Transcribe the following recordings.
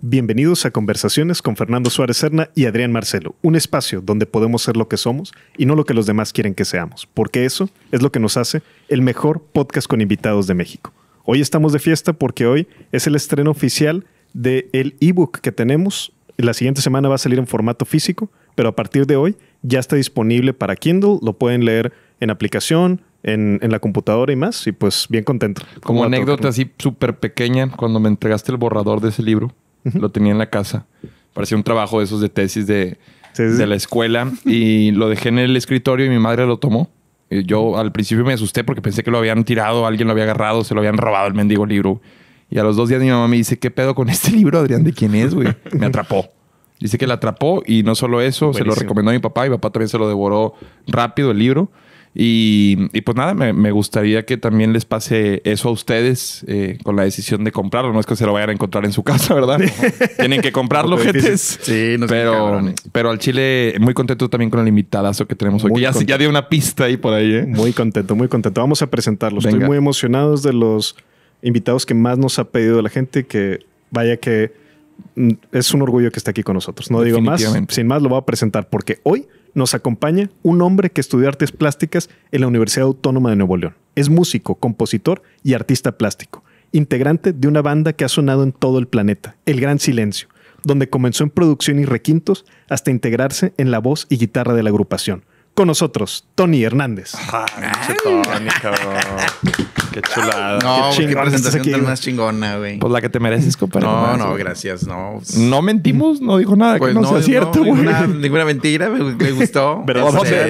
Bienvenidos a Conversaciones con Fernando Suárez Serna y Adrián Marcelo, un espacio donde podemos ser lo que somos y no lo que los demás quieren que seamos, porque eso es lo que nos hace el mejor podcast con invitados de México. Hoy estamos de fiesta porque hoy es el estreno oficial del el ebook que tenemos. La siguiente semana va a salir en formato físico, pero a partir de hoy ya está disponible para Kindle, lo pueden leer en aplicación, en, en, la computadora y más, y pues bien contento. Como anécdota así súper pequeña, cuando me entregaste el borrador de ese libro, lo tenía en la casa. Parecía un trabajo de esos de tesis de, la escuela. Y lo dejé en el escritorio y mi madre lo tomó. yo al principio me asusté porque pensé que lo habían tirado, alguien lo había agarrado, se lo habían robado el mendigo libro. Y a los dos días mi mamá me dice, ¿qué pedo con este libro, Adrián? ¿De quién es, güey? Me atrapó. Dice que la atrapó y no solo eso, se lo recomendó a mi papá. Mi papá también se lo devoró rápido el libro. Y, pues nada, me, gustaría que también les pase eso a ustedes eh, con la decisión de comprarlo. No es que se lo vayan a encontrar en su casa, ¿verdad? Tienen que comprarlo, gente Sí, no pero, pero al Chile, muy contento también con el invitadazo que tenemos hoy. Ya, dio una pista ahí por ahí. ¿eh? Muy contento, muy contento. Vamos a presentarlo. Estoy muy emocionado de los invitados que más nos ha pedido la gente que vaya que mm, es un orgullo que esté aquí con nosotros. No digo más, sin más lo voy a presentar porque hoy nos acompaña un hombre que estudió artes plásticas en la Universidad Autónoma de Nuevo León. Es músico, compositor y artista plástico, integrante de una banda que ha sonado en todo el planeta, El Gran Silencio, donde comenzó en producción y requintos hasta integrarse en la voz y guitarra de la agrupación. Con nosotros, Tony Hernández. Ah, Tony, Qué chulada. No, qué, qué presentación tan más chingona, güey. Pues la que te mereces, compadre. No, no, gracias. No. Pues. no mentimos, no dijo nada. Pues que no, no sea cierto, güey. Ninguna, mentira, me, gustó. Pero o mentira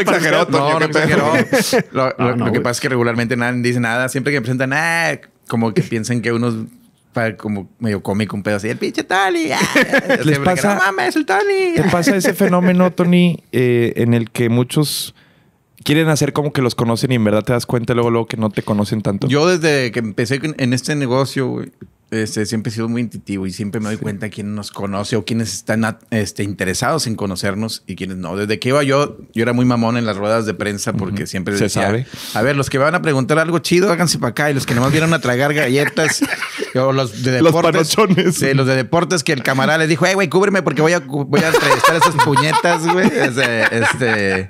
exageró, Tony, no, exageró. Lo, ah, que pasa es que regularmente nadie dice nada. Siempre que me presentan, ah, como que piensan que unos para como medio cómico, un pedo así, el pinche Tony. Les pasa, mames, el Tony. Te pasa ese fenómeno, Tony, eh, en el que muchos quieren hacer como que los conocen y en verdad te das cuenta luego, luego que no te conocen tanto. Yo desde que empecé en este negocio, güey, este, siempre he sido muy intuitivo y siempre me doy cuenta quién nos conoce o quiénes están este, interesados en conocernos y quiénes no. Desde que iba yo, yo era muy mamón en las ruedas de prensa porque siempre decía, a ver, los que van a preguntar algo chido, háganse para acá y los que nomás vieron a tragar galletas o los de deportes. Los sí, los de deportes que el camarada les dijo, hey, eh, güey, cúbreme porque voy a, voy a entrevistar esas puñetas, güey. este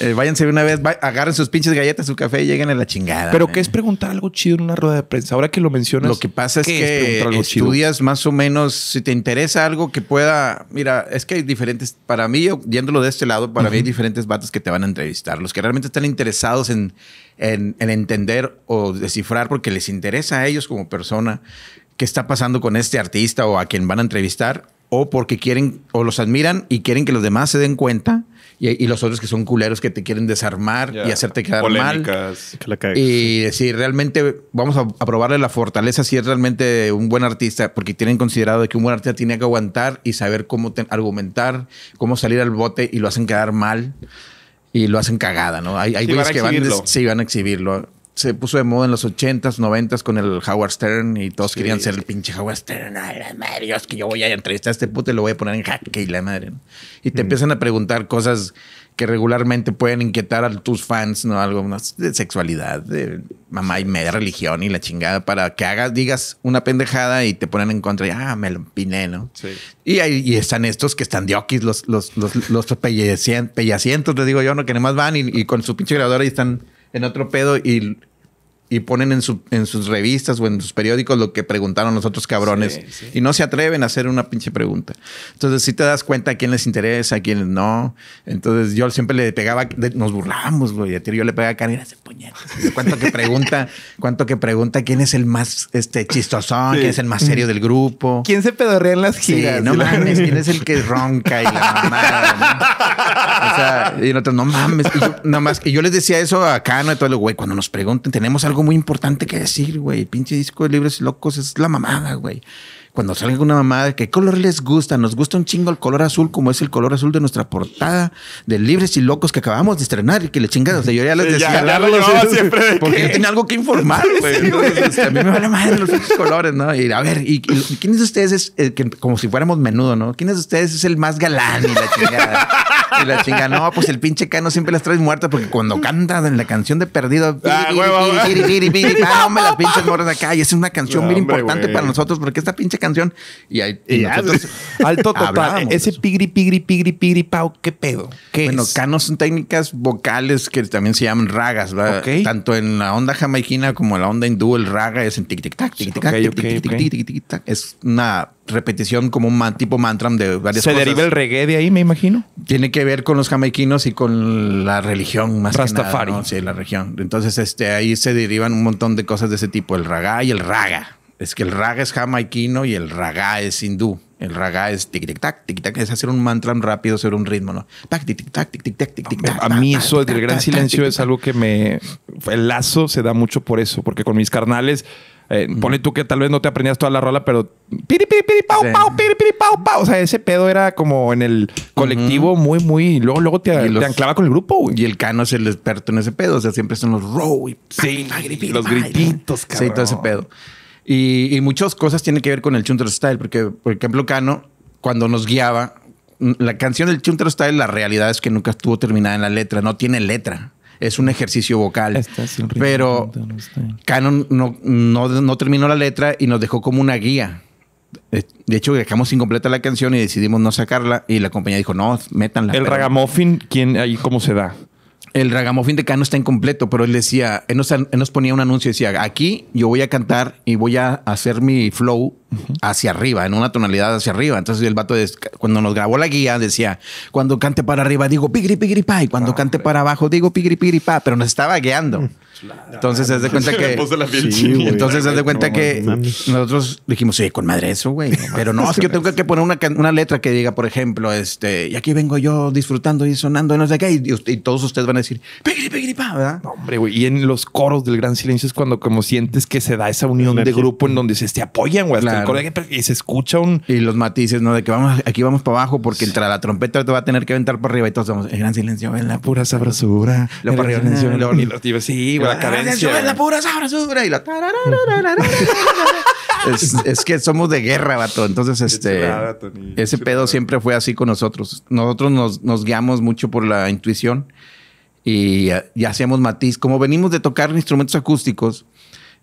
eh, váyanse una vez, agarren sus pinches galletas, su café y lleguen a la chingada. Pero, ¿qué es preguntar algo chido en una rueda de prensa? Ahora que lo mencionas. Lo que pasa es que estudias más o menos, si te interesa algo que pueda. Mira, es que hay diferentes. Para mí, yéndolo de este lado, para mí hay diferentes vatos que te van a entrevistar. Los que realmente están interesados en, en entender o descifrar porque les interesa a ellos como persona qué está pasando con este artista o a quien van a entrevistar o porque quieren o los admiran y quieren que los demás se den cuenta y, los otros que son culeros que te quieren desarmar y hacerte quedar mal. y decir, realmente vamos a, probarle la fortaleza si es realmente un buen artista, porque tienen considerado que un buen artista tiene que aguantar y saber cómo argumentar, cómo salir al bote y lo hacen quedar mal y lo hacen cagada, ¿no? Hay, hay que van, sí, van a exhibirlo se puso de moda en los 80s, 90s con el Howard Stern y todos querían ser el pinche Howard Stern. Ay, madre, Dios, que yo voy a entrevistar a este puto y lo voy a poner en jaque y la madre. Y te mm. empiezan a preguntar cosas que regularmente pueden inquietar a tus fans, ¿no? Algo más de sexualidad, de mamá y media religión y la chingada, para que hagas, digas una pendejada y te ponen en contra y, ah, me lo empiné, ¿no? Sí. Y, ahí, están estos que están diokis, los, los, los, los pellecientos, les digo yo, ¿no? Que más van y con su pinche grabadora y están en otro pedo y y ponen en, su, en, sus revistas o en sus periódicos lo que preguntaron los otros cabrones y no se atreven a hacer una pinche pregunta. Entonces, si te das cuenta a quién les interesa, a quién no. Entonces, yo siempre le pegaba, nos burlábamos, güey, yo le pegaba a ese ¿Cuánto que pregunta? ¿Cuánto que pregunta quién es el más este, chistosón? ¿Quién es el más serio del grupo? ¿Quién se pedorrea en las giras? no mames, ¿quién es el que ronca y la mamada? O sea, y nosotros, no mames. Y yo, yo les decía eso a no y todo, güey, cuando nos pregunten, tenemos algo muy importante que decir, güey. Pinche disco de Libres y locos es la mamada, güey. Cuando salga una mamada, ¿qué color les gusta? Nos gusta un chingo el color azul, como es el color azul de nuestra portada de Libres y Locos que acabamos de estrenar y que le chingan, O sea, yo ya les decía. siempre porque yo tenía algo que informar, güey. a mí me madre los colores, ¿no? Y a ver, y, ¿quién de ustedes es, como si fuéramos menudo, ¿no? ¿Quiénes de ustedes es el más galán y la chingada? Y la chinga, no, pues el pinche Cano siempre las trae muertas porque cuando cantas en la canción de Perdido, ah, me las pinches morras acá. Y es una canción bien importante para nosotros porque esta pinche canción. Y, alto total. Ese pigri, pigri, pigri, pigri, pau, ¿qué pedo? bueno, Cano son técnicas vocales que también se llaman ragas, ¿verdad? Tanto en la onda jamaiquina como en la onda hindú, el raga es en tic, tic, tac, tic, tic, tac, tic, tic, tic, tic, tic, Es una repetición como un tipo mantra de varias ¿Se deriva el reggae de ahí, me imagino? Tiene que ver con los jamaiquinos y con la religión más Rastafari. que Sí, la región. Entonces, este, ahí se derivan un montón de cosas de ese tipo. El raga y el raga. Es que el raga es jamaiquino y el raga es hindú. El raga es tic tic tac, tic tac, es hacer un mantra rápido sobre un ritmo, ¿no? Tac tic tic tac, tic tic tac, tic tic eh, tac. A mí eso el gran silencio es algo que me el lazo se da mucho por eso, porque con mis carnales eh, pone tú que tal vez no te aprendías toda la rola, pero. Piri, piri, pau, piri, piri, pau, pau. O sea, ese pedo era como en el colectivo muy, muy. Luego, luego te, anclaba con el grupo, Y el cano es el experto en ese pedo. O sea, siempre son los row y. los grititos, cabrón. Sí, todo ese pedo. Y, y, muchas cosas tienen que ver con el Chunter Style, porque, por ejemplo, Cano, cuando nos guiaba, la canción del Chunter Style, la realidad es que nunca estuvo terminada en la letra, no tiene letra es un ejercicio vocal. Este pero Canon no, no, terminó la letra y nos dejó como una guía. Eh, de hecho, dejamos incompleta la canción y decidimos no sacarla. Y la compañía dijo, no, métanla. El ragamuffin, ¿quién, ahí cómo se da? El ragamuffin de Canon está incompleto, pero él decía, nos, nos ponía un anuncio, decía, aquí yo voy a cantar y voy a hacer mi flow hacia arriba, en una tonalidad hacia arriba. Entonces el vato, cuando nos grabó la guía, decía, cuando cante para arriba digo pigri pigri pa, y cuando ah, cante para abajo digo pigri pigri pa, pero nos estaba guiando. Mm. Entonces, haz de cuenta que. entonces, haz de cuenta que nosotros dijimos, sí, con madre eso, güey. Pero no, es que yo tengo que poner una, una letra que diga, por ejemplo, este, y aquí vengo yo disfrutando y sonando y no sé qué. Y, todos ustedes van a decir, pigri, pigri, pa, ¿verdad? hombre, güey. Y en los coros del Gran Silencio es cuando como sientes que se da esa unión de grupo en donde se te apoyan, güey. Y se escucha un. Y los matices, ¿no? De que vamos, aquí vamos para abajo porque entra la trompeta te va a tener que aventar para arriba y todos vamos. El gran silencio ven la pura sabrosura. Lo para silencio. Y los, tibes sí, la cadencia. la pura sabrosura. Y la. Es, que somos de guerra, vato. Entonces, este, ese pedo siempre fue así con nosotros. Nosotros nos, guiamos mucho por la intuición y, y, hacíamos matiz. Como venimos de tocar instrumentos acústicos,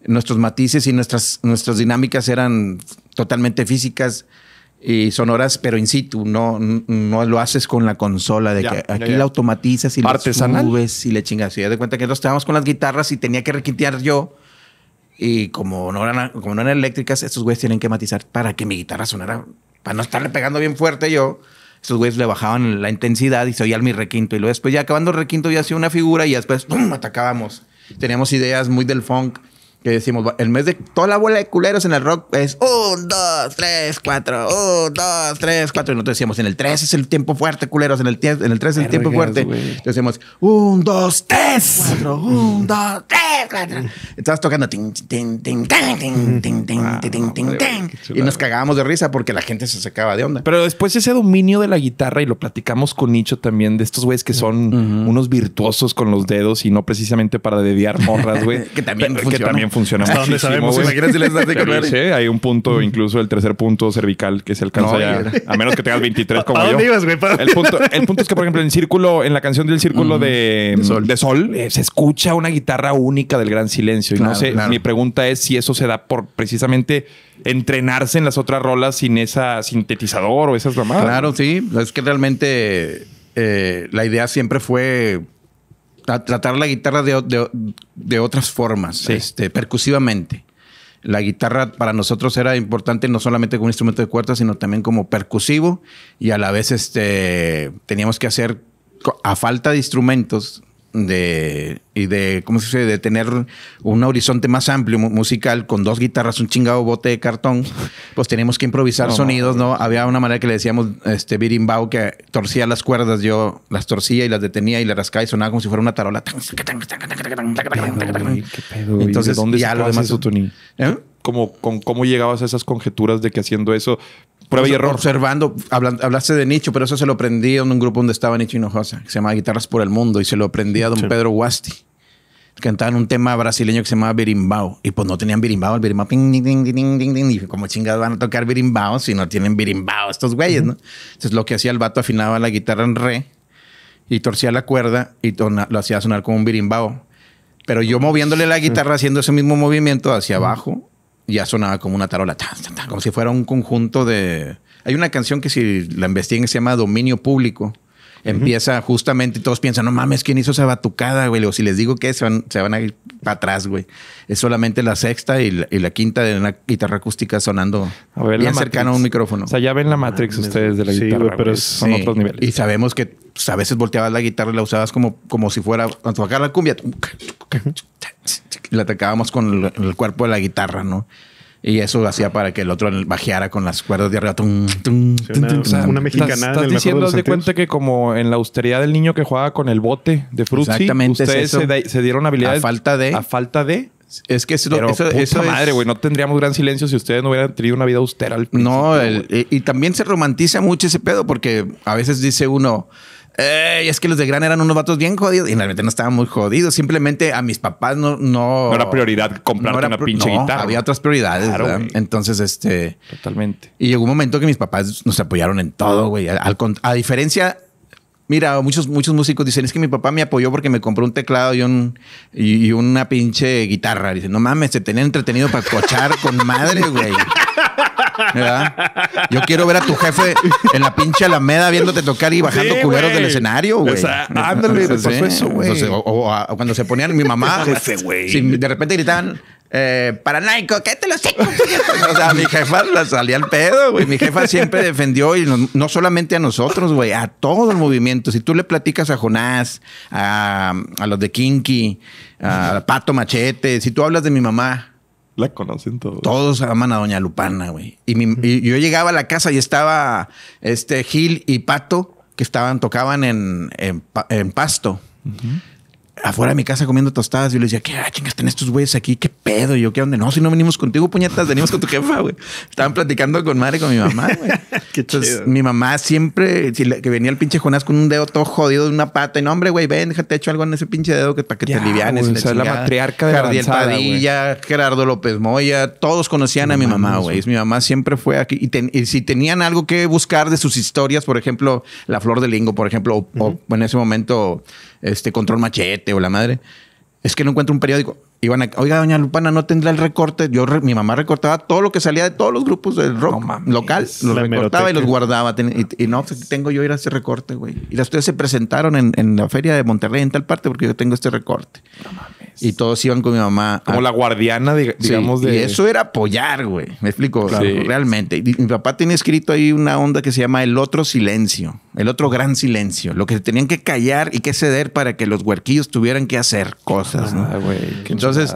nuestros matices y nuestras, nuestras dinámicas eran totalmente físicas y sonoras, pero in situ, no, no lo haces con la consola, de que aquí la automatizas y la subes y le chingas. Y ya de cuenta que nosotros estábamos con las guitarras y tenía que requintear yo. Y como no eran, como no eran eléctricas, estos güeyes tienen que matizar para que mi guitarra sonara, para no estarle pegando bien fuerte yo. Estos güeyes le bajaban la intensidad y se oía mi requinto. Y luego después ya acabando el requinto ya hacía una figura y después ¡pum! atacábamos. Teníamos ideas muy del funk que decimos, el mes de toda la bola de culeros en el rock es un, dos, tres, cuatro un, dos, tres, cuatro Y nosotros decíamos, en el tres es el tiempo fuerte, culeros, en el, en el 3 es el tiempo fuerte. Entonces decimos, un, dos, tres cuatro un, dos, tres, cuatro Estabas tocando, Y nos cagábamos de risa porque la gente se sacaba de onda. Pero después ese dominio de la guitarra, y lo platicamos con Nicho también, de estos güeyes que son unos virtuosos con los dedos y no precisamente para dediar morras, güey. que también funciona das de comer. hay un punto, incluso el tercer punto cervical que se alcanza a menos que tengas 23 como yo. El punto, es que, por ejemplo, en el círculo, en la canción del círculo mm. de, Sol, eh, se escucha una guitarra única del gran silencio. Y no sé, mi pregunta es si eso se da por precisamente entrenarse en las otras rolas sin esa sintetizador o esas mamadas. Claro, sí. Es que realmente eh, la idea siempre fue tratar la guitarra de, de, otras formas, este, percusivamente. La guitarra para nosotros era importante no solamente como instrumento de cuerda, sino también como percusivo y a la vez este, teníamos que hacer, a falta de instrumentos, de, y de, ¿cómo se De tener un horizonte más amplio musical con dos guitarras, un chingado bote de cartón, pues teníamos que improvisar sonidos, no, Había una manera que le decíamos, este, birimbau, que torcía las cuerdas, yo las torcía y las detenía y las rascaba y sonaba como si fuera una tarola. ¿Qué dónde ya lo demás... eso, ¿Cómo llegabas a esas conjeturas de que haciendo eso Prueba error. Observando, hablaste de Nicho, pero eso se lo aprendí en un grupo donde estaba Nicho Hinojosa, que se llamaba Guitarras por el Mundo, y se lo aprendí a don Pedro Guasti. Cantaban un tema brasileño que se llamaba birimbao. Y pues no tenían birimbao, el birimbao, ping, Y como chingados van a tocar birimbao si no tienen birimbao estos güeyes, ¿no? Entonces lo que hacía el vato afinaba la guitarra en re y torcía la cuerda y lo hacía sonar como un birimbao. Pero yo moviéndole la guitarra, haciendo ese mismo movimiento hacia abajo ya sonaba como una tarola, como si fuera un conjunto de... Hay una canción que si la investiguen se llama Dominio Público, empieza justamente todos piensan, no mames, ¿quién hizo esa batucada, güey? O si les digo que se van, se van a ir para atrás, güey. Es solamente la sexta y la, quinta de una guitarra acústica sonando bien cercano a un micrófono. O sea, ya ven la Matrix ah, ustedes de la guitarra, pero son otros niveles. Y sabemos que pues, a veces volteabas la guitarra y la usabas como, como si fuera a tocar la cumbia. La atacábamos con el cuerpo de la guitarra, ¿no? Y eso hacía para que el otro bajeara con las cuerdas de arriba. una, mexicana. Estás, diciendo, de, cuenta que como en la austeridad del niño que jugaba con el bote de frutti. ustedes Se, dieron habilidades. A falta de. A falta de. Es que eso, Pero eso, madre, güey. No tendríamos gran silencio si ustedes no hubieran tenido una vida austera al principio. No, y, y también se romantiza mucho ese pedo porque a veces dice uno es que los de Gran eran unos vatos bien jodidos y realmente no estaban muy jodidos. Simplemente a mis papás no. No, era prioridad comprar una pinche guitarra. Había otras prioridades. ¿verdad? Entonces, este. Totalmente. Y llegó un momento que mis papás nos apoyaron en todo, güey. a diferencia. Mira, muchos, muchos músicos dicen, es que mi papá me apoyó porque me compró un teclado y, un, y, una pinche guitarra. Dicen, no mames, te tenían entretenido para cochar con madre, güey. ¿verdad? Yo quiero ver a tu jefe en la pinche Alameda viéndote tocar y bajando cuberos del escenario, güey. O sea, ándale, de eso, güey. O, cuando se ponían mi mamá, de repente gritaban, eh, paranoico, ¿qué te lo sé? o sea, mi jefa la salía al pedo, güey. Mi jefa siempre defendió, y no, solamente a nosotros, güey, a todo el movimiento. Si tú le platicas a Jonás, a, a los de Kinky, a Pato Machete, si tú hablas de mi mamá, la conocen todos. Todos aman a Doña Lupana, güey. Y, yo llegaba a la casa y estaba este Gil y Pato que estaban, tocaban en, pasto. Afuera de mi casa comiendo tostadas. Y yo le decía, ¿qué ah, chingas están estos güeyes aquí? ¿Qué pedo? yo, ¿qué onda? No, si no venimos contigo, puñetas, venimos con tu jefa, güey. Estaban platicando con madre, con mi mamá, güey. mi mamá siempre, si que venía el pinche Jonás con un dedo todo jodido de una pata. Y no, hombre, güey, ven, déjate hecho algo en ese pinche dedo que para que te alivianes. la, patriarca, matriarca de Padilla, Gerardo López Moya, todos conocían a mi mamá, güey. Mi mamá siempre fue aquí. Y, si tenían algo que buscar de sus historias, por ejemplo, La Flor del Lingo, por ejemplo, o, en ese momento, este, Control Machete o la madre es que no encuentro un periódico iban a, oiga, doña Lupana, no tendrá el recorte. Yo, mi mamá recortaba todo lo que salía de todos los grupos del rock local, los recortaba y los guardaba. y, no, pues, tengo yo ir a ese recorte, güey. Y las ustedes se presentaron en, la feria de Monterrey, en tal parte, porque yo tengo este recorte. Y todos iban con mi mamá. Como la guardiana, digamos. Y eso era apoyar, güey. Me explico, realmente. mi papá tiene escrito ahí una onda que se llama El Otro Silencio el otro gran silencio, lo que tenían que callar y que ceder para que los huerquillos tuvieran que hacer cosas, ¿no? Ah, Entonces,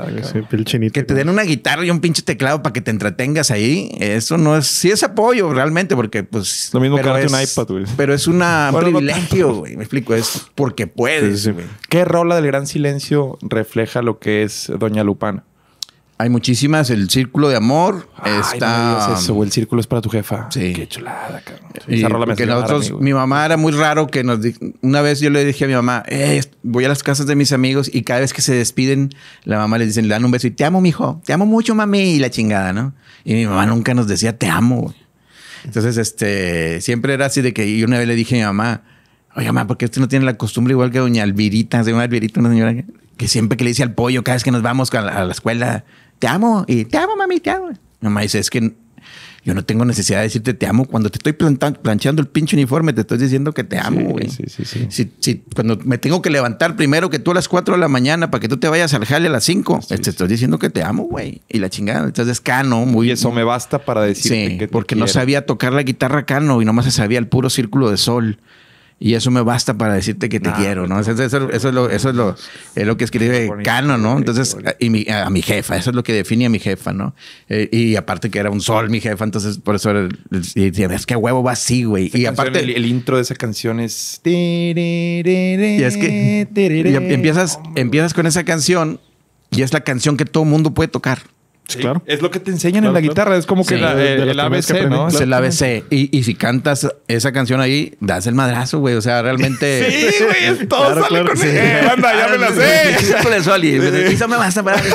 que, te den una guitarra y un pinche teclado para que te entretengas ahí, eso no es, sí es apoyo realmente, porque pues... Lo mismo que un iPad, güey. Pero es una, privilegio, güey, me explico, es porque puedes. ¿Qué rola del gran silencio refleja lo que es Doña Lupana? Hay muchísimas. El Círculo de Amor está. o eso, el Círculo es para tu jefa. Sí. Qué chulada, cabrón. que nosotros, mi mamá era muy raro que nos. Una vez yo le dije a mi mamá, eh, voy a las casas de mis amigos y cada vez que se despiden, la mamá les dice, le dan un beso y te amo, mijo. Te amo mucho, mami. Y la chingada, ¿no? Y mi mamá nunca nos decía, te amo. Entonces, este, siempre era así de que Y una vez le dije a mi mamá, oye, mamá, ¿por qué usted no tiene la costumbre igual que doña Alvirita? Se una Alvirita, una señora que, siempre que le dice al pollo, cada vez que nos vamos a la escuela, te amo y te amo, mami, te amo. Mamá dice, es que yo no tengo necesidad de decirte te amo. Cuando te estoy planchando el pinche uniforme, te estoy diciendo que te amo, güey. Sí, sí, sí, cuando me tengo que levantar primero que tú a las 4 de la mañana para que tú te vayas al jale a las 5, te estoy diciendo que te amo, güey. Y la chingada, entonces Cano, muy. Y eso me basta para decirte que. Te porque no sabía tocar la guitarra Cano y nomás se sabía el puro círculo de sol. Y eso me basta para decirte que te quiero, pues ¿no? Eso, eso, es lo, eso es lo, lo que escribe Cano, ¿no? Entonces, y mi, a mi jefa, eso es lo que define a mi jefa, ¿no? Eh, y aparte que era un sol mi jefa, entonces por eso era, es que huevo va así, güey. y aparte. El, intro de esa canción es. Y es que. Em, empiezas, empiezas con esa canción y es la canción que todo mundo puede tocar claro. Es lo que te enseñan en la guitarra. Es como que la, de, eh, ABC, ¿no? Es el ABC. Y, y, si cantas esa canción ahí, das el madrazo, güey. O sea, realmente. sí, güey. Todo claro, sale con sí. Eh, anda, ya me la sé. el Soli. Y me vas a parar. Te,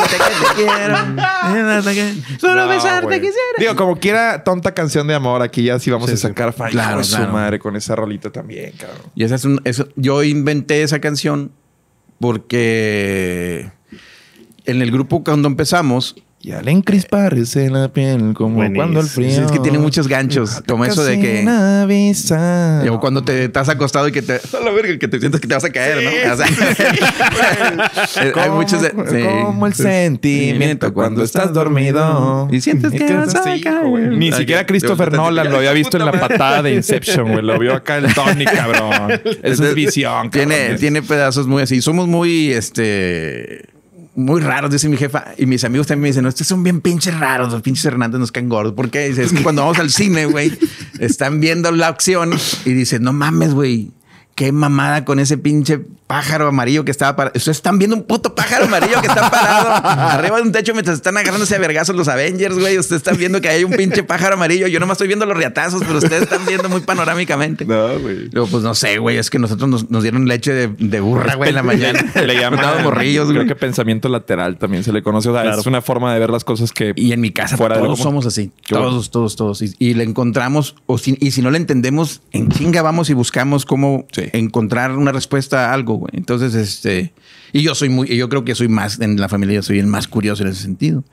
quiero. Solo besarte quisiera. Digo, como quiera, tonta canción de amor. Aquí ya sí vamos a sacar fallos Claro, su madre con esa rolita también, cabrón. Y esa es un. Eso, yo inventé esa canción porque en el grupo cuando empezamos y al encrisparse la piel, como cuando el frío. es que tiene muchos ganchos, como eso de que. Y O cuando te estás acostado y que te. Solo la verga, que te sientes que te vas a caer, ¿no? O sea, hay muchos. como el sentimiento cuando, estás dormido. Y sientes que, vas a caer. Ni siquiera Christopher Nolan lo había visto en la patada de Inception, güey. Lo vio acá en Tony, cabrón. Esa es visión, cabrón. Tiene, tiene pedazos muy así. Somos muy, este muy raros, dice mi jefa. Y mis amigos también me dicen, no, estos son bien pinches raros, los pinches Hernández nos caen gordos. ¿Por qué? Dice, es que cuando vamos al cine, güey, están viendo la opción y dicen, no mames, güey, qué mamada con ese pinche pájaro amarillo que estaba parado. Ustedes están viendo un puto pájaro amarillo que está parado arriba de un techo mientras están agarrándose a vergazos los Avengers, güey. Ustedes están viendo que hay un pinche pájaro amarillo. Yo nomás estoy viendo los riatazos, pero ustedes están viendo muy panorámicamente. No, güey. Luego, pues no sé, güey. Es que nosotros nos, nos dieron leche de, burra, güey, en la mañana. le llaman morrillos, güey. Creo que pensamiento lateral también se le conoce. O sea, es una forma de ver las cosas que. Y en mi casa fuera todos somos así. Todos, todos, todos. Y, le encontramos, o si, y si no le entendemos, en chinga vamos y buscamos cómo encontrar una respuesta a algo. Entonces, este, y yo soy muy, yo creo que soy más, en la familia yo soy el más curioso en ese sentido.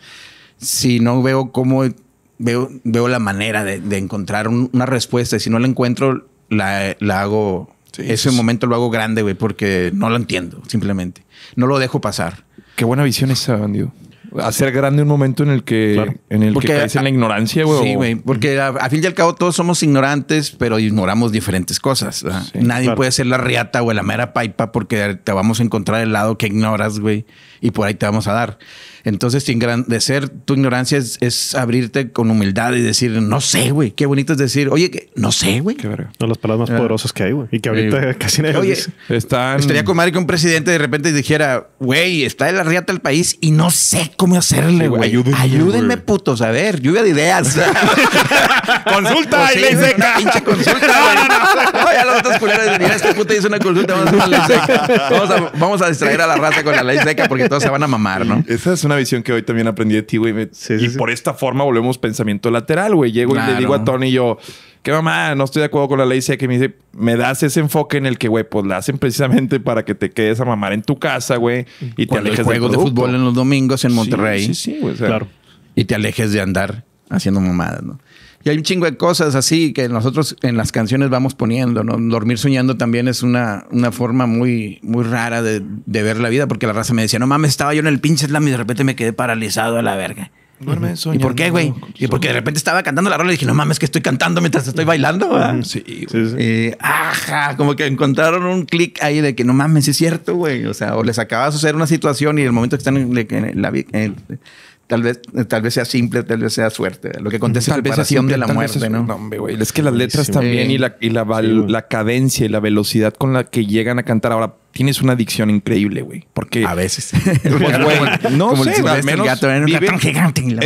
Si no veo cómo, veo, veo la manera de, encontrar una respuesta si no la encuentro, la, hago, ese momento lo hago grande, porque no lo entiendo, simplemente. No lo dejo pasar. Qué buena visión esa, bandido hacer grande un momento en el que, en el que caes en la ignorancia, güey. Sí, güey. Porque a, fin y al cabo todos somos ignorantes, pero ignoramos diferentes cosas. Nadie puede ser la riata o la mera paipa porque te vamos a encontrar el lado que ignoras, güey y por ahí te vamos a dar. Entonces, sin grandecer, tu ignorancia es, abrirte con humildad y decir, no sé, güey. Qué bonito es decir, oye, no sé, güey. Qué verga. Una las palabras más ah. poderosas que hay, güey. Y que ahorita casi nadie oye, Están... Estaría con madre que un presidente de repente dijera, güey, está en la riata el país y no sé cómo hacerle, güey. ayúdenme, putos. A ver, lluvia de ideas. consulta y ley seca. Pinche consulta. no, las los otros culeros mira, este puto hizo una consulta. Vamos a, vamos a, vamos a distraer a la raza con la ley seca porque todos se van a mamar, ¿no? Esa es una visión que hoy también aprendí de ti, güey. y por esta forma volvemos pensamiento lateral, güey. Llego y le digo a Tony yo, ¿Qué, mamá, no estoy de acuerdo con la ley seca. que me dice, me das ese enfoque en el que, güey, pues la hacen precisamente para que te quedes a mamar en tu casa, güey. Y te alejes de. de fútbol en los domingos en Monterrey. Sí, sí, güey. claro. Y te alejes de andar haciendo mamadas, ¿no? Y hay un chingo de cosas así que nosotros en las canciones vamos poniendo, ¿no? Dormir soñando también es una, una forma muy, muy rara de, ver la vida, porque la raza me decía, no mames, estaba yo en el pinche slam y de repente me quedé paralizado a la verga. Duerme, soñando, ¿Y por qué, güey? Y porque de repente estaba cantando la rola y dije, no mames, que estoy cantando mientras estoy bailando. Sí, sí, sí. Eh, ajá, como que encontraron un clic ahí de que no mames, es cierto, güey. O sea, o les acaba de suceder una situación y el momento que están en, la, Tal vez, tal vez sea simple, tal vez sea suerte. Lo que acontece es la preparación de la muerte, ¿no? no Es que las letras también y, la, y la, la cadencia y la velocidad con la que llegan a cantar. Ahora, tienes una adicción increíble, güey. Porque. A veces. Pues, no sé,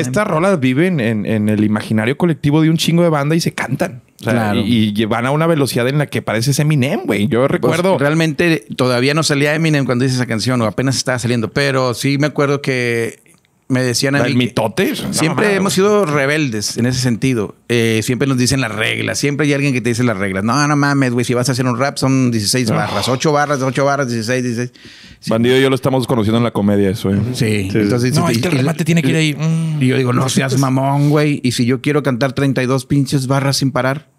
estas rolas viven en, el imaginario colectivo de un chingo de banda y se cantan. claro. y, van a una velocidad en la que parece Eminem, güey. Yo pues, recuerdo. realmente todavía no salía Eminem cuando hice esa canción o apenas estaba saliendo, pero sí me acuerdo que me decían a El mitote. siempre hemos sido rebeldes en ese sentido. Eh, siempre nos dicen las reglas. Siempre hay alguien que te dice las reglas. No, no mames, güey. Si vas a hacer un rap, son 16 ah. barras, 8 barras, 8 barras, 16, 16. Bandido, yo lo estamos conociendo en la comedia, eso, ¿eh? sí. Entonces, no, el remate tiene que ir ahí. Y yo digo, no seas mamón, güey. Y si yo quiero cantar 32 pinches barras sin parar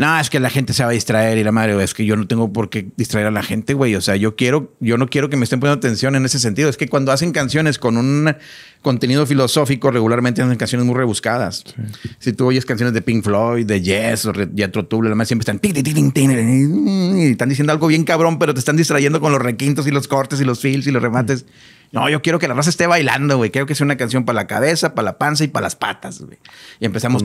no, es que la gente se va a distraer y la madre, es que yo no tengo por qué distraer a la gente, güey. O sea, yo quiero, yo no quiero que me estén poniendo atención en ese sentido. Es que cuando hacen canciones con un contenido filosófico, regularmente hacen canciones muy rebuscadas. Si tú oyes canciones de Pink Floyd, de Yes o de Tuble, la madre siempre están y están diciendo algo bien cabrón, pero te están distrayendo con los requintos y los cortes y los fills y los remates. Mm. No, yo quiero que la raza esté bailando, güey. Quiero que sea una canción para la cabeza, para la panza y para las patas, güey. Y empezamos.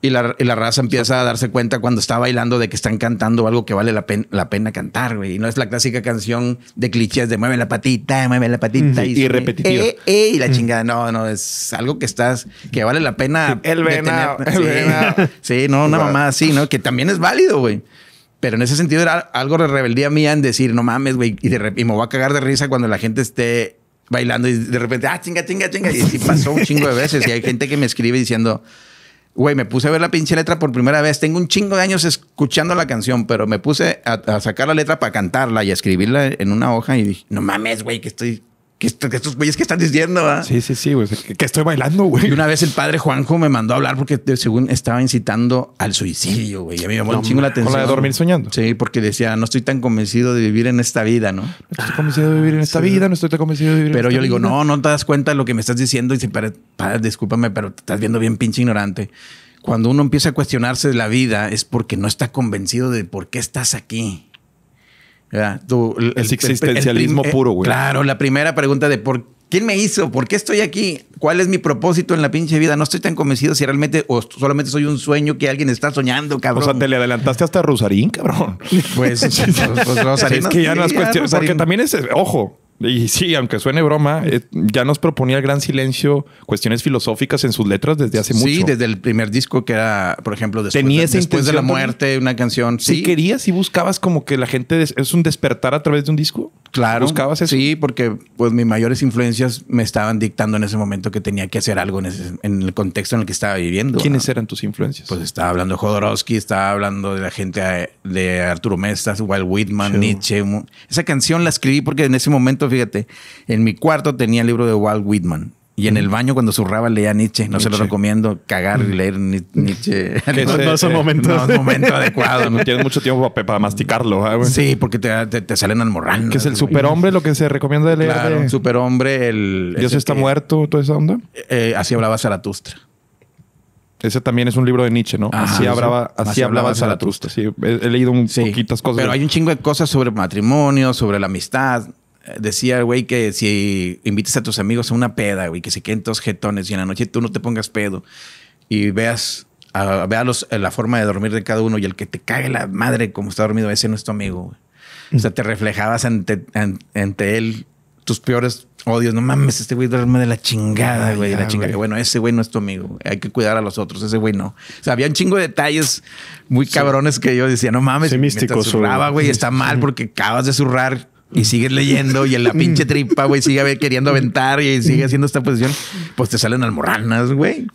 Y la, raza empieza a darse cuenta cuando está bailando de que están cantando algo que vale la, pena cantar, güey. Y no es la clásica canción de clichés de mueve la patita, mueve la patita. y, y eh, eh", y la chingada. No, no, es algo que estás, que vale la pena. El venado. sí. no, una mamá así, ¿no? Que también es válido, güey. Pero en ese sentido era algo de rebeldía mía en decir, no mames, güey, y, me voy a cagar de risa cuando la gente esté bailando y de repente, ah, chinga, chinga, chinga. Y, pasó un chingo de veces. Y hay gente que me escribe diciendo, güey, me puse a ver la pinche letra por primera vez. Tengo un chingo de años escuchando la canción, pero me puse a, sacar la letra para cantarla y escribirla en una hoja y dije, no mames, güey, que estoy ¿Qué, que estos güeyes que están diciendo? Sí, sí, sí, güey. Que, estoy bailando, güey. Y una vez el padre Juanjo me mandó a hablar porque según estaba incitando al suicidio, güey. a mí me llamó no, chingo la atención. Con la de dormir soñando. Sí, porque decía, no estoy tan convencido de vivir en esta vida, ¿no? No estoy convencido de vivir en esta vida, no estoy tan convencido de vivir pero en esta vida. Pero yo le digo, no, no te das cuenta de lo que me estás diciendo. Y dice, padre, discúlpame, pero te estás viendo bien pinche ignorante. Cuando uno empieza a cuestionarse de la vida es porque no está convencido de por qué estás aquí el, es existencialismo eh, puro, güey. Claro, la primera pregunta de por quién me hizo, por qué estoy aquí, cuál es mi propósito en la pinche vida. No estoy tan convencido si realmente o solamente soy un sueño que alguien está soñando, cabrón. O sea, te le adelantaste hasta Rosarín, cabrón. Pues, pues, pues Rosarín. es que Porque también es, eh, ojo, y sí, aunque suene broma, eh, ya nos proponía el gran silencio cuestiones filosóficas en sus letras desde hace mucho. Sí, desde el primer disco que era, por ejemplo, después, de, después de la muerte, una canción. Sí, si querías y buscabas como que la gente es un despertar a través de un disco. Claro. Buscabas eso. Sí, porque pues mis mayores influencias me estaban dictando en ese momento que tenía que hacer algo en, el contexto en el que estaba viviendo. ¿Quiénes eran tus influencias? Pues estaba hablando de Jodorowsky, estaba hablando de la gente de Arturo Mestas, Walt Whitman, Nietzsche. Esa canción la escribí porque en ese momento fíjate, en mi cuarto tenía el libro de Walt Whitman. Y en el baño cuando zurraba leía Nietzsche. No se lo recomiendo cagar y leer Nietzsche. no, no, son es momento adecuado. No tienes mucho tiempo para, masticarlo. Ah, sí, porque te, te, salen almorrando Que es el superhombre lo que se recomienda de leer. Claro, superhombre. El, Dios está muerto, toda esa onda. Eh, así hablaba Zaratustra. Ese también es un libro de Nietzsche, ¿no? así, hablaba, así, hablaba Zaratustra. Sí, he, leído un poquitas cosas. Pero hay un chingo de cosas sobre matrimonio, sobre la amistad decía, güey, que si invites a tus amigos a una peda, güey, que se queden todos jetones y en la noche tú no te pongas pedo y veas, a, vea los, eh, la forma de dormir de cada uno y el que te cague la madre como está dormido, ese no es tu amigo, O sea, te reflejabas ante, ante, él tus peores odios. No mames, este güey duerme de la chingada, ah, güey. la chingada. Bueno, ese güey no es tu amigo. Hay que cuidar a los otros. Ese güey no. O sea, había un chingo de detalles muy cabrones que yo decía, no mames. Sí, místico. Surraba, güey. Está mal porque acabas de zurrar y sigues leyendo y en la pinche tripa, güey, sigue queriendo aventar y sigue haciendo esta posición, pues te salen almorranas, güey.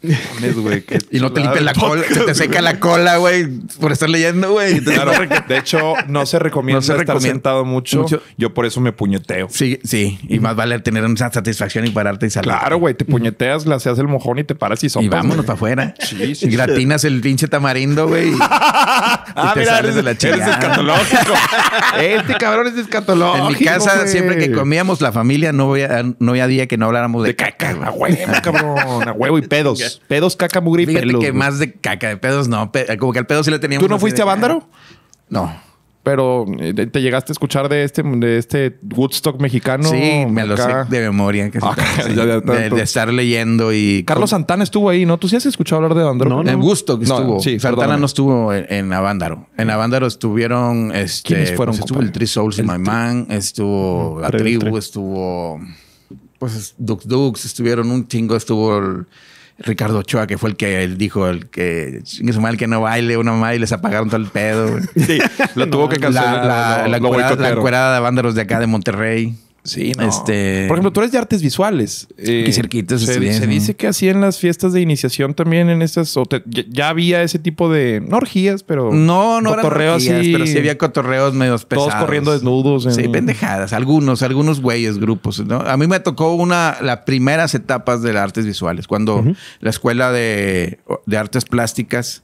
Y no te limpias la cola, se te seca la cola, güey, por estar leyendo, güey. de hecho, no se recomienda estar mucho. Yo por eso me puñeteo. Sí, sí. Y más vale tener esa satisfacción y pararte y salir. Claro, güey, te puñeteas, haces el mojón y te paras y son. Y vámonos para afuera. Sí, sí. Y gratinas el pinche tamarindo, güey. ah, y te mira, sales escatológico. este cabrón es escatológico. En mi casa, siempre que comíamos la familia, no había, no había día que no habláramos de, caca. A huevo, cabrón. A huevo y pedos. Pedos, caca, mugre y Fíjate que más de caca, de pedos no. Como que al pedo sí le teníamos. ¿Tú no fuiste a Vándaro? Ah, no. Pero eh, te llegaste a escuchar de este, de este Woodstock mexicano. Sí, me lo sé de memoria. Que ah, de, estar leyendo y. Carlos Santana estuvo ahí, ¿no? Tú sí has escuchado hablar de Avándaro. No, En Woodstock estuvo. sí, Santana no estuvo en, Avándaro. En Avándaro estuvieron. Este, ¿Quiénes pues, fueron? estuvo el Three Souls y My Man, estuvo La Tribu, estuvo. Pues Dux Dux, estuvieron un chingo, estuvo el Ricardo Choa que fue el que dijo, el que es mal que no baile, una mamá y les apagaron todo el pedo. Sí, lo tuvo que cancelar. La, la, de vándalos de acá de Monterrey. Sí, Este... Por ejemplo, tú eres de artes visuales. Eh, cerquitas se, dice que así en las fiestas de iniciación también en esas ya, había ese tipo de... No orgías, pero... No, no eran orgías, pero sí había cotorreos medio pesados. Todos corriendo desnudos. Sí, pendejadas. Algunos, algunos güeyes, grupos. A mí me tocó una... Las primeras etapas de las artes visuales. Cuando la escuela de artes plásticas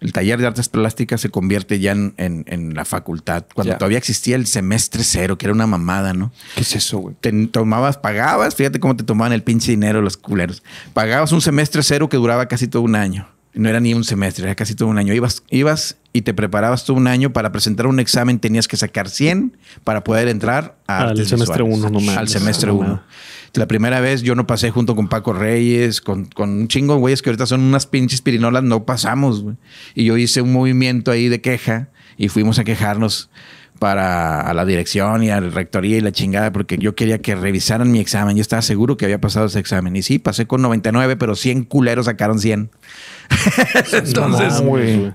el taller de artes plásticas se convierte ya en, la facultad, cuando todavía existía el semestre cero, que era una mamada, ¿no? ¿Qué es eso, güey? Te tomabas, pagabas, fíjate cómo te tomaban el pinche dinero los culeros. Pagabas un semestre cero que duraba casi todo un año. No era ni un semestre, era casi todo un año. Ibas, ibas y te preparabas todo un año para presentar un examen, tenías que sacar 100 para poder entrar al, semestre uno, al semestre uno. La primera vez yo no pasé junto con Paco Reyes, con, un chingo de güeyes que ahorita son unas pinches pirinolas, no pasamos, Y yo hice un movimiento ahí de queja y fuimos a quejarnos para a la dirección y a la rectoría y la chingada porque yo quería que revisaran mi examen. Yo estaba seguro que había pasado ese examen. Y sí, pasé con 99, pero 100 culeros sacaron 100. Entonces,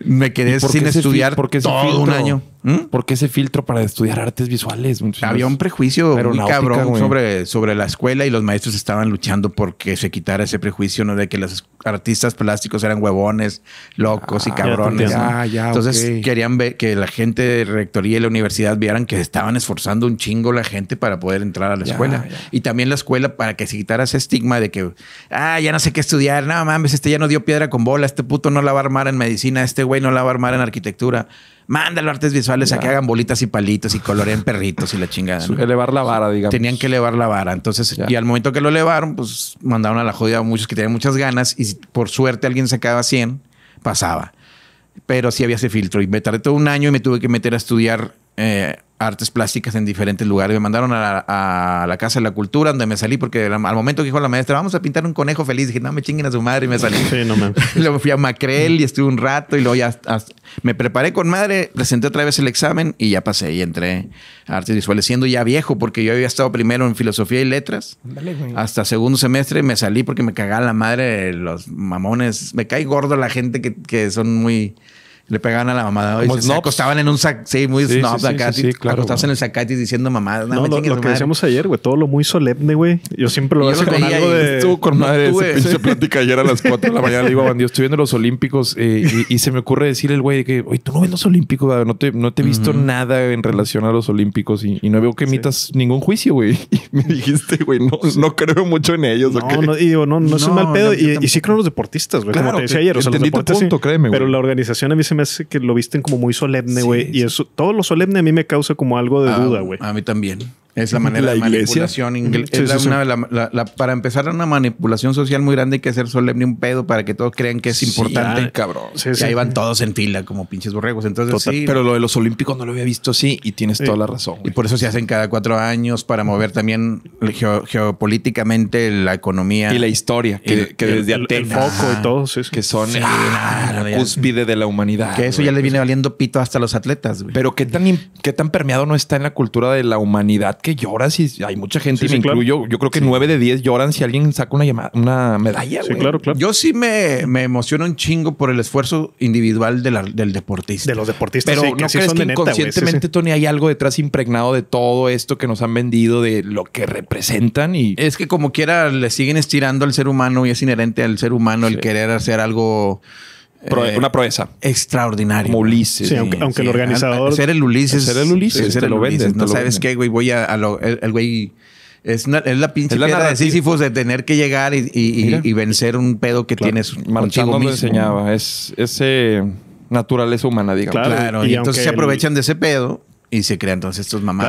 me quedé sin estudiar porque todo un año. ¿Mm? ¿Por qué ese filtro para estudiar artes visuales? Había un prejuicio muy cabrón sobre, sobre la escuela y los maestros estaban luchando porque se quitara ese prejuicio ¿no? de que los artistas plásticos eran huevones, locos y ah, cabrones. Ah, Entonces querían ver que la gente de rectoría y la universidad vieran que estaban esforzando un chingo la gente para poder entrar a la escuela. Y también la escuela para que se quitara ese estigma de que, ah, ya no sé qué estudiar, no mames, este ya no dio piedra con bola este puto no la va a armar en medicina, este güey no la va a armar en arquitectura. Mándalo artes visuales a que hagan bolitas y palitos y coloreen perritos y la chingada. Elevar la vara, digamos. Tenían que elevar la vara. Entonces, y al momento que lo elevaron, pues mandaron a la jodida a muchos que tenían muchas ganas y por suerte alguien sacaba 100, pasaba. Pero sí había ese filtro y me tardé todo un año y me tuve que meter a estudiar eh, artes plásticas en diferentes lugares. Me mandaron a, la Casa de la Cultura, donde me salí, porque al momento que dijo la maestra, vamos a pintar un conejo feliz, dije, no, me chinguen a su madre, y me salí. Sí, no me... luego fui a Macrel y estuve un rato, y luego ya me preparé con madre, presenté otra vez el examen y ya pasé y entré artes visuales, siendo ya viejo, porque yo había estado primero en filosofía y letras. hasta segundo semestre me salí porque me cagaba la madre los mamones. Me cae gordo la gente que, que son muy le pegaban a la mamada. se, acostaban en un sac, sí, muy no, snob sí, acá. en el sacatis diciendo mamadas. No, no lo, lo que decíamos ayer, güey, todo lo muy solemne, güey. Yo siempre lo veo con algo de. Estuvo con madre Se pinche plática ayer a las 4 de la mañana. Le digo, Bandido, estoy viendo los Olímpicos eh, y, se me ocurre decir el güey que, oye, tú no ves los Olímpicos, no te, no te he visto nada en relación a los Olímpicos y, no veo que emitas ningún juicio, güey. Y me dijiste, güey, no, no creo mucho en ellos. No, no, y no, no, es un mal pedo. y, sí creo en los deportistas, güey. como te decía ayer, o sea, los deportistas. Pero la organización a mí se me hace que lo visten como muy solemne, güey. y eso, todo lo solemne a mí me causa como algo de ah, duda, güey. A mí también. Es la manera la de manipulación inglesa. para empezar, una manipulación social muy grande hay que hacer solemne un pedo para que todos crean que es importante. Ah, cabrón. y ahí van todos en fila como pinches borregos. Entonces, Pero lo de los olímpicos no lo había visto así y tienes toda la razón. Y por eso se hacen cada cuatro años para mover también geopolíticamente la economía. Y la historia. Que, desde el, el foco Que son cúspide de la humanidad. Que eso ya le pues viene valiendo pito hasta los atletas. Pero qué tan, qué tan permeado no está en la cultura de la humanidad que lloran si hay mucha gente, y me incluyo. Yo creo que nueve de 10 lloran si alguien saca una, llamada, una medalla. claro, claro. Yo sí me, me emociono un chingo por el esfuerzo individual del deportista. De los deportistas. Pero no crees que inconscientemente, Tony, hay algo detrás impregnado de todo esto que nos han vendido, de lo que representan. Y es que como quiera le siguen estirando al ser humano y es inherente al ser humano el querer hacer algo eh, una proeza. extraordinaria Como Ulises. Sí, aunque, el organizador. Ser el Ulises. Ser el Ulises. Este, ser el, No sabes qué, güey. Voy a, lo, el güey. Es, la pinche es de Sísifos de tener que llegar y, vencer un pedo que tienes Marchando lo enseñaba. Es ese eh, naturaleza humana, digamos. Claro. Y, entonces se aprovechan de ese pedo y se crean entonces estos mamás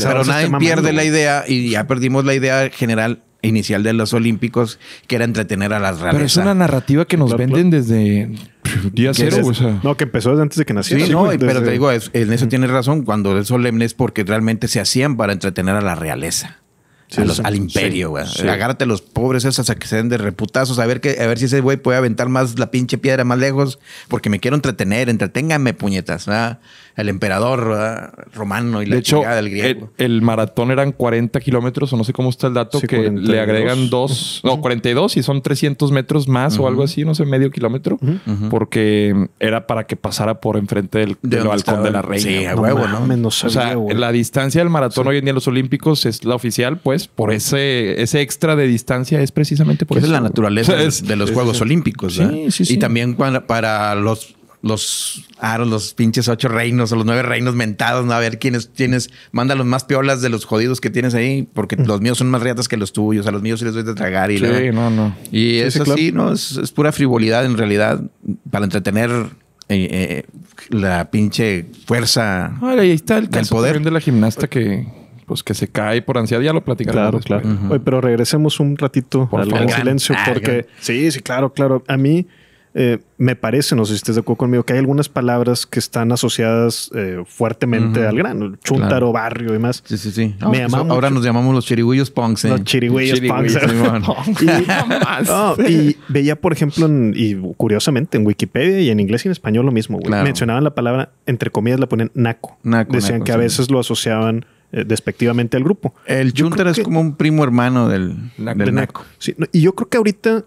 pero nadie pierde la idea y ya perdimos la idea general inicial de los Olímpicos, que era entretener a las realeza. Pero es una narrativa que nos venden desde día cero. o sea. No, que empezó antes de que nació. Sí, no, pues, pero te digo, en eso tienes razón. Cuando es solemne es porque realmente se hacían para entretener a la realeza. al imperio, güey. Agárrate los pobres esos a que se den de reputazos, a ver, que, a ver si ese güey puede aventar más la pinche piedra más lejos, porque me quiero entretener, entreténganme, puñetas. ¿verdad? el emperador romano y la de del griego. El, maratón eran 40 kilómetros, o no sé cómo está el dato, que le agregan dos, no, 42 y son 300 metros más o algo así, no sé, medio kilómetro, porque era para que pasara por enfrente del, balcón de la reina. Sí, a huevo, ¿no? menos. o sea, la distancia del maratón hoy en día en los Olímpicos es la oficial, pues, por ese, ese extra de distancia es precisamente por eso. es la naturaleza de los Juegos Olímpicos. Sí, sí, sí. Y también para los los aros, los pinches ocho reinos o los nueve reinos mentados, ¿no? A ver quiénes tienes, manda los más piolas de los jodidos que tienes ahí, porque mm. los míos son más riatas que los tuyos, a los míos sí les doy de tragar y sí, no, no. Y eso sí, ¿no? Es, pura frivolidad en realidad para entretener eh, eh, la pinche fuerza. ahí está el poder. de la gimnasta que, pues que se cae por ansiedad, ya lo platicamos Claro, pero regresemos un ratito al silencio, ah, porque sí, sí, claro, claro. A mí eh, me parece, no sé si estés de acuerdo conmigo, que hay algunas palabras que están asociadas eh, fuertemente al grano, chuntaro, barrio y más Sí, sí, sí. ahora nos llamamos los chirigüillos punks. ¿eh? Los chirigüillos, y, veía, por ejemplo, y curiosamente en Wikipedia y en inglés y en español lo mismo. Mencionaban la palabra, entre comillas, la ponían naco. Decían que a veces lo asociaban despectivamente al grupo. El chuntaro es como un primo hermano del, naco. y yo creo que ahorita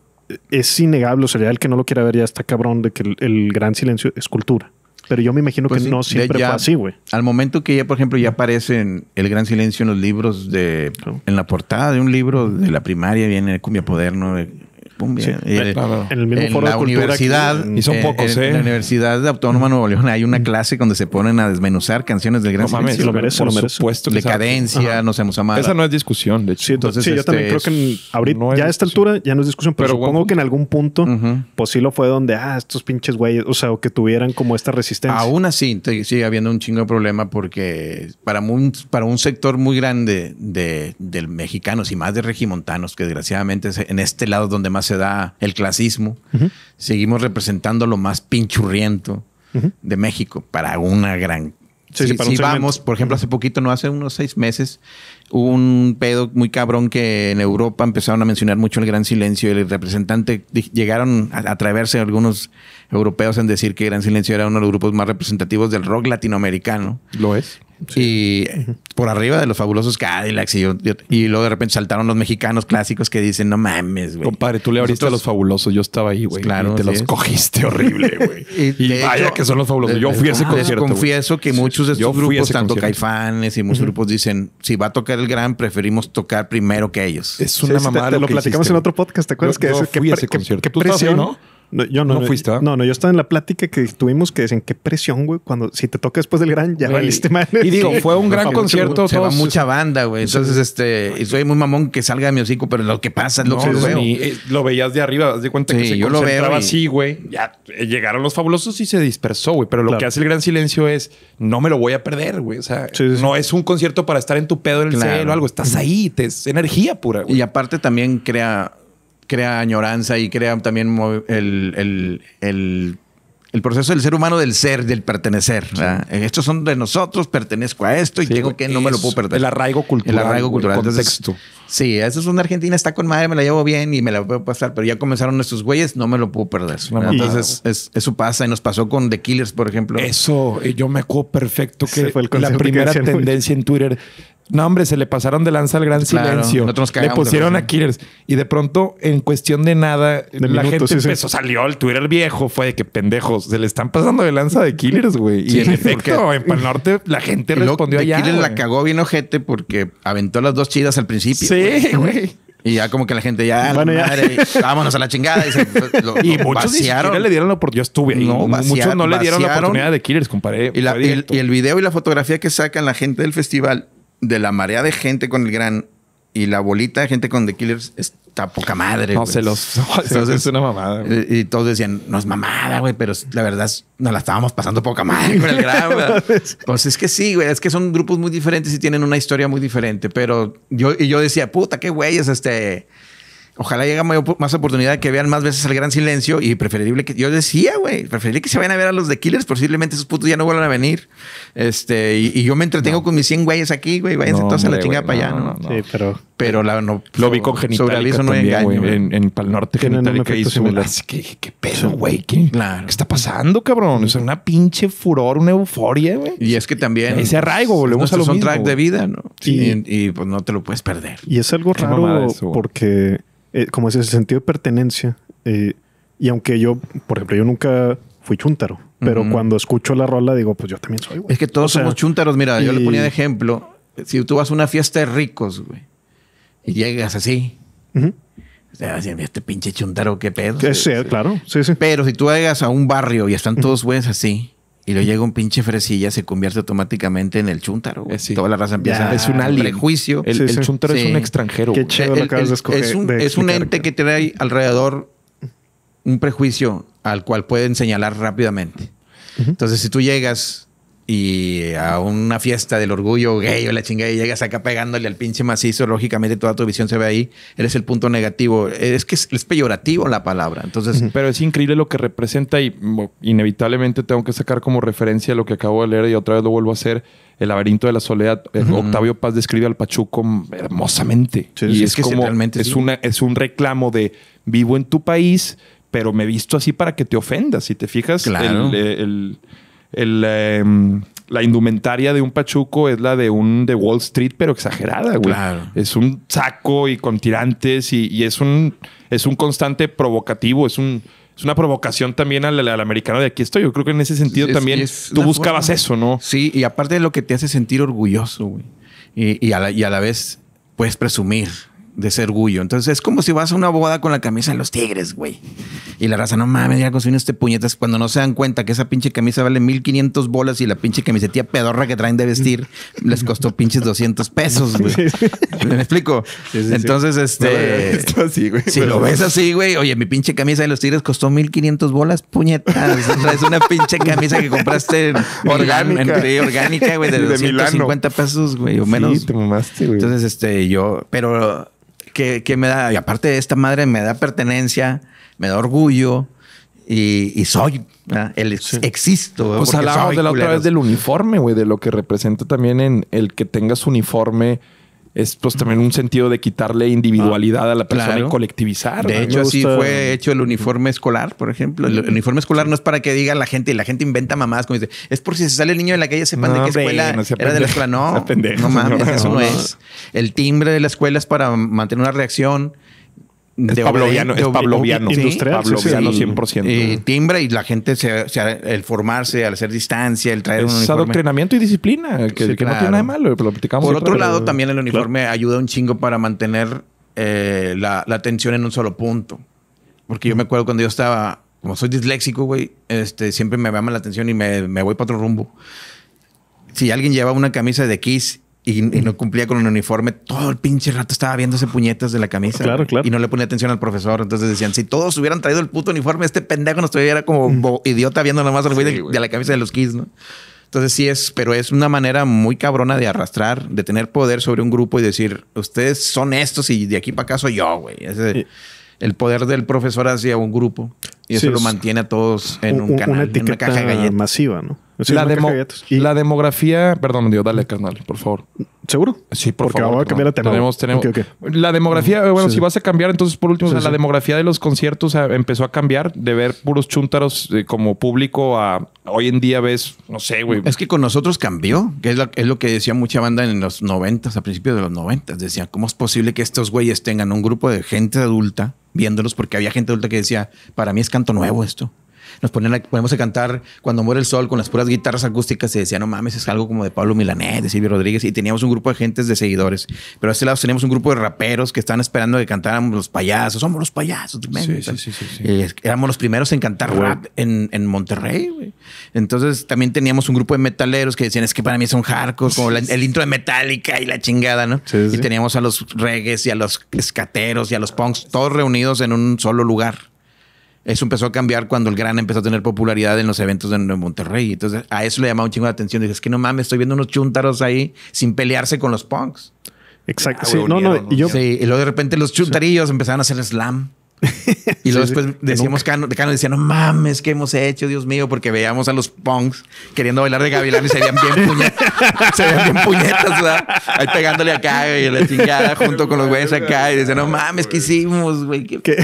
es innegable, o sea, el que no lo quiera ver ya está cabrón de que el, gran silencio es cultura. Pero yo me imagino pues que no siempre fue así, güey. Al momento que ya, por ejemplo, ya aparece el gran silencio en los libros de... En la portada de un libro de la primaria viene Cumbia Poder, ¿no? En la universidad. y son pocos, en, la Universidad Autónoma de Nuevo León hay una clase donde se ponen a desmenuzar canciones de Gran no, lo Decadencia, no se Esa no es discusión, de hecho. Entonces, yo también creo que ya a esta altura ya no es discusión, pero, supongo que en algún punto, pues lo fue donde, ah, estos pinches güeyes, o sea, o que tuvieran como esta resistencia. Aún así, sigue habiendo un chingo de problema porque para, un, para un sector muy grande de, mexicanos y más de regimontanos, que desgraciadamente en este lado donde más se da el clasismo, seguimos representando lo más pinchurriento de México para una gran... si, vamos, por ejemplo, hace poquito, no hace unos seis meses, hubo un pedo muy cabrón que en Europa empezaron a mencionar mucho el gran silencio y el representante llegaron a atreverse algunos europeos en decir que Gran Silencio era uno de los grupos más representativos del rock latinoamericano. Lo es. Y por arriba de los fabulosos Cadillacs. Y, y luego de repente saltaron los mexicanos clásicos que dicen, no mames, güey. Compadre, tú le abriste a los fabulosos. Yo estaba ahí, güey. Claro. Y te los cogiste horrible, güey. y, vaya que son los fabulosos. Yo fui a ese concierto. Confieso que muchos de estos grupos, tanto Caifanes y muchos grupos, dicen, si va a tocar el Gran, preferimos tocar primero que ellos. Es una mamada. Te, lo, platicamos en otro podcast, ¿te acuerdas? que, fui que, a ese concierto. Que, ¿Tú presión, ¿no? No, yo ah? no, No, yo estaba en la plática que tuvimos que dicen qué presión, güey, cuando si te toca después del gran, ya valiste mal. Y digo, fue un gran concierto. Se va mucha banda, güey. Entonces, este, soy muy mamón que salga de mi hocico, pero lo que pasa es lo que veo. Eh, lo veías de arriba, te das cuenta que se yo lo veo así, güey. Ya eh, llegaron los fabulosos y se dispersó, güey. Pero lo que hace el gran silencio es no me lo voy a perder, güey. O sea, no es un concierto para estar en tu pedo en el cielo o algo. Estás ahí, es energía pura, Y aparte también crea crea añoranza y crea también el, el, proceso del ser humano del ser, del pertenecer. Eh, estos son de nosotros, pertenezco a esto y tengo que no me lo puedo perder. El arraigo cultural. El arraigo cultural. contexto. sí, eso es una Argentina, está con madre, me la llevo bien y me la puedo pasar, pero ya comenzaron estos güeyes, no me lo puedo perder. Entonces, eso pasa y nos pasó con The Killers, por ejemplo. Eso, eh, yo me acuerdo perfecto que fue el la primera tendencia en Twitter no, hombre, se le pasaron de lanza al gran silencio. Le pusieron a killers. Y de pronto, en cuestión de nada, la gente empezó, salió el Twitter viejo, fue de que pendejos, se le están pasando de lanza de killers, güey. y en efecto, en el Norte la gente respondió allá. Killers la cagó bien ojete porque aventó las dos chidas al principio. Sí, güey. Y ya como que la gente ya, vámonos a la chingada. Y, se, y muchos vaciaron. le dieron la oportunidad. Yo estuve ahí. No, muchos no le dieron la oportunidad de Killers, compadre. Y, y el video y la fotografía que sacan la gente del festival de la marea de gente con el gran y la bolita de gente con The Killers está poca madre. No, se los. Entonces, es una mamada. Eh, y, todos decían, no es mamada, güey, pero la verdad nos la estábamos pasando poca madre con el gran, Pues es que sí, güey, es que son grupos muy diferentes y tienen una historia muy diferente. Pero yo, y yo decía, puta, qué es este Ojalá llegue más oportunidad que vean más veces el gran silencio y preferible que. Yo decía, güey, preferible que se vayan a ver a los de Killers, posiblemente esos putos ya no vuelvan a venir. Este, y, yo me entretengo con mis 100 güeyes aquí, güey, váyanse todos a la chingada para allá, ¿no? Sí, pero. Pero la, no, lo vi con Genitalia sobre no engaño, en, en Pal Norte hizo Así que qué pedo, güey. ¿Qué, ¿Qué está pasando, cabrón? Es una pinche furor, una euforia, güey. Y es que también... Ese arraigo, volvemos a lo mismo. Es un track de vida, ¿no? Sí. Y, y, pues no te lo puedes perder. Y es algo raro eso, porque eh, como ese sentido de pertenencia. Eh, y aunque yo, por ejemplo, yo nunca fui chuntaro, pero cuando escucho la rola digo, pues yo también soy, güey. Es que todos somos chuntaros. Mira, yo le ponía de ejemplo, si tú vas a una fiesta de ricos, güey, y llegas así. este pinche chuntaro, qué pedo. claro, sí, sí. Pero si tú llegas a un barrio y están todos güeyes así, y lo llega un pinche fresilla, se convierte automáticamente en el chuntaro. Eh, Toda la raza empieza. a es un Prejuicio. El, es un extranjero. Es un, ente que tiene alrededor un prejuicio al cual pueden señalar rápidamente. Entonces, si tú llegas y a una fiesta del orgullo gay o la chingada y llegas acá pegándole al pinche macizo, lógicamente toda tu visión se ve ahí. Eres el punto negativo. Es que es, peyorativo la palabra. Entonces. Pero es increíble lo que representa y inevitablemente tengo que sacar como referencia lo que acabo de leer y otra vez lo vuelvo a hacer. El laberinto de la soledad. Eh, Octavio Paz describe al Pachuco hermosamente. y es, como, es, es un reclamo de vivo en tu país, pero me visto así para que te ofendas. Si te fijas, el Em, la indumentaria de un pachuco es la de un de Wall Street, pero exagerada, güey. Es un saco y con tirantes y, es un es un constante provocativo, es una provocación también al, americano de aquí estoy. Yo creo que en ese sentido también tú buscabas eso, ¿no? Sí, y aparte de lo que te hace sentir orgulloso, Y, y a la vez puedes presumir de ese orgullo. Entonces es como si vas a una boda con la camisa de los tigres, güey. Y la raza, no mames, ya este puñetas. Cuando no se dan cuenta que esa pinche camisa vale 1500 bolas y la pinche camiseta pedorra que traen de vestir les costó pinches 200 pesos, güey. ¿Me explico? Entonces, este. así, güey. Si lo ves así, güey, oye, mi pinche camisa de los tigres costó 1500 bolas, puñetas. es una pinche camisa que compraste orgánica, en, orgánica güey, de, 250 pesos, güey, o menos. Entonces, este, yo. Pero que, me da, y aparte de esta madre, me da pertenencia, me da orgullo y, soy, el existo. Pues hablamos de la otra vez del uniforme, güey, de lo que representa también en el que tengas uniforme es pues también un sentido de quitarle individualidad ah, a la persona y colectivizar. De hecho, así fue hecho el uniforme escolar, por ejemplo. El, uniforme escolar no es para que diga la gente y la gente inventa mamás como dice, es por si se sale el niño de la calle sepan de qué escuela era de la escuela. No, no mames, eso no, es. El timbre de la escuela es para mantener una reacción de pavloviano, es pavloviano. industrial, 100%. Y, y y la gente, se, el formarse, al hacer distancia, el traer un uniforme. adoctrinamiento y disciplina, que, no tiene nada de malo. Lo Por otro lado, también el uniforme ayuda un chingo para mantener eh, la, la atención en un solo punto. Porque yo me acuerdo cuando yo estaba, como soy disléxico, güey, este, siempre me llama la atención y me, me voy para otro rumbo si alguien lleva una camisa de Kiss y, no cumplía con el uniforme, todo el pinche rato estaba viéndose puñetas de la camisa. Claro, claro. Y no le ponía atención al profesor. Entonces decían, si todos hubieran traído el puto uniforme, este pendejo no estuviera como idiota viendo nada más güey de, la camisa de los Kids, ¿no? Entonces sí es, pero es una manera muy cabrona de arrastrar, de tener poder sobre un grupo y decir, ustedes son estos y de aquí para acá soy yo, güey. Ese, El poder del profesor hacia un grupo. Y eso lo mantiene a todos en un, canal, en una caja de galletas. masiva, ¿no? la, y... la demografía, perdón, Dios, dale, carnal, por favor. ¿Seguro? Sí, por Porque favor. Porque vamos a cambiar La demografía, eh, bueno, si vas a cambiar, entonces por último, la demografía de los conciertos empezó a cambiar de ver puros chuntaros eh, como público a hoy en día ves, no sé, güey. Es que con nosotros cambió, que es lo, que decía mucha banda en los noventas, a principios de los noventas. Decían, ¿cómo es posible que estos güeyes tengan un grupo de gente adulta viéndolos? Porque había gente adulta que decía, para mí es canto nuevo esto nos a, ponemos a cantar Cuando muere el sol con las puras guitarras acústicas y decía, no mames, es algo como de Pablo Milanés, de Silvio Rodríguez, y teníamos un grupo de gentes de seguidores. Pero a este lado teníamos un grupo de raperos que estaban esperando que cantáramos los payasos, somos los payasos. Sí, sí, eh, éramos los primeros en cantar rap en, Monterrey. Entonces también teníamos un grupo de metaleros que decían, es que para mí son hardcore, como el intro de Metallica y la chingada, ¿no? y teníamos a los reggaes y a los escateros y a los punks, todos reunidos en un solo lugar. Eso empezó a cambiar cuando el Gran empezó a tener popularidad en los eventos en Monterrey. Entonces, a eso le llamaba un chingo de atención. Dices, es que no mames, estoy viendo unos chuntaros ahí sin pelearse con los punks. Exacto. sí, no, no, y luego de repente los chuntarillos empezaron a hacer slam. y luego después decíamos, Cano, decía, no mames, ¿qué hemos hecho, Dios mío? Porque veíamos a los punks queriendo bailar de gavilán y se veían bien puñetas, se veían bien puñetas, ¿verdad? Ahí pegándole acá, y la chingada, junto con los güeyes acá, y decían, no mames, ¿qué hicimos, güey? ¿Qué, ¿Qué?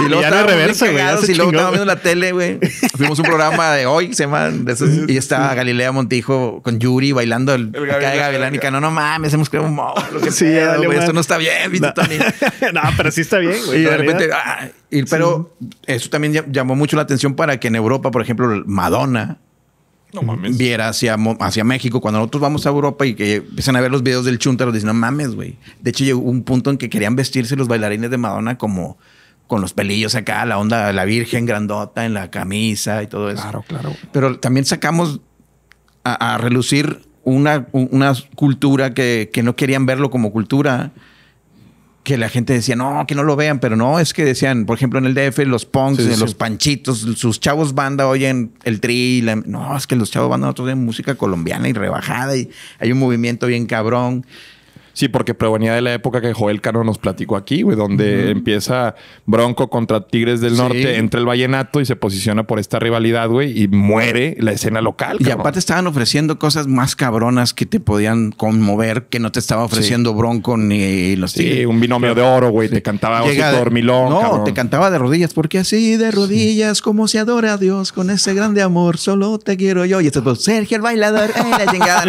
Y luego estábamos reversa, güey, y luego viendo la tele, güey. Fuimos un programa de hoy, se llama, de esos, y estaba Galilea Montijo con Yuri bailando el, el acá gavilán y Cano, no mames, hemos creado un móvil, sí, Esto no está bien, no. no, pero sí está bien, güey de repente, ah, pero eso también llamó mucho la atención para que en Europa, por ejemplo, Madonna viera hacia, hacia México. Cuando nosotros vamos a Europa y que empiezan a ver los videos del Chuntaro, dicen, no mames, güey. De hecho, llegó un punto en que querían vestirse los bailarines de Madonna como con los pelillos acá, la onda la virgen grandota en la camisa y todo eso. Claro, claro. Pero también sacamos a, relucir una, cultura que, que no querían verlo como cultura que la gente decía, no, que no lo vean, pero no, es que decían, por ejemplo, en el DF, los punks, eh, los panchitos, sus chavos banda oyen el tri, no, es que los chavos banda otros oyen música colombiana y rebajada y hay un movimiento bien cabrón. Sí, porque provenía de la época que Joel Cano nos platicó aquí, güey, donde empieza Bronco contra Tigres del Norte, entre el Vallenato y se posiciona por esta rivalidad, güey, y muere la escena local. Y aparte estaban ofreciendo cosas más cabronas que te podían conmover, que no te estaba ofreciendo Bronco ni los Tigres. Sí, un binomio de oro, güey, te cantaba Llega de, Dormilón. No, te cantaba de rodillas, porque así de rodillas, como se adora a Dios con ese grande amor, solo te quiero yo. Y esto pues, Sergio el bailador, la chingada,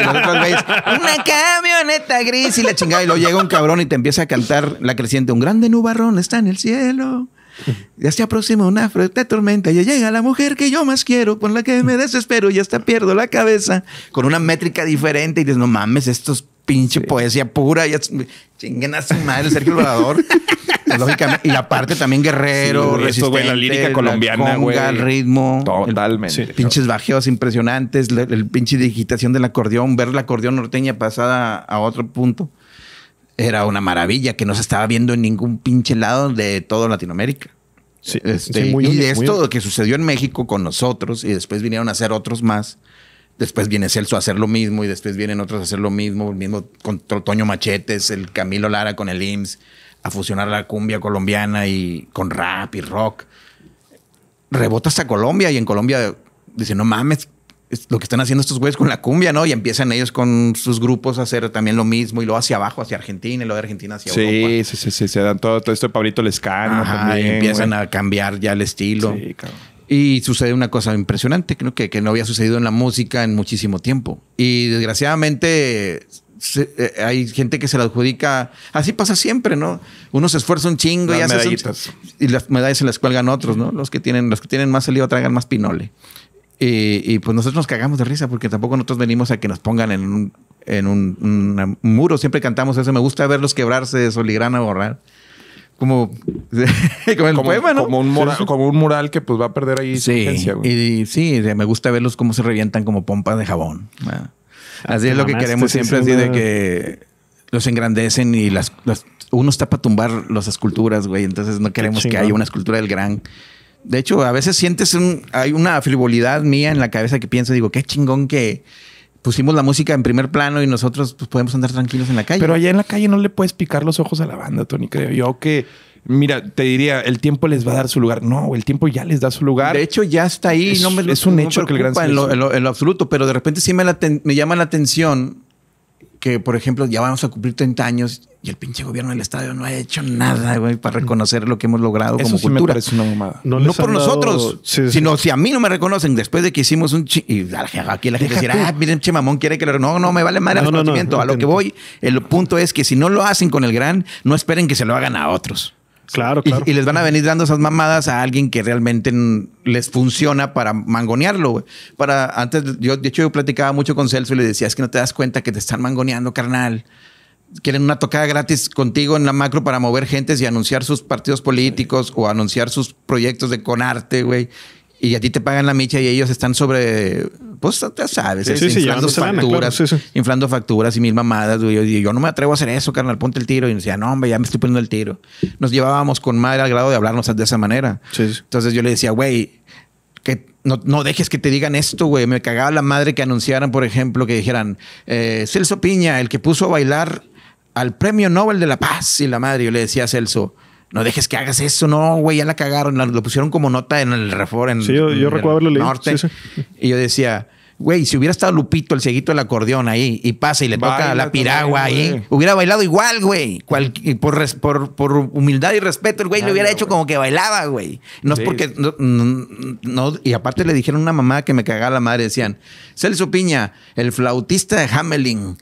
y los otros, una camioneta gris y la chingada. Y luego llega un cabrón y te empieza a cantar la creciente. Un grande nubarrón está en el cielo. Ya se aproxima una de tormenta y llega la mujer que yo más quiero, con la que me desespero y hasta pierdo la cabeza, con una métrica diferente y dices, no mames, estos pinche poesía pura. Ya, chinguen así, madre Sergio pues, lógicamente. Y aparte también guerrero, la lírica colombiana, güey. el ritmo. Totalmente. pinches bajeos impresionantes, el pinche digitación del acordeón, ver la acordeón norteña pasada a otro punto. Era una maravilla que no se estaba viendo en ningún pinche lado de toda Latinoamérica. Este, y esto que sucedió en México con nosotros y después vinieron a hacer otros más Después viene Celso a hacer lo mismo y después vienen otros a hacer lo mismo, el mismo con Toño Machetes, el Camilo Lara con el IMSS, a fusionar la cumbia colombiana y con rap y rock. Rebota hasta Colombia y en Colombia dicen, no mames, es lo que están haciendo estos güeyes con la cumbia, ¿no? Y empiezan ellos con sus grupos a hacer también lo mismo y lo hacia abajo, hacia Argentina y luego de Argentina hacia Europa. Sí, sí, sí, se dan todo, esto de Pablito Lescano empiezan a cambiar ya el estilo. Sí, y sucede una cosa impresionante, creo que, que no había sucedido en la música en muchísimo tiempo. Y desgraciadamente eh, hay gente que se la adjudica. Así pasa siempre, ¿no? Uno se esfuerza un chingo y hace. y las medallas se las cuelgan otros, ¿no? Los que tienen, los que tienen más saliva tragan más pinole. Y, pues nosotros nos cagamos de risa porque tampoco nosotros venimos a que nos pongan en un, muro. Siempre cantamos eso. Me gusta verlos quebrarse, soligrana, borrar como, como un, mural, que pues va a perder ahí su Y, sí, me gusta verlos como se revientan como pompas de jabón. así es lo que queremos siempre, así de que los engrandecen y las, uno está para tumbar las esculturas, güey. Entonces no queremos que haya una escultura del gran. De hecho, a veces sientes hay una frivolidad mía en la cabeza que pienso, digo, qué chingón que pusimos la música en primer plano y nosotros pues, podemos andar tranquilos en la calle. Pero allá en la calle no le puedes picar los ojos a la banda, Tony, creo yo que... Mira, te diría, el tiempo les va a dar su lugar. No, el tiempo ya les da su lugar. De hecho, ya está ahí. Es, no me, es un hecho el en lo, en, lo, absoluto, pero de repente sí me llama la atención que, por ejemplo, ya vamos a cumplir 30 años y el pinche gobierno del estadio no ha hecho nada, para reconocer lo que hemos logrado como cultura. Me una mamada. No, por nosotros, sino si a mí no me reconocen después de que hicimos un. Y aquí la gente dirá, ah, miren, che mamón quiere que lo. No, no, me vale madre el a lo que voy, el punto es que si no lo hacen con el gran, no esperen que se lo hagan a otros. Claro, Y, les van a venir dando esas mamadas a alguien que realmente les funciona para mangonearlo, Para antes, yo, de hecho, yo platicaba mucho con Celso y le decía, es que no te das cuenta que te están mangoneando, carnal. Quieren una tocada gratis contigo en la macro para mover gentes y anunciar sus partidos políticos o anunciar sus proyectos de con arte, güey. Y a ti te pagan la micha y ellos están sobre pues ya sabes, inflando facturas, inflando facturas y mil mamadas, Yo, no me atrevo a hacer eso, carnal, ponte el tiro. Y decía, no, hombre, ya me estoy poniendo el tiro. Nos llevábamos con madre al grado de hablarnos de esa manera. Entonces yo le decía, güey, que no, dejes que te digan esto, güey. Me cagaba la madre que anunciaran, por ejemplo, que dijeran, eh, Celso Piña, el que puso a bailar al premio Nobel de la Paz. Y la madre, yo le decía a Celso, no dejes que hagas eso, no, güey, ya la cagaron, lo, pusieron como nota en el refor, en, yo, recuerdo el norte. Y yo decía, güey, si hubiera estado Lupito, el ceguito del acordeón ahí, y pasa y le toca la piragua ahí, hubiera bailado igual, güey. por, por, por, humildad y respeto, el güey le hubiera hecho como que bailaba, güey. No es porque. No, y aparte le dijeron a una mamá que me cagaba la madre, decían: Celso Piña, el flautista de Hamelin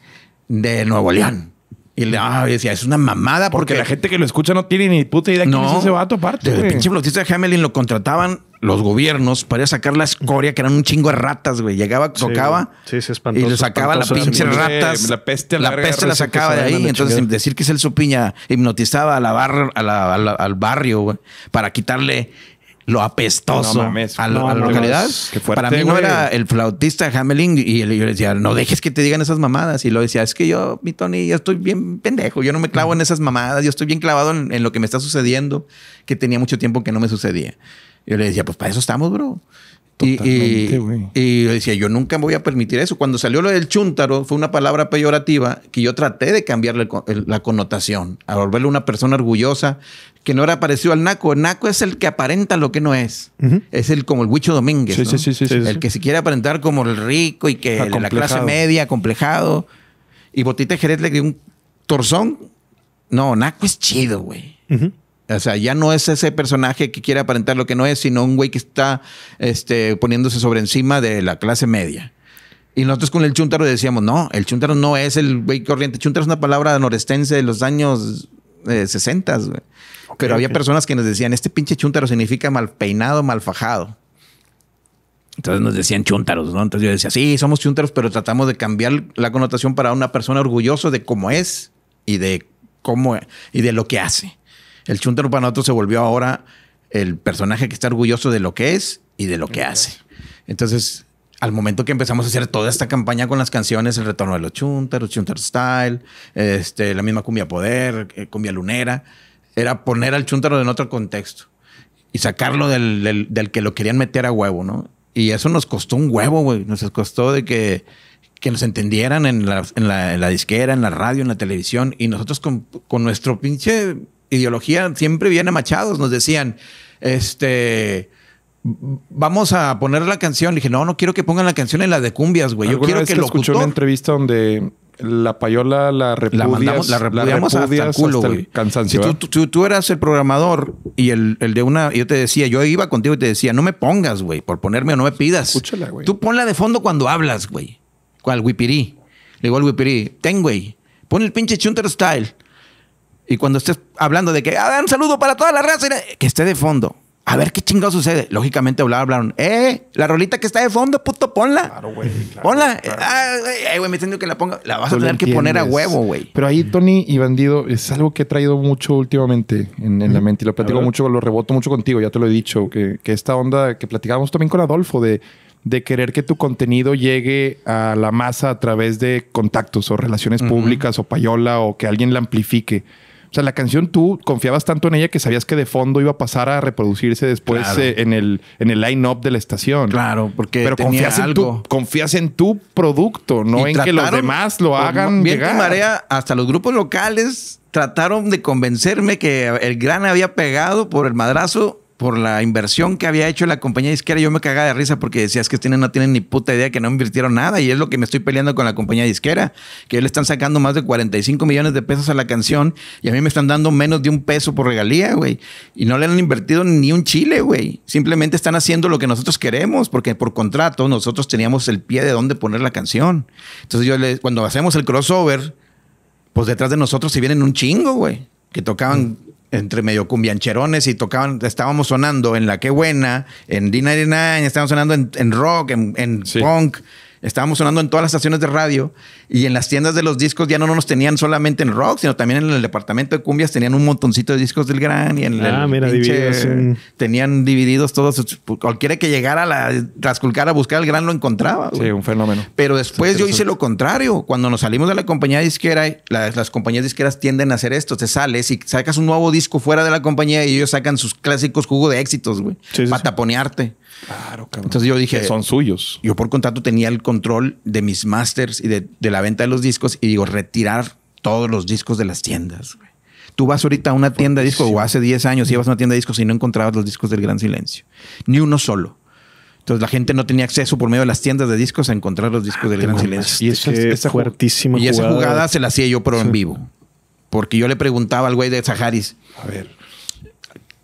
de Nuevo León. Y le ah, decía, es una mamada. Porque, porque, la gente que lo escucha no tiene ni puta idea no, quién es ese vato aparte. El pinche flautista de Hamelin lo contrataban los gobiernos para sacar la escoria, que eran un chingo de ratas, güey. Llegaba, tocaba y le sacaba la pinche ratas. La peste, la, la peste la sacaba de ahí. Entonces, decir que es el Piña hipnotizaba al barrio, güey, para quitarle lo apestoso a, la, localidad. Para mí no era el flautista Hamelin y yo le decía, no dejes que te digan esas mamadas. Y lo decía, es que yo, mi Tony, yo estoy bien pendejo, yo no me clavo en esas mamadas, yo estoy bien clavado en, lo que me está sucediendo, que tenía mucho tiempo que no me sucedía. yo le decía, pues para eso estamos, bro y, decía, yo nunca me voy a permitir eso. Cuando salió lo del chúntaro, fue una palabra peyorativa que yo traté de cambiarle la connotación, a volverle una persona orgullosa que no era parecido al naco. El naco es el que aparenta lo que no es. Es el como el Huicho Domínguez. ¿no? el que se quiere aparentar como el rico y que la clase media, complejado. Y Botita Jerez le dio un torzón. No, naco es chido, güey. O sea, ya no es ese personaje que quiere aparentar lo que no es, sino un güey que está este, poniéndose sobre encima de la clase media. Y nosotros con el chuntaro decíamos, no, el chuntaro no es el güey corriente. Chuntaro es una palabra norestense de los años 60, eh, Pero había personas que nos decían, este pinche chuntaro significa mal peinado, mal fajado. Entonces nos decían chuntaros, ¿no? Entonces yo decía, sí, somos chuntaros, pero tratamos de cambiar la connotación para una persona orgullosa de cómo es y de cómo y de lo que hace. El Chuntaro Panato se volvió ahora el personaje que está orgulloso de lo que es y de lo que hace. Entonces, al momento que empezamos a hacer toda esta campaña con las canciones, el retorno de los chunteros, Chuntaro Style, este, la misma Cumbia Poder, eh, Cumbia Lunera, era poner al Chuntaro en otro contexto y sacarlo del, que lo querían meter a huevo, ¿no? Y eso nos costó un huevo, güey. Nos costó de que, nos entendieran en la, en, la, en la, disquera, en la radio, en la televisión. Y nosotros con, con nuestro pinche ideología siempre viene machados. Nos decían, este, vamos a poner la canción. dije, no, no quiero que pongan la canción en la de cumbias, güey. Yo quiero que lo escuchó una entrevista donde la payola la repudias, la, repudiamos hasta culo, güey. Si tú, eras el programador y el, de una, yo te decía, yo iba contigo y te decía, no me pongas, güey, por ponerme o no me pidas. Escúchala, güey. Tú ponla de fondo cuando hablas, güey. Con el Le digo al wipiri... ten, güey. Pon el pinche Chunter Style. Y cuando estés hablando de que, ah, un saludo para toda la raza, que esté de fondo. A ver qué chingado sucede. Lógicamente hablaron, hablaron. Eh, la rolita que está de fondo, puto, ponla. Claro, güey. ponla. Ah, eh, eh, güey, me entiendo que la ponga. La vas a tener que poner a huevo, güey. Pero ahí, Tony y Bandido, es algo que he traído mucho últimamente en, la mente y lo platico mucho, lo reboto mucho contigo, ya te lo he dicho, que, esta onda que platicábamos también con Adolfo de de querer que tu contenido llegue a la masa a través de contactos o relaciones públicas o payola o que alguien la amplifique. O sea, la canción tú confiabas tanto en ella que sabías que de fondo iba a pasar a reproducirse después eh, en el, en el line-up de la estación. Claro, porque confías, algo. En tu, confías en tu producto, no en que los demás lo hagan bien marea, hasta los grupos locales trataron de convencerme que el gran había pegado por el madrazo por la inversión que había hecho la compañía disquera, yo me cagaba de risa porque decías que tienen, no tienen ni puta idea que no invirtieron nada y es lo que me estoy peleando con la compañía disquera, que le están sacando más de 45 millones de pesos a la canción y a mí me están dando menos de un peso por regalía, güey. Y no le han invertido ni un chile, güey. Simplemente están haciendo lo que nosotros queremos porque por contrato nosotros teníamos el pie de dónde poner la canción. Entonces yo cuando hacemos el crossover, pues detrás de nosotros se vienen un chingo, güey, que tocaban entre medio cumbiancherones y tocaban, estábamos sonando en La Qué Buena, en D-99, estábamos sonando en, rock, en, en punk. Estábamos sonando en todas las estaciones de radio y en las tiendas de los discos ya no nos tenían solamente en rock, sino también en el departamento de cumbias tenían un montoncito de discos del Gran y en ah, mira, divididos, tenían divididos todos. Pues, cualquiera que llegara a la trasculcar a buscar el Gran lo encontraba. Sí, un fenómeno. Pero después yo hice lo contrario. Cuando nos salimos de la compañía disquera, las, compañías disqueras tienden a hacer esto. Te sales y sacas un nuevo disco fuera de la compañía y ellos sacan sus clásicos jugo de éxitos, güey, para taponearte. Claro, cabrón. Entonces yo dije. son suyos. Yo por contrato tenía el control de mis masters y de, la venta de los discos y digo, retirar todos los discos de las tiendas. Tú vas ahorita a una tienda de discos o hace 10 años ibas a una tienda de discos y no encontrabas los discos del Gran Silencio. Ni uno solo. Entonces la gente no tenía acceso por medio de las tiendas de discos a encontrar los discos ah, del Gran Silencio. Y esa, esa jugada, se la hacía yo, pero en vivo. Porque yo le preguntaba al güey de Saharis. A ver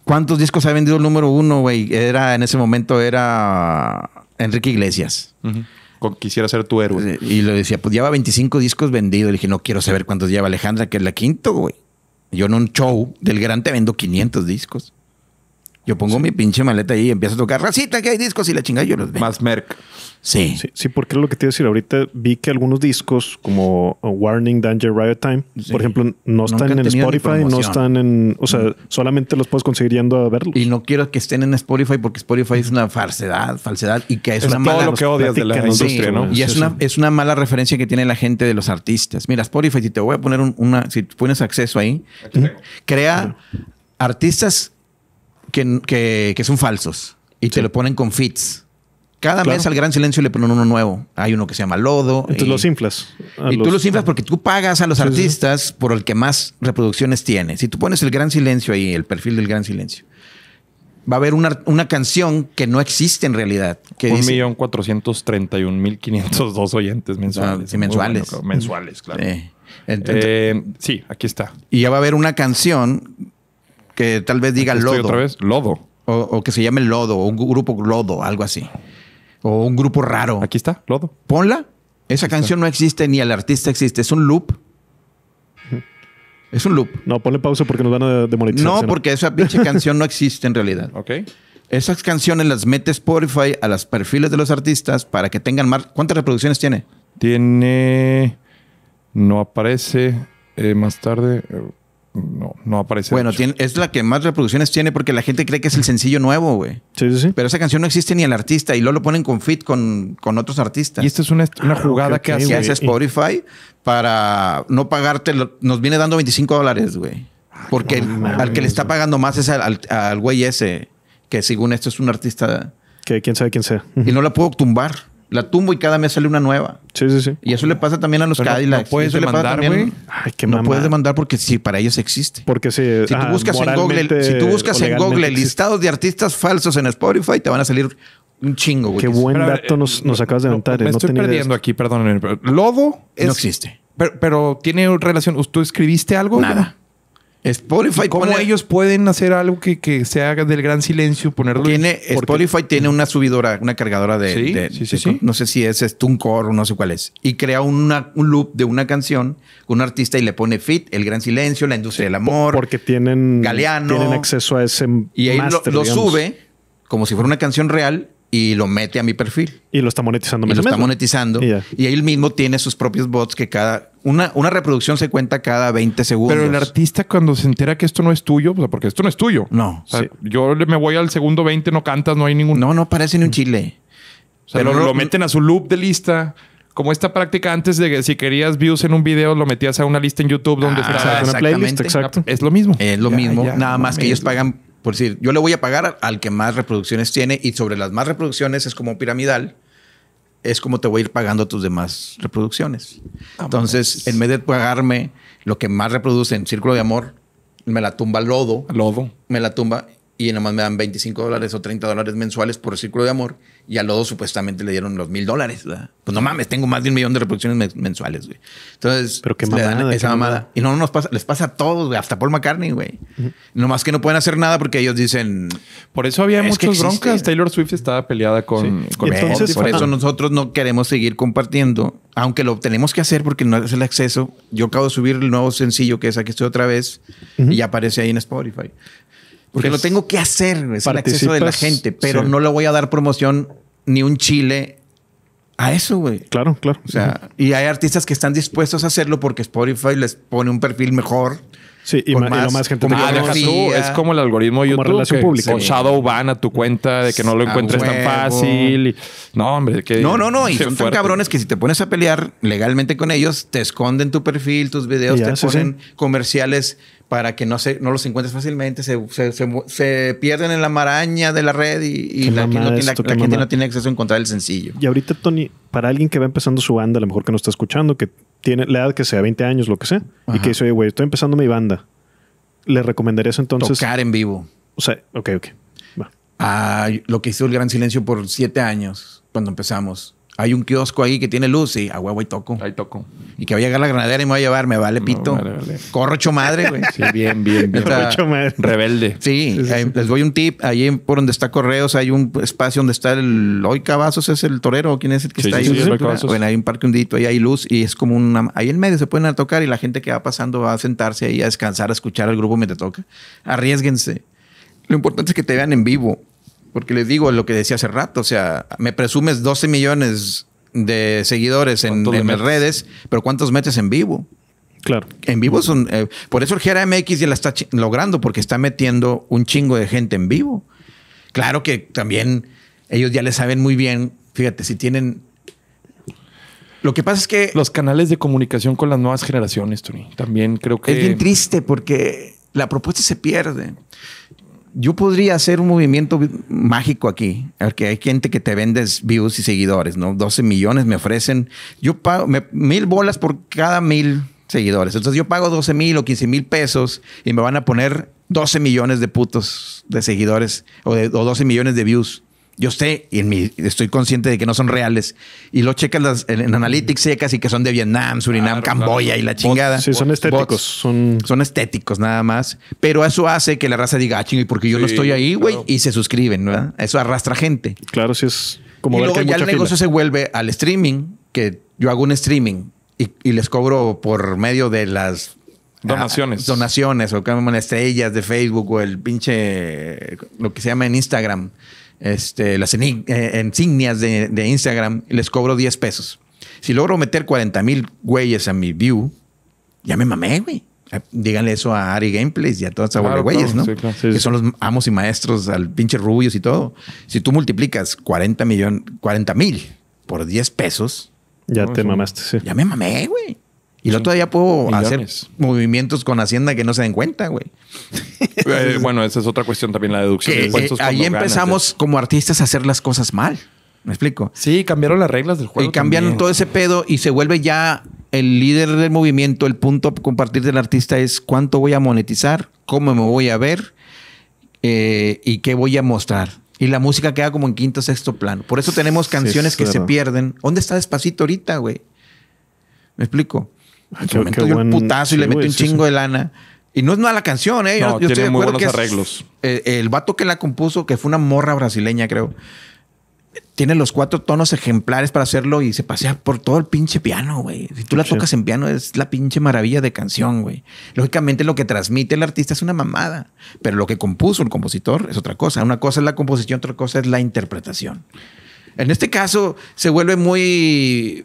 ¿Cuántos discos ha vendido el número uno, güey? Era, en ese momento era Enrique Iglesias. Quisiera ser tu héroe. Eh, y le decía, pues lleva 25 discos vendidos. Le dije, no quiero saber cuántos lleva Alejandra, que es la quinto, güey. Yo en un show del gran te vendo 500 discos. Yo pongo mi pinche maleta ahí y empiezo a tocar racita que hay discos y la chingada yo los Más merc. Sí. sí. porque es lo que te iba a decir ahorita, vi que algunos discos como uh, Warning, Danger, Riot Time, por ejemplo, no están en Spotify, no están en, o sea, mm. solamente los puedes conseguir yendo a verlos. Y no quiero que estén en Spotify porque Spotify es una falsedad, falsedad y que es, una todo mala lo que odias de la industria, ¿no? Y es una es una mala referencia que tiene la gente de los artistas. Mira, Spotify si te voy a poner una si pones acceso ahí, crea artistas que, que, son falsos y te lo ponen con fits. Cada mes al gran silencio le ponen uno nuevo. Hay uno que se llama Lodo. Y los inflas. Y tú los inflas porque tú pagas a los artistas por el que más reproducciones tiene. Si tú pones el gran silencio ahí, el perfil del gran silencio, va a haber una, canción que no existe en realidad. un millón cuatrocientos treinta y un mil quinientos dos oyentes mensuales. Ah, mensuales. mensuales, claro. Eh, sí, aquí está. Y ya va a haber una canción que tal vez diga Lodo. otra vez, Lodo. O, que se llame Lodo, o un grupo Lodo, algo así. O un grupo raro. Aquí está, Lodo. Ponla. Esa canción no existe ni el artista existe, es un loop. Es un loop. No, ponle pausa porque nos van a demonetizar. No, porque esa pinche canción no existe en realidad. Ok. Esas canciones las mete Spotify a los perfiles de los artistas para que tengan más. ¿Cuántas reproducciones tiene? Tiene. No aparece. Eh, más tarde no, no aparece. Bueno, tiene, es la que más reproducciones tiene porque la gente cree que es el sencillo nuevo, güey. Sí, sí, sí. Pero esa canción no existe ni el artista y luego lo ponen con fit con, con otros artistas. Y esta es una, ah, jugada que, hace, Spotify para no pagarte, nos viene dando 25 dólares, güey. Porque al que le está pagando más es al, al güey ese, que según esto es un artista. Que quién sabe quién sea. Y no la puedo tumbar. La tumbo y cada mes sale una nueva. Sí, sí, sí. Y eso le pasa también a los Cadillacs. No puedes demandar, No puedes demandar porque sí, para ellos existe. Porque si si, buscas en Google, si tú buscas en Google listados de artistas falsos en Spotify, te van a salir un chingo, Qué buen dato eh, nos, acabas de notar. No, eh, me estoy perdiendo aquí, perdón Lodo no existe. Pero, pero, tiene relación. ¿Tú escribiste algo? Nada. Spotify. ¿Cómo ellos pueden hacer algo que, que haga del gran silencio? Ponerlo. Tiene, Spotify tiene una subidora, una cargadora de. Sí, sí, sí, No sé si es, es o no sé cuál es. Y crea un loop de una canción con un artista y le pone fit, el gran silencio, la industria del amor. Porque tienen. Galeano. Tienen acceso a ese. Y ahí lo, sube como si fuera una canción real y lo mete a mi perfil. Y lo está monetizando. Y lo está monetizando. Y él mismo tiene sus propios bots que cada una, reproducción se cuenta cada 20 segundos. Pero el artista cuando se entera que esto no es tuyo, porque esto no es tuyo. No. Yo me voy al segundo 20, no cantas, no hay ningún... No, no parece ni un chile. Pero lo, meten a su loop de lista como esta práctica antes de que si querías views en un video, lo metías a una lista en YouTube donde ah, una playlist. Exacto. Es lo mismo. Es lo mismo. Nada más que ellos pagan, por decir, yo le voy a pagar al que más reproducciones tiene y sobre las más reproducciones es como piramidal es como te voy a ir pagando tus demás reproducciones. Ah, Entonces, en vez de pagarme lo que más reproduce en Círculo de Amor, me la tumba Lodo. Lodo. Me la tumba y nada más me dan 25 dólares o 30 dólares mensuales por Círculo de Amor y a Lodo supuestamente le dieron los mil dólares. Pues no mames, tengo más de un millón de reproducciones mensuales, güey. Entonces, Pero qué mamada, le dan esa mamada. Y no nos pasa, les pasa a todos, güey, hasta Paul McCartney, güey. Nomás que no pueden hacer nada porque ellos dicen. Por eso había muchas broncas. Taylor Swift estaba peleada con, Entonces, Por eso nosotros no queremos seguir compartiendo, aunque lo tenemos que hacer porque no es el acceso. Yo acabo de subir el nuevo sencillo que es Aquí estoy otra vez y ya aparece ahí en Spotify. Porque lo tengo que hacer, es el acceso de la gente, pero no le voy a dar promoción ni un chile a eso, güey. Claro, claro. O sea, y hay artistas que están dispuestos a hacerlo porque Spotify les pone un perfil mejor. Sí, y, más, gente es como el algoritmo de YouTube relación shadow van a tu cuenta de que no lo encuentres tan fácil. no, hombre, No, no, no, y son tan cabrones que si te pones a pelear legalmente con ellos, te esconden tu perfil, tus videos, te ponen comerciales para que no, se, no los encuentres fácilmente, se, pierden en la maraña de la red y, la, gente no, tiene, acceso a encontrar el sencillo. Y ahorita, Tony, para alguien que va empezando su banda, a lo mejor que no está escuchando, que tiene la edad que sea, 20 años, lo que sea, y que dice, oye, güey, estoy empezando mi banda, ¿le recomendarías entonces? Tocar en vivo. O sea, ok, ok. Va. Ah, lo que hizo el Gran Silencio por siete años cuando empezamos hay un kiosco ahí que tiene luz, y a huevo y toco. Ahí toco. Y que voy a llegar la granadera y me va a llevar, me vale pito. Corro madre, güey. Sí, bien, bien, bien. Corro madre. Rebelde. Sí, les voy un tip. Allí por donde está Correos hay un espacio donde está el... Hoy Cavazos es el torero, ¿quién es el que sí, está ahí? bueno, hay un parque hundito, ahí hay luz y es como una... Ahí en medio se pueden tocar y la gente que va pasando va a sentarse ahí a descansar, a escuchar al grupo te toca. Arriesguense. Lo importante es que te vean en vivo. Porque les digo lo que decía hace rato, o sea, me presumes 12 millones de seguidores en, redes, pero ¿cuántos metes en vivo? Claro. En vivo son. Eh, por eso el GRMX ya la está logrando, porque está metiendo un chingo de gente en vivo. Claro que también ellos ya le saben muy bien. Fíjate, si tienen. Lo que pasa es que. Los canales de comunicación con las nuevas generaciones, Tony. También creo que. Es bien triste porque la propuesta se pierde yo podría hacer un movimiento mágico aquí, que hay gente que te vendes views y seguidores, ¿no? 12 millones me ofrecen, yo pago mil bolas por cada mil seguidores. Entonces yo pago 12 mil o 15 mil pesos y me van a poner 12 millones de putos de seguidores o, de, o 12 millones de views yo sé y en estoy consciente de que no son reales. Y lo checas en, Analytics secas y que son de Vietnam, Surinam, Camboya y la chingada. sí, son estéticos. son... estéticos nada más. Pero eso hace que la raza diga, ah, chingo, y porque yo no estoy ahí, güey, y se suscriben, ¿verdad? Eso arrastra gente. Claro, sí es como y luego ya el negocio se vuelve al streaming, que yo hago un streaming y, les cobro por medio de las ah, Donaciones. donaciones o las estrellas de Facebook o el pinche lo que se llama en Instagram. Este, las eh, insignias de, Instagram, les cobro 10 pesos. Si logro meter 40 mil güeyes a mi view, ya me mamé, güey. Ah, díganle eso a Ari Gameplays y a todas esas güeyes, ¿no? que son los amos y maestros, al pinche Rubios y todo. Si tú multiplicas 40 mil por 10 pesos. Ya te mamaste, sí. Ya me mamé, güey. Y yo todavía puedo hacer movimientos con Hacienda que no se den cuenta, güey. Eh, bueno, esa es otra cuestión también, la deducción de ahí empezamos ¿eh? como artistas a hacer las cosas mal. ¿Me explico? Sí, cambiaron las reglas del juego. Y cambian todo ese pedo y se vuelve ya el líder del movimiento. El punto compartir del artista es cuánto voy a monetizar, cómo me voy a ver eh, y qué voy a mostrar. Y la música queda como en quinto sexto plano. Por eso tenemos canciones que se pierden. ¿Dónde está Despacito ahorita, güey? ¿Me explico? Le un putazo y le mete un chingo de lana. Y no es la canción, ¿eh? no, tiene muy buenos arreglos. Eh, el vato que la compuso, que fue una morra brasileña, creo, tiene los cuatro tonos ejemplares para hacerlo y se pasea por todo el pinche piano, güey. Si tú la tocas en piano, es la pinche maravilla de canción, güey. Lógicamente, lo que transmite el artista es una mamada, pero lo que compuso el compositor es otra cosa. Una cosa es la composición, otra cosa es la interpretación. En este caso, se vuelve muy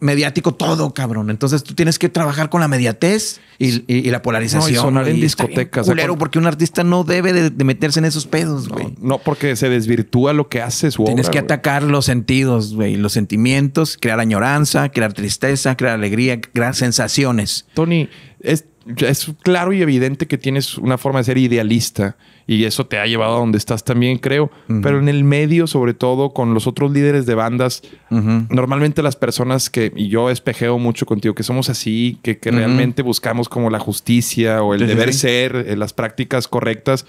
mediático todo, cabrón. Entonces tú tienes que trabajar con la mediatez y, la polarización. en discotecas. Culero, porque un artista no debe de, meterse en esos pedos, güey. No, porque se desvirtúa lo que hace su Tienes que atacar los sentidos, güey, los sentimientos, crear añoranza, crear tristeza, crear alegría, crear sensaciones. Tony, es es claro y evidente que tienes una forma de ser idealista y eso te ha llevado a donde estás también, creo. Pero en el medio, sobre todo con los otros líderes de bandas, normalmente las personas que, y yo espejeo mucho contigo, que somos así, que, realmente buscamos como la justicia o el deber ser, eh, las prácticas correctas,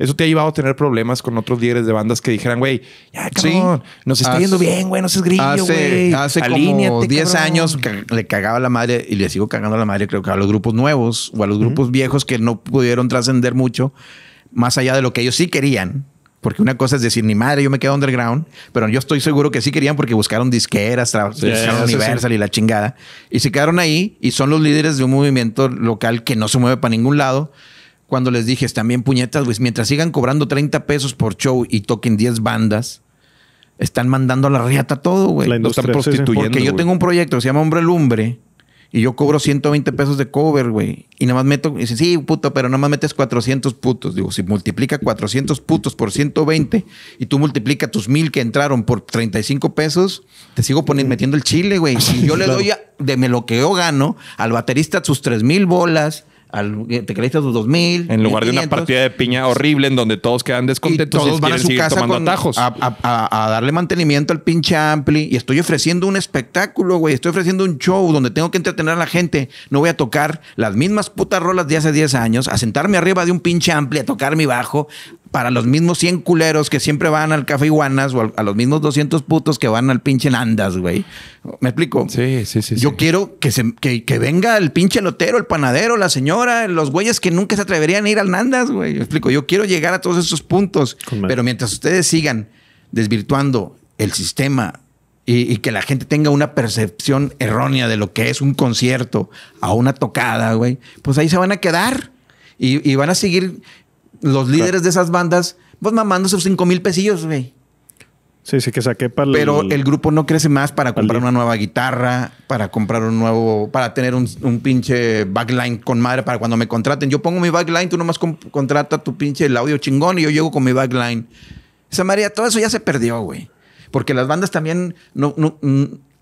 eso te ha llevado a tener problemas con otros líderes de bandas que dijeran, güey, ya, cabrón, nos está yendo bien, güey, no seas grillo, güey. Hace, como 10 años le cagaba la madre y le sigo cagando la madre, creo que a los grupos nuevos o a los grupos viejos que no pudieron trascender mucho, más allá de lo que ellos sí querían. Porque una cosa es decir, ni madre, yo me quedo underground, pero yo estoy seguro que sí querían porque buscaron disqueras, buscaron Universal y la chingada. Y se quedaron ahí y son los líderes de un movimiento local que no se mueve para ningún lado cuando les dije, también puñetas, güey, mientras sigan cobrando 30 pesos por show y toquen 10 bandas, están mandando a la riata todo, güey. Porque yo tengo un proyecto que se llama Hombre Lumbre y yo cobro 120 pesos de cover, güey. Y nada más meto, dice, sí, puto, pero nada más metes 400 putos. Digo, si multiplica 400 putos por 120 y tú multiplica tus mil que entraron por 35 pesos, te sigo metiendo el chile, güey. Si yo le doy de me lo que yo gano al baterista sus 3 mil bolas, te creíste a tus 2000. En lugar de una partida de piña horrible en donde todos quedan descontentos y todos van a su casa A, darle mantenimiento al pinche Ampli. Y estoy ofreciendo un espectáculo, güey. Estoy ofreciendo un show donde tengo que entretener a la gente. No voy a tocar las mismas putas rolas de hace 10 años, a sentarme arriba de un pinche Ampli, a tocar mi bajo, para los mismos 100 culeros que siempre van al Café Iguanas o a los mismos 200 putos que van al pinche Nandas, güey. ¿Me explico? Sí, sí, sí. Yo quiero que, se, que, venga el pinche lotero, el panadero, la señora, los güeyes que nunca se atreverían a ir al Nandas, güey. explico? Yo quiero llegar a todos esos puntos. pero mientras ustedes sigan desvirtuando el sistema y, que la gente tenga una percepción errónea de lo que es un concierto a una tocada, güey, pues ahí se van a quedar. y, van a seguir los líderes de esas bandas, vos pues, mamando sus 5 mil pesillos, güey. Sí, sí, que saqué para Pero el, grupo no crece más para comprar una nueva guitarra, para comprar un nuevo, para tener un, pinche backline con madre para cuando me contraten. Yo pongo mi backline, tú nomás contrata tu pinche el audio chingón y yo llego con mi backline. Esa María, todo eso ya se perdió, güey. Porque las bandas también no,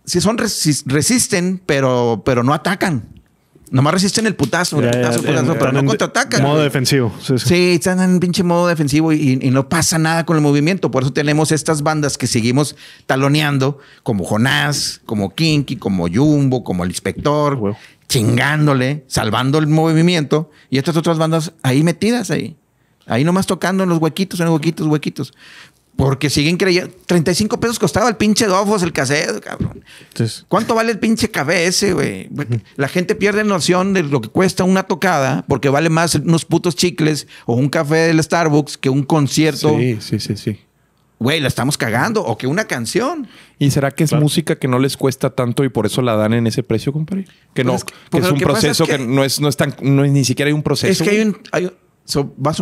si son resisten, pero, pero no atacan. Nomás resisten el putazo, el putazo, putazo, pero no contraatacan. Modo defensivo. Sí, están en pinche modo defensivo y, no pasa nada con el movimiento. Por eso tenemos estas bandas que seguimos taloneando, como Jonás, como Kinky, como Jumbo, como el inspector, chingándole, salvando el movimiento. Y estas otras bandas ahí metidas ahí. Ahí nomás tocando en los huequitos, en los huequitos, huequitos. Porque siguen creyendo. 35 pesos costaba el pinche Dofos, el cassette, cabrón. Entonces, ¿Cuánto vale el pinche ese, güey? La gente pierde noción de lo que cuesta una tocada porque vale más unos putos chicles o un café del Starbucks que un concierto. Sí, sí, sí, sí. Güey, la estamos cagando. O que una canción. ¿Y será que es música que no les cuesta tanto y por eso la dan en ese precio, compadre? Que pues no, que, pues es un proceso que, no, es, no es tan, ni siquiera hay un proceso. Es que hay hay un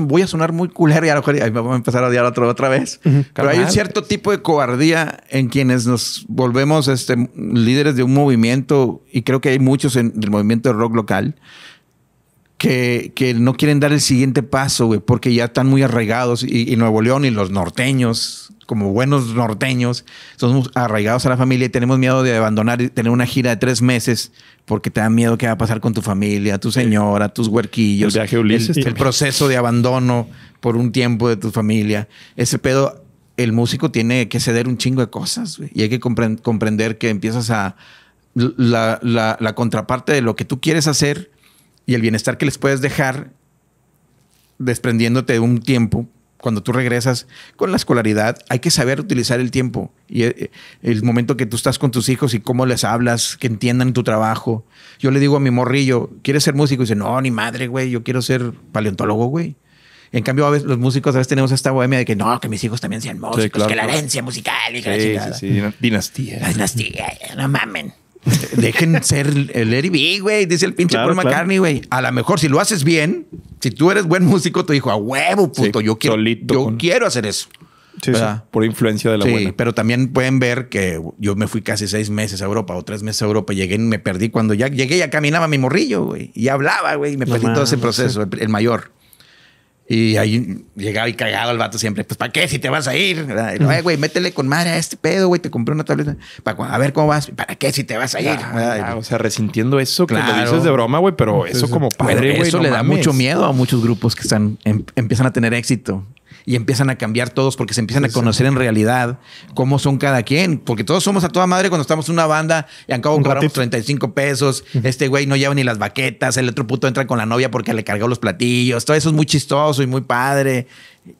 voy a sonar muy culero y a lo mejor vamos a empezar a odiar otra, otra vez. Pero hay un cierto tipo de cobardía en quienes nos volvemos este, líderes de un movimiento, y creo que hay muchos en el movimiento de rock local, que, no quieren dar el siguiente paso, güey, porque ya están muy arraigados y, Nuevo León y los norteños, como buenos norteños, somos arraigados a la familia y tenemos miedo de abandonar y tener una gira de tres meses porque te da miedo qué va a pasar con tu familia, tu señora, tus huerquillos, el, proceso de abandono por un tiempo de tu familia. Ese pedo, el músico tiene que ceder un chingo de cosas y hay que comprender que empiezas a la contraparte de lo que tú quieres hacer y el bienestar que les puedes dejar desprendiéndote de un tiempo. Cuando tú regresas con la escolaridad, hay que saber utilizar el tiempo y eh, el momento que tú estás con tus hijos y cómo les hablas, que entiendan tu trabajo. Yo le digo a mi morrillo, ¿quieres ser músico? Y dice, no, ni madre, güey, yo quiero ser paleontólogo, güey. En cambio, a veces los músicos a veces tenemos esta bohemia de que no, que mis hijos también sean músicos, que la herencia musical y que la sí, dinastía. dinastía, no mamen. Dejen ser el B, güey, dice el pinche Paul McCartney, güey. A lo mejor si lo haces bien, si tú eres buen músico, te dijo, a huevo, puto, yo, quiero, yo quiero hacer eso. Sí, por influencia de la buena. Pero también pueden ver que yo me fui casi seis meses a Europa o tres meses a Europa. Llegué y me perdí. Cuando ya llegué, ya caminaba mi morrillo, güey. Y hablaba, güey. Y me perdí todo ese proceso, el, mayor. Y ahí llegaba y cagado el vato siempre. Pues, ¿para qué? Si te vas a ir. güey, métele con madre a este pedo, güey. Te compré una tableta. a ver cómo vas. ¿Para qué? Si te vas a ir. Ah, o sea, resintiendo eso, claro. que lo dices de broma, güey, pero eso como padre, güey. Eso le da mucho miedo a muchos grupos que están, em, empiezan a tener éxito y empiezan a cambiar todos porque se empiezan a conocer en realidad cómo son cada quien. Porque todos somos a toda madre cuando estamos en una banda y al cabo cobramos 35 pesos. Este güey no lleva ni las baquetas, el otro puto entra con la novia porque le cargó los platillos. Todo eso es muy chistoso y muy padre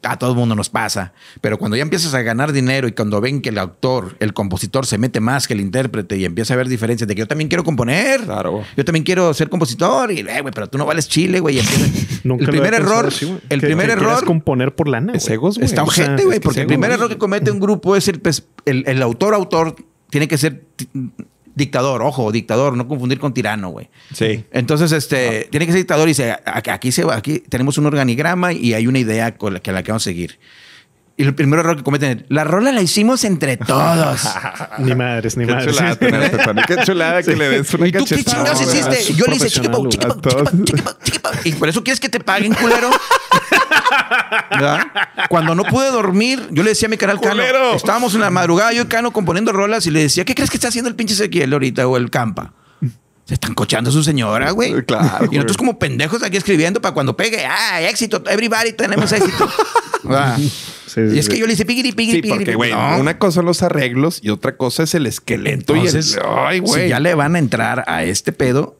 a todo el mundo nos pasa, pero cuando ya empiezas a ganar dinero y cuando ven que el autor, el compositor se mete más que el intérprete y empieza a ver diferencias de que yo también quiero componer, claro. yo también quiero ser compositor y eh, güey, pero tú no vales chile, güey, el primer error, el primer error es componer por lana, güey. güey. Está güey, porque el primer error que comete un grupo es el pues, autor autor tiene que ser dictador, ojo, dictador, no confundir con tirano, güey. Sí. Entonces, este, ah. tiene que ser dictador y dice, aquí, se, aquí tenemos un organigrama y hay una idea con la que la vamos a seguir. Y el primer error que cometen la rola la hicimos entre todos. ni madres, ni qué madres. Chulada, este qué chulada que le des una ¿Y tú qué chingados hiciste? Yo le hice chiquipa, chiquipa, Y por eso quieres que te paguen, culero. Cuando no pude dormir, yo le decía a mi canal Cano, estábamos en la madrugada, yo y Cano componiendo rolas y le decía, ¿qué crees que está haciendo el pinche Ezequiel ahorita o el Campa? Se están cochando a su señora, güey. Claro. Y nosotros como pendejos aquí escribiendo para cuando pegue, ah, éxito, everybody tenemos éxito. Ah. y es que yo le hice pigiri, pigiri, Porque, una cosa son los arreglos y otra cosa es el esqueleto. Entonces, y Ay, ya le van a entrar a este pedo,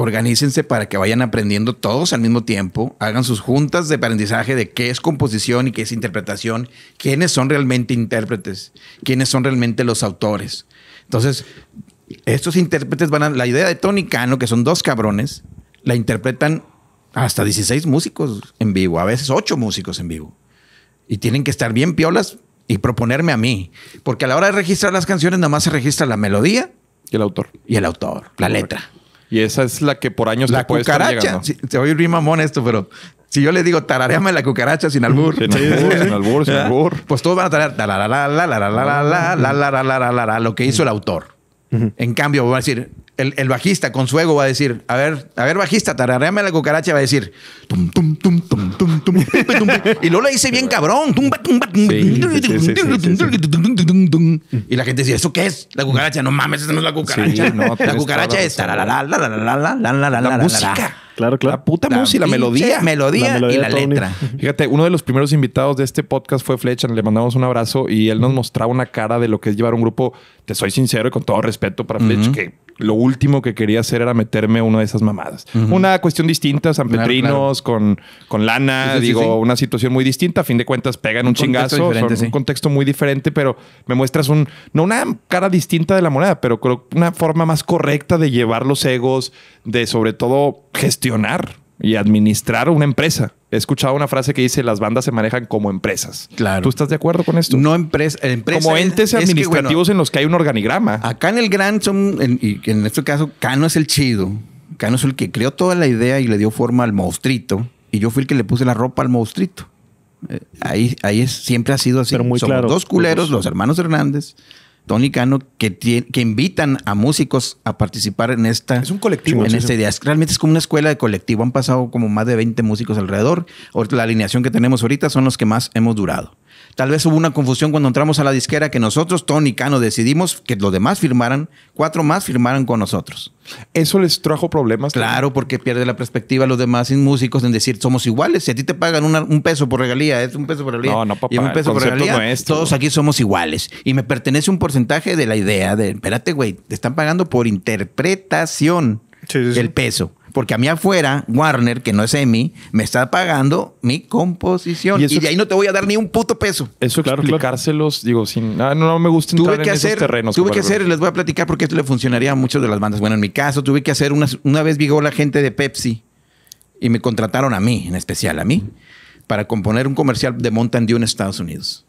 organícense para que vayan aprendiendo todos al mismo tiempo, hagan sus juntas de aprendizaje de qué es composición y qué es interpretación, quiénes son realmente intérpretes, quiénes son realmente los autores. Entonces, estos intérpretes van a... La idea de Tony Cano, que son dos cabrones, la interpretan hasta 16 músicos en vivo, a veces 8 músicos en vivo. Y tienen que estar bien piolas y proponerme a mí. Porque a la hora de registrar las canciones, nada más se registra la melodía. Y el autor. Y el autor, la letra. Y esa es la que por años la puede cucaracha. se oye bien mamón esto, pero si yo le digo tarareame la cucaracha sin albur. Sin albur, sin albur, sin albur. Pues todos van a tarar la la la la la la la la la lo que hizo el autor. En cambio, voy a decir el, bajista con su ego va a decir, a ver, a ver bajista, tarareame la cucaracha, va a decir, y luego le dice bien cabrón, y la gente dice, ¿eso qué es? La cucaracha, no mames, esa no es la cucaracha. la cucaracha es la música. Claro, claro. La puta la música, la melodía. melodía. La melodía y la letra. Fíjate, uno de los primeros invitados de este podcast fue Flecha. Le mandamos un abrazo y él nos mostraba una cara de lo que es llevar un grupo. Te soy sincero y con todo respeto para Flecha, que lo último que quería hacer era meterme en una de esas mamadas. Una cuestión distinta, San Con, con lana, digo, una situación muy distinta. A fin de cuentas, pegan un, chingazo, en un contexto muy diferente, pero me muestras un, no una cara distinta de la moneda, pero creo una forma más correcta de llevar los egos, de sobre todo gestionar y administrar una empresa. He escuchado una frase que dice las bandas se manejan como empresas. Claro. ¿Tú estás de acuerdo con esto? No empresa, como entes administrativos en los que hay un organigrama. Acá en el Gran son y en este caso Cano es el chido. Cano es el que creó toda la idea y le dio forma al maustrito. y yo fui el que le puse la ropa al maustrito. Eh, ahí ahí es, siempre ha sido así. muy Somos dos culeros, los hermanos Hernández. Tony Cano que, que invitan a músicos a participar en esta. Es un colectivo. En este día. Realmente es como una escuela de colectivo. Han pasado como más de 20 músicos alrededor. La alineación que tenemos ahorita son los que más hemos durado. Tal vez hubo una confusión cuando entramos a la disquera que nosotros, Tony y Cano, decidimos que los demás firmaran, cuatro más firmaran con nosotros. ¿Eso les trajo problemas? Claro, porque pierde la perspectiva a los demás músicos en decir somos iguales. Si a ti te pagan un peso por regalía, es un peso por regalía. No, no, papá. Y un peso por regalía, es todos aquí somos iguales. Y me pertenece un porcentaje de la idea de, espérate, güey, te están pagando por interpretación el peso. Porque a mí afuera, Warner, que no es Emmy, me está pagando mi composición. Y, de ahí no te voy a dar ni un puto peso. Eso claro, explicárselos, digo, sin, ah, no, me gusta entrar que en hacer, esos terrenos. Tuve que hacer, les voy a platicar porque esto le funcionaría a muchas de las bandas. Bueno, en mi caso, tuve que hacer, una, una vez llegó la gente de Pepsi y me contrataron a mí, en especial a mí, para componer un comercial de Mountain Dew en Estados Unidos.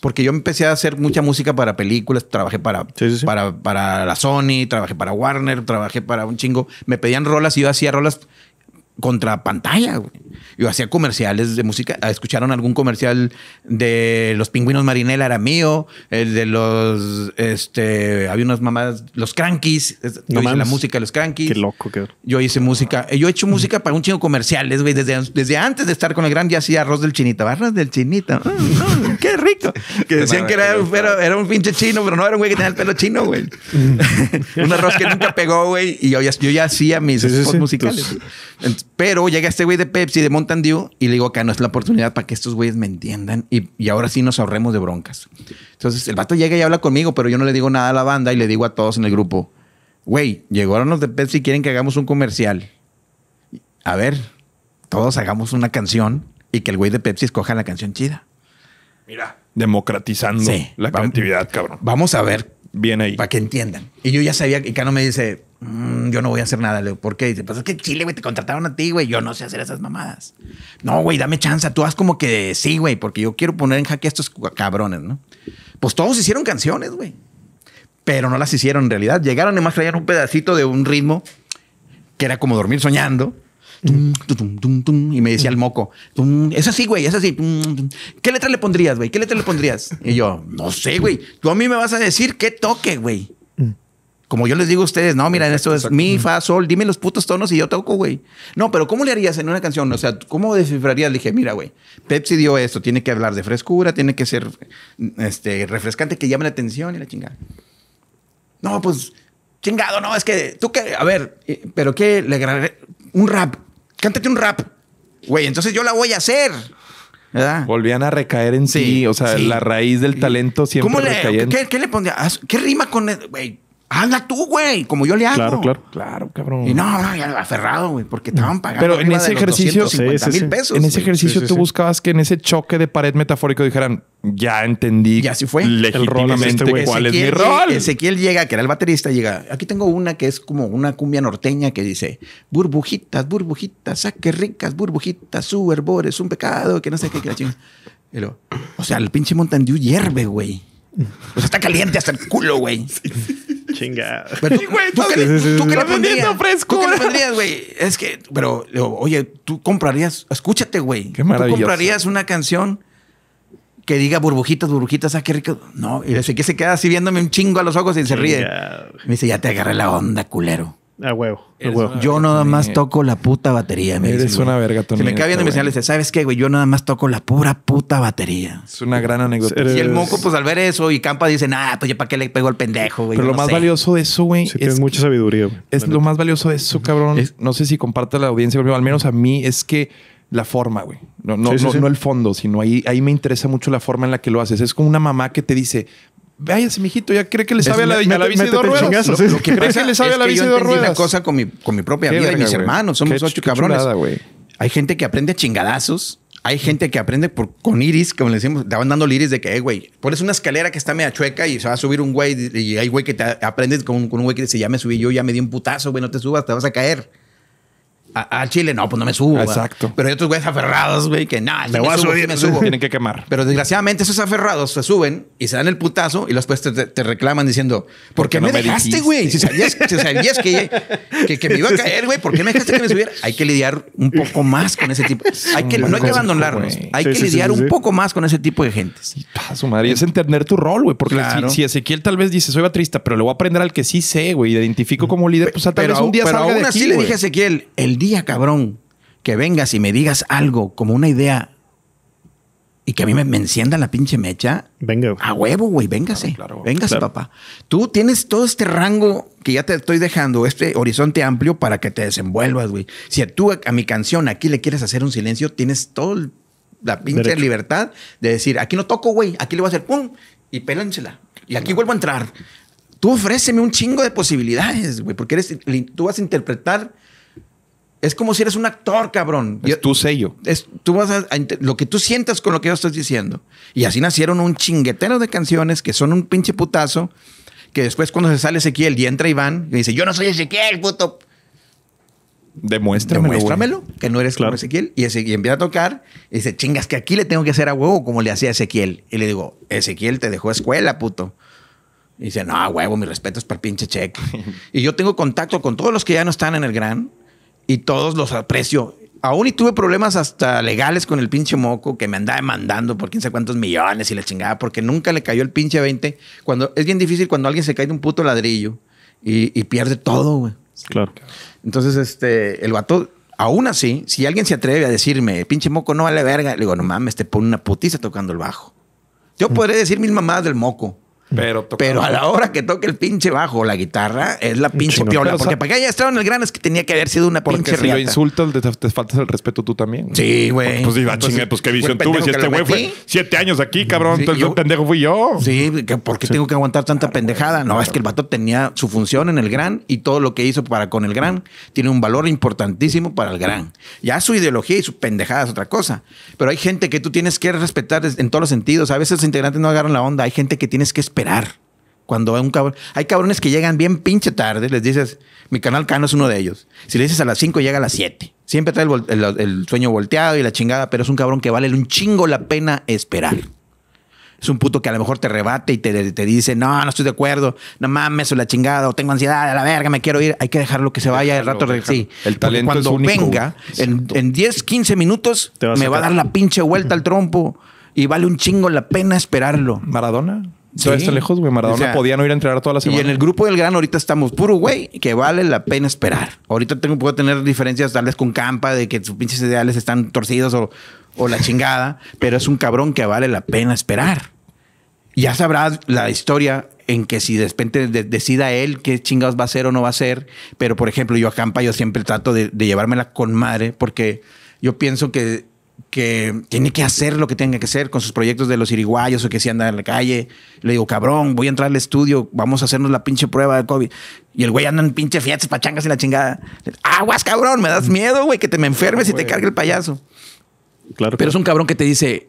Porque yo empecé a hacer mucha música para películas, trabajé para, para, para la Sony, trabajé para Warner, trabajé para un chingo. Me pedían rolas y yo hacía rolas contra pantalla. Yo hacía comerciales de música. Ah, Escucharon algún comercial de los pingüinos marinela era mío, el de los, este, había unas mamadas los crankies. Yo hice la música de los crankies. Qué loco, qué. Yo hice música. Eh, yo he hecho música para un chino comerciales, güey. Desde, antes de estar con el gran, ya hacía arroz del chinita, barras del chinito. Mm, mm, qué rico. decían que era, un pinche chino, pero no era un güey que tenía el pelo chino, güey. Mm. un arroz que nunca pegó, güey. Y yo ya, hacía mis Entonces, pero llega este güey de Pepsi, de Mountain Dew, y le digo, acá no es la oportunidad para que estos güeyes me entiendan y, ahora sí nos ahorremos de broncas. Entonces el vato llega y habla conmigo, pero yo no le digo nada a la banda y le digo a todos en el grupo, güey, llegaron los de Pepsi y quieren que hagamos un comercial. A ver, todos hagamos una canción y que el güey de Pepsi escoja la canción chida. Mira, democratizando la creatividad, cabrón. Vamos a ver. Bien ahí. Para que entiendan. Y yo ya sabía, y no me dice, Mm, yo no voy a hacer nada. Le ¿por qué? Dice, pues es que Chile, güey, te contrataron a ti, güey. Yo no sé hacer esas mamadas. No, güey, dame chance. Tú haz como que sí, güey, porque yo quiero poner en jaque a estos cabrones, ¿no? Pues todos hicieron canciones, güey. Pero no las hicieron en realidad. Llegaron y más traían un pedacito de un ritmo que era como dormir soñando. y me decía el moco, es sí, güey, es así. ¿Qué letra le pondrías, güey? ¿Qué letra le pondrías? Y yo, no sé, güey. Tú a mí me vas a decir qué toque, güey. Como yo les digo a ustedes, no, miren, esto es mi, fa, sol, dime los putos tonos y yo toco, güey. No, pero ¿cómo le harías en una canción? O sea, ¿cómo descifrarías? Le dije, mira, güey, Pepsi dio esto, tiene que hablar de frescura, tiene que ser este, refrescante, que llame la atención y la chingada. No, pues, chingado, no, es que tú que, a ver, eh, pero qué? le un rap, cántate un rap, güey, entonces yo la voy a hacer. ¿verdad? Volvían a recaer en sí, o sea, la raíz del talento siempre ¿Cómo ¿qué, le pondría? Ah, ¿Qué rima con, e, güey? ¡Anda tú, güey, como yo le hago. Claro, claro. Claro, cabrón. Y no, no, ya aferrado, güey, porque estaban pagando. Pero en ese ejercicio. Pesos, en ese ejercicio tú buscabas que en ese choque de pared metafórico dijeran, ya entendí. Ya así fue. Legítimamente, este, güey, cuál es mi rol. Ezequiel llega, que era el baterista, llega. Aquí tengo una que es como una cumbia norteña que dice: burbujitas, burbujitas, saque ricas, burbujitas, su un pecado, que no sé qué, que la chingada. Pero, o sea, el pinche Montandiu hierve, güey. O sea, está caliente hasta el culo, güey. Chinga. ¿tú, tú, le pondrías? güey? Es que, pero, oye, tú comprarías, escúchate, güey. Qué Tú comprarías una canción que diga burbujitas, burbujitas, ah, qué rico. No, y sé que se queda así viéndome un chingo a los ojos y se ríe. Me dice, ya te agarré la onda, culero. Ah, huevo, Yo nada más toco la puta batería. Eres una verga, Tony. Se me cae bien de mi ¿sabes qué, güey? Yo nada más toco la pura puta batería. Es una gran anécdota. Y el moco, pues al ver eso y Campa dice, ah pues ya para qué le pego al pendejo, güey. Pero lo más valioso de eso, güey. Sí, es mucha sabiduría. Güey. Es lo más valioso de eso, cabrón. No sé si comparte la audiencia, pero al menos a mí es que la forma, güey. No, no, el fondo, sino ahí, ahí me interesa mucho la forma en la que lo haces. Es como una mamá que te dice, Vaya mijito, ya ¿eh? cree que le sabe a la, bici de dos ruedas. lo, que cree que le sabe es a la bici una cosa con mi, con mi propia vida y mis hermanos. Somos ocho cabrones. hay gente que aprende chingadazos. Hay gente que aprende con iris, como le decimos, te van dando iris de que, güey, pones una escalera que está media chueca y se va a subir un güey. Y hay güey que te aprendes con, con un güey que dice, ya me subí yo, ya me di un putazo, güey, no te subas, te vas a caer al Chile, no, pues no me subo. Exacto. Pero hay otros güeyes aferrados, güey, que nada, me voy a subir, me subo. Tienen que quemar. Pero desgraciadamente esos aferrados se suben y se dan el putazo y los pues te, te reclaman diciendo, ¿por qué, me, no me, dejaste, güey? Si sabías, si sabías que, que, me iba a caer, güey, ¿por qué me dejaste que me subiera? Hay que lidiar un poco más con ese tipo. Hay que, no hay que abandonarnos. Hay que lidiar un poco más con ese tipo de gente. Y su madre. Y es entender tu rol, güey. Porque si, Ezequiel tal vez dice, soy batrista, pero le voy a aprender al que sí sé, güey, identifico como líder, pues tal pero, vez un día salga de aquí, le dije a Ezequiel, el día, cabrón, que vengas y me digas algo como una idea y que a mí me, encienda la pinche mecha. Venga. A huevo, güey, véngase. Claro, papá. Tú tienes todo este rango que ya te estoy dejando, este horizonte amplio para que te desenvuelvas, güey. Si tú a, mi canción aquí le quieres hacer un silencio, tienes toda la pinche libertad de decir, aquí no toco, güey, aquí le voy a hacer pum y pélansela. Y aquí vuelvo a entrar. Tú ofréceme un chingo de posibilidades, güey, porque eres, tú vas a interpretar es como si eres un actor, cabrón. Es tu sello. Es, tú vas lo que tú sientas con lo que yo estoy diciendo. Y así nacieron un chinguetero de canciones que son un pinche putazo. Que después, cuando se sale Ezequiel y entra Iván, y dice: Yo no soy Ezequiel, puto. Demuéstramelo. Demuéstramelo que no eres claro. como Ezequiel. Y, Ezequiel. empieza a tocar y dice: Chingas, que aquí le tengo que hacer a huevo como le hacía Ezequiel. Y le digo: Ezequiel te dejó escuela, puto. Y dice: No, huevo, mi respeto es para el pinche cheque. y yo tengo contacto con todos los que ya no están en el gran y todos los aprecio. Aún y tuve problemas hasta legales con el pinche moco que me andaba demandando por quién sabe cuántos millones y la chingada, porque nunca le cayó el pinche 20. Cuando, es bien difícil cuando alguien se cae de un puto ladrillo y, pierde todo, güey. Claro. Entonces, este, el guato, aún así, si alguien se atreve a decirme, pinche moco no vale verga, le digo, no mames, te pone una putiza tocando el bajo. Yo podré decir mil mamadas del moco, pero, a la hora que toque el pinche bajo la guitarra, es la pinche piola. Porque para que haya estado en el gran es que tenía que haber sido una porque pinche si lo insultas, te, faltas el respeto tú también. Sí, güey. Pues diga, pues, pues qué visión tuve. Si este güey fue siete años aquí, cabrón, entonces el pendejo fui yo. Sí, porque tengo que aguantar tanta ah, pendejada? No, es que el vato tenía su función en el gran y todo lo que hizo para con el gran tiene un valor importantísimo para el gran. Ya su ideología y su pendejada es otra cosa. Pero hay gente que tú tienes que respetar en todos los sentidos. A veces los integrantes no agarran la onda. Hay gente que tienes que esperar cuando hay un cabrón, hay cabrones que llegan bien pinche tarde, les dices, mi canal Cano es uno de ellos. Si le dices a las 5, llega a las 7. Siempre trae el, sueño volteado y la chingada, pero es un cabrón que vale un chingo la pena esperar. Es un puto que a lo mejor te rebate y te, dice, no, no estoy de acuerdo, no mames, o la chingada, o tengo ansiedad, a la verga, me quiero ir. Hay que dejarlo que se vaya el rato. Sí, el talento cuando venga, en, en 10, 15 minutos, me va a dar la pinche vuelta al trompo y vale un chingo la pena esperarlo. ¿Maradona? Todo está lejos, güey. Maradona podía no ir a entrenar toda la semana. Y en el grupo del gran ahorita estamos puro, güey, que vale la pena esperar. Ahorita tengo, puedo tener diferencias tal vez con Campa de que sus pinches ideales están torcidos o, o la chingada, pero es un cabrón que vale la pena esperar. Ya sabrás la historia en que si de repente decida él qué chingados va a hacer o no va a hacer, pero por ejemplo yo a Campa yo siempre trato de, de llevármela con madre porque yo pienso que que tiene que hacer lo que tenga que hacer con sus proyectos de los iriguayos o que si anda en la calle. Le digo, cabrón, voy a entrar al estudio, vamos a hacernos la pinche prueba de COVID. Y el güey anda en pinche fiates, pachangas y la chingada. Aguas, cabrón, me das miedo, güey, que te me enfermes y te cargue el payaso. Claro. Pero es un cabrón que te dice,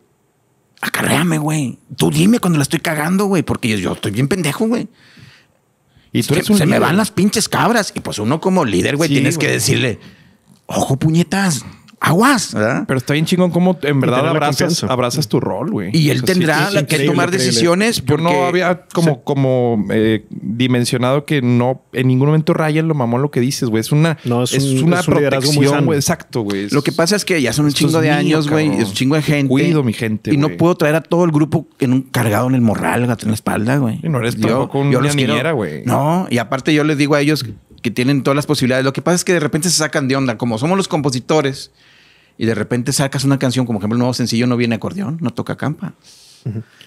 acarréame, güey. Tú dime cuando la estoy cagando, güey, porque yo, estoy bien pendejo, güey. Y tú se, me van las pinches cabras. Y pues uno como líder, güey, tienes que decirle, ojo, puñetas aguas. ¿verdad? Pero está bien chingón cómo en verdad abrazas, abrazas tu rol, güey. Y él tendrá que tomar decisiones. Porque... Yo no había como, como eh, dimensionado que no en ningún momento Ryan lo mamó lo que dices, güey. Es una, es, una protección, Exacto, güey. Lo que pasa es que ya son un chingo de años, güey. Es un chingo de gente. Cuido mi gente. Y no puedo traer a todo el grupo en un cargado en el morral, gato en la espalda, güey. No eres yo, con yo niñera, güey. No, y aparte yo les digo a ellos que tienen todas las posibilidades. Lo que pasa es que de repente se sacan de onda. Como somos los compositores, y de repente sacas una canción, como ejemplo, el nuevo sencillo no viene acordeón, no toca campa.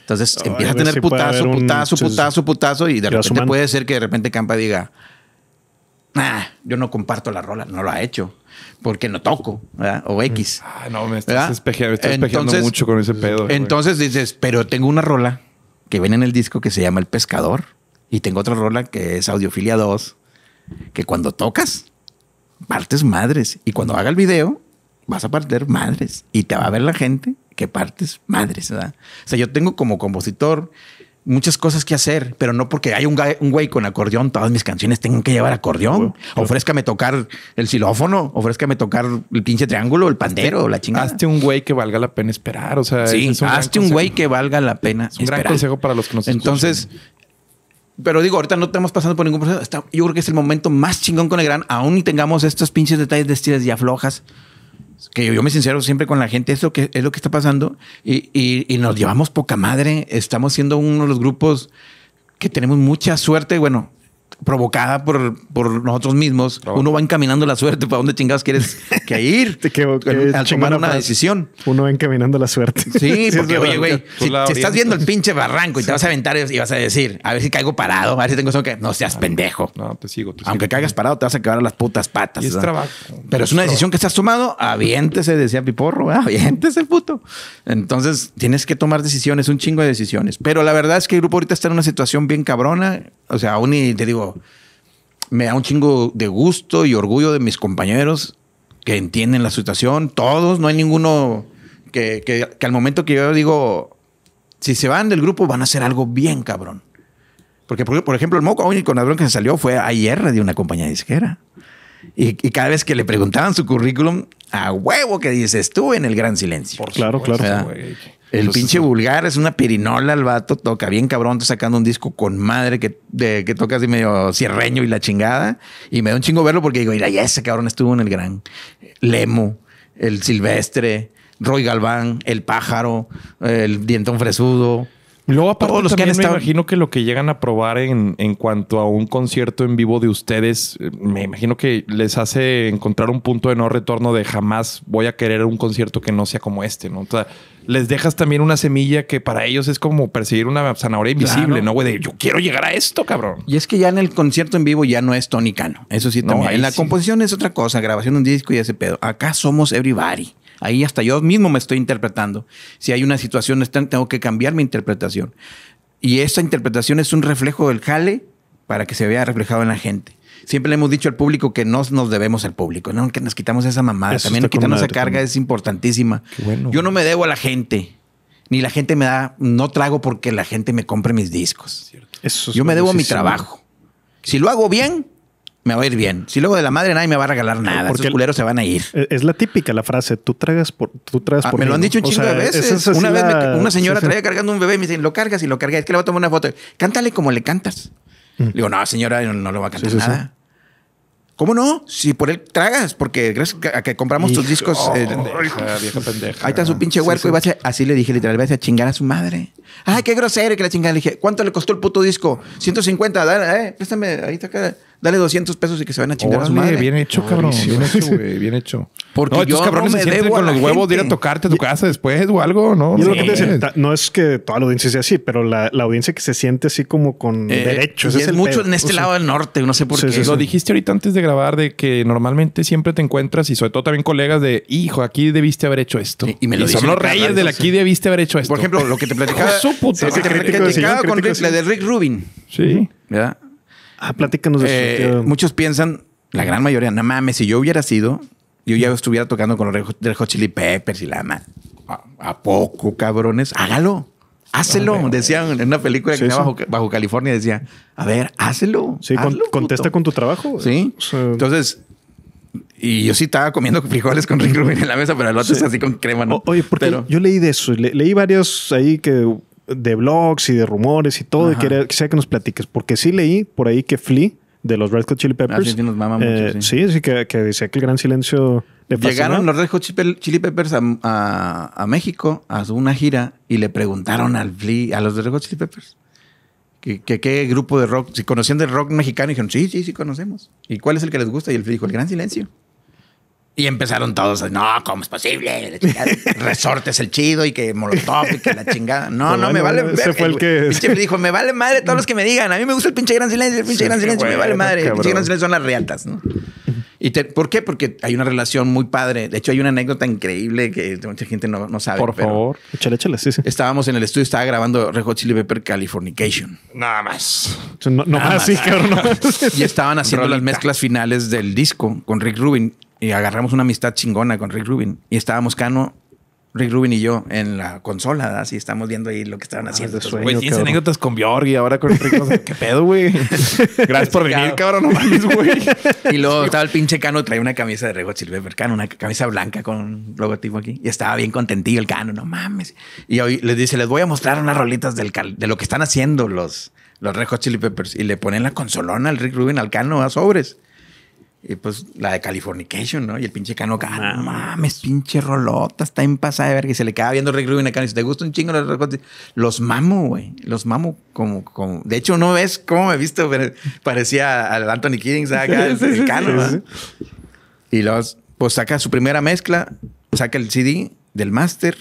Entonces empieza a tener putazo, putazo, putazo, putazo, y de repente puede ser que de repente Campa diga, yo no comparto la rola, no lo ha hecho, porque no toco, o X. Mm. Ah, no, me estás, entonces, mucho con ese pedo. Entonces dices, pero tengo una rola que viene en el disco que se llama El Pescador, y tengo otra rola que es Audiofilia 2, que cuando tocas, partes madres, y cuando haga el video, vas a partir madres y te va a ver la gente que partes madres. O sea, yo tengo como compositor muchas cosas que hacer, pero no porque hay un, güey con acordeón, todas mis canciones tengan que llevar acordeón. Bueno, ofrézcame tocar el xilófono, ofrézcame tocar el pinche triángulo, el pandero, la chingada. Hazte un güey que valga la pena esperar. O sea, sí, hazte un güey que valga la pena. un gran consejo para los que nos Entonces, Pero digo, ahorita no estamos pasando por ningún proceso. yo creo que es el momento más chingón con el gran, aún tengamos estos pinches detalles de estiras y aflojas que yo, me sincero siempre con la gente, que es lo que está pasando y, y, nos llevamos poca madre. Estamos siendo uno de los grupos que tenemos mucha suerte. Bueno, provocada por, nosotros mismos, uno va encaminando la suerte para dónde chingados quieres que ir al tomar una decisión. Uno va encaminando la suerte. Sí, porque oye, güey, si, estás viendo el pinche barranco y te vas a aventar y vas a decir, a ver si caigo parado, a ver si tengo eso que no seas ah, pendejo. No, te sigo. Aunque caigas parado, te vas a quedar las putas patas. Pero es una decisión que estás tomado, aviéntese, decía Piporro, ¿verdad? el puto. Entonces tienes que tomar decisiones, un chingo de decisiones. Pero la verdad es que el grupo ahorita está en una situación bien cabrona o sea, aún y te digo, me da un chingo de gusto y orgullo de mis compañeros que entienden la situación, todos, no hay ninguno que, al momento que yo digo, si se van del grupo van a hacer algo bien cabrón. Porque, por, ejemplo, el moco aún con ladrón que salió fue ayer de una compañía disquera. Y, y, cada vez que le preguntaban su currículum, a huevo que dices, estuve en el gran silencio. Por claro, claro. El pinche vulgar es una pirinola, el vato toca bien cabrón, está sacando un disco con madre que, que toca así medio cierreño y la chingada. Y me da un chingo verlo porque digo, mira, ya ese cabrón estuvo en el gran Lemo, el Silvestre, Roy Galván, el Pájaro, el Dientón Fresudo. Luego aparte Todos los que han estado... me imagino que lo que llegan a probar en, en, cuanto a un concierto en vivo de ustedes, eh, me imagino que les hace encontrar un punto de no retorno de jamás voy a querer un concierto que no sea como este, ¿no? O sea, les dejas también una semilla que para ellos es como percibir una zanahoria invisible, ¿no, güey? De yo quiero llegar a esto, cabrón. Y es que ya en el concierto en vivo ya no es Tony Cano. Eso sí, también. en la composición es otra cosa, grabación de un disco y ese pedo. Acá somos everybody. Ahí hasta yo mismo me estoy interpretando. Si hay una situación, tengo que cambiar mi interpretación. Y esa interpretación es un reflejo del jale para que se vea reflejado en la gente. Siempre le hemos dicho al público que no nos debemos al público, no que nos quitamos esa mamada. también quitarnos esa carga, es importantísima. Yo no me debo a la gente. Ni la gente me da, no trago porque la gente me compre mis discos. Yo me debo a mi trabajo. Si lo hago bien, me va a ir bien. Si luego de la madre nadie me va a regalar nada, porque culeros se van a ir. E-, es la típica la frase, tú tragas por tú ah, por Me lo han dicho un chingo de veces. una vez una señora traía cargando un bebé y me dicen, "Lo cargas y lo cargas, es que le voy a tomar una foto." Cántale como le cantas. Mm. Le digo, "No, señora, no, lo le a cantar nada." ¿Cómo no? Si por él tragas, porque gracias a que compramos tus discos. Eh, vieja pendeja. Ahí está su pinche huerco y va a, así le dije literal, vaya a chingar a su madre. Ay, qué grosero. que la chingada. Le dije, ¿cuánto le costó el puto disco? 150, dale, eh, préstame, ahí está acá. Dale 200 pesos y que se van a chingar los oh, a su madre. Bien hecho, cabrón. Bien hecho, Porque estos yo cabrones no me se con los huevos de ir a tocarte a tu casa después o algo, ¿no? no es que toda la audiencia sea así, pero la, audiencia que se siente así como con eh, derechos. Es, es mucho en este lado del norte, no sé por qué. lo dijiste ahorita antes de grabar de que normalmente siempre te encuentras y sobre todo también colegas de, hijo, aquí debiste haber hecho esto. Y, me lo y son los reyes del aquí debiste haber hecho esto. Por ejemplo, lo que te platicaba su puta. Rick Rubin. Sí. Ah, platícanos de eh, Muchos piensan, la gran mayoría, no mames, si yo hubiera sido, yo ya estuviera tocando con los del Hot Chili Peppers y la ¿A, poco, cabrones? Hágalo. Hácelo, decían en una película que tenía bajo, California, decía, a ver, hácelo. Sí, contesta con tu trabajo. Sí. Entonces, y yo sí estaba comiendo frijoles con Rick Rubin en la mesa, pero lo haces así con crema, ¿no? oye, porque pero, yo leí de eso, leí varios ahí que de blogs y de rumores y todo, y quisiera que nos platiques, porque sí leí por ahí que Flea de los Red Hot Chili ah, Peppers. sí, nos eh, sí. que, decía que el gran silencio le Llegaron los Red Hot Chili Peppers a, a, México a una gira y le preguntaron al Flea, a los Red Hot Chili Peppers, que, qué grupo de rock, si conocían del rock mexicano, y dijeron, sí, sí, sí conocemos. ¿Y cuál es el que les gusta? Y el Flea dijo, el gran silencio. Y empezaron todos, no, ¿cómo es posible? Resortes el chido y que molotov y que la chingada. No, no, me vale. Ese fue el que. dijo, me vale madre todos los que me digan. A mí me gusta el pinche gran silencio, el pinche gran silencio, me vale madre. El pinche gran silencio son las reatas, ¿no? Y ¿Por qué? Porque hay una relación muy padre. De hecho, hay una anécdota increíble que mucha gente no, no sabe. Por favor, échale, échale. Sí, sí. Estábamos en el estudio, estaba grabando Red Hot Chili Pepper Californication. Nada más. No, Nada más, sí, claro y estaban haciendo las mezclas finales del disco con Rick Rubin y agarramos una amistad chingona con Rick Rubin. Y estábamos Cano, Rick Rubin y yo en la consola, ¿verdad? así estamos viendo ahí lo que estaban ah, haciendo. Güey, tienes anécdotas con Bjorg y ahora con Rick. ¿Qué pedo, güey? Gracias por venir, cabrón. No mames, güey. y luego estaba el pinche Cano, traía una camisa de Rego Peppers, Cano, una camisa blanca con un logotipo aquí. Y estaba bien contentillo el Cano, no mames. Y hoy les dice, les voy a mostrar unas rolitas del de lo que están haciendo los, los Red Hot Chili Peppers y le ponen la consolona al Rick Rubin al Cano a sobres. Y pues la de Californication, ¿no? Y el pinche Cano no mames, pinche rolota, está en pasada de verga. Y se le queda viendo Rick Rubin acá. Y si te gusta un chingo los mamo, güey. Los mamo como, De hecho, no ves cómo me he visto, parecía al Anthony Kiddings acá, Cano. Y los, pues saca su primera mezcla, saca el CD del Master.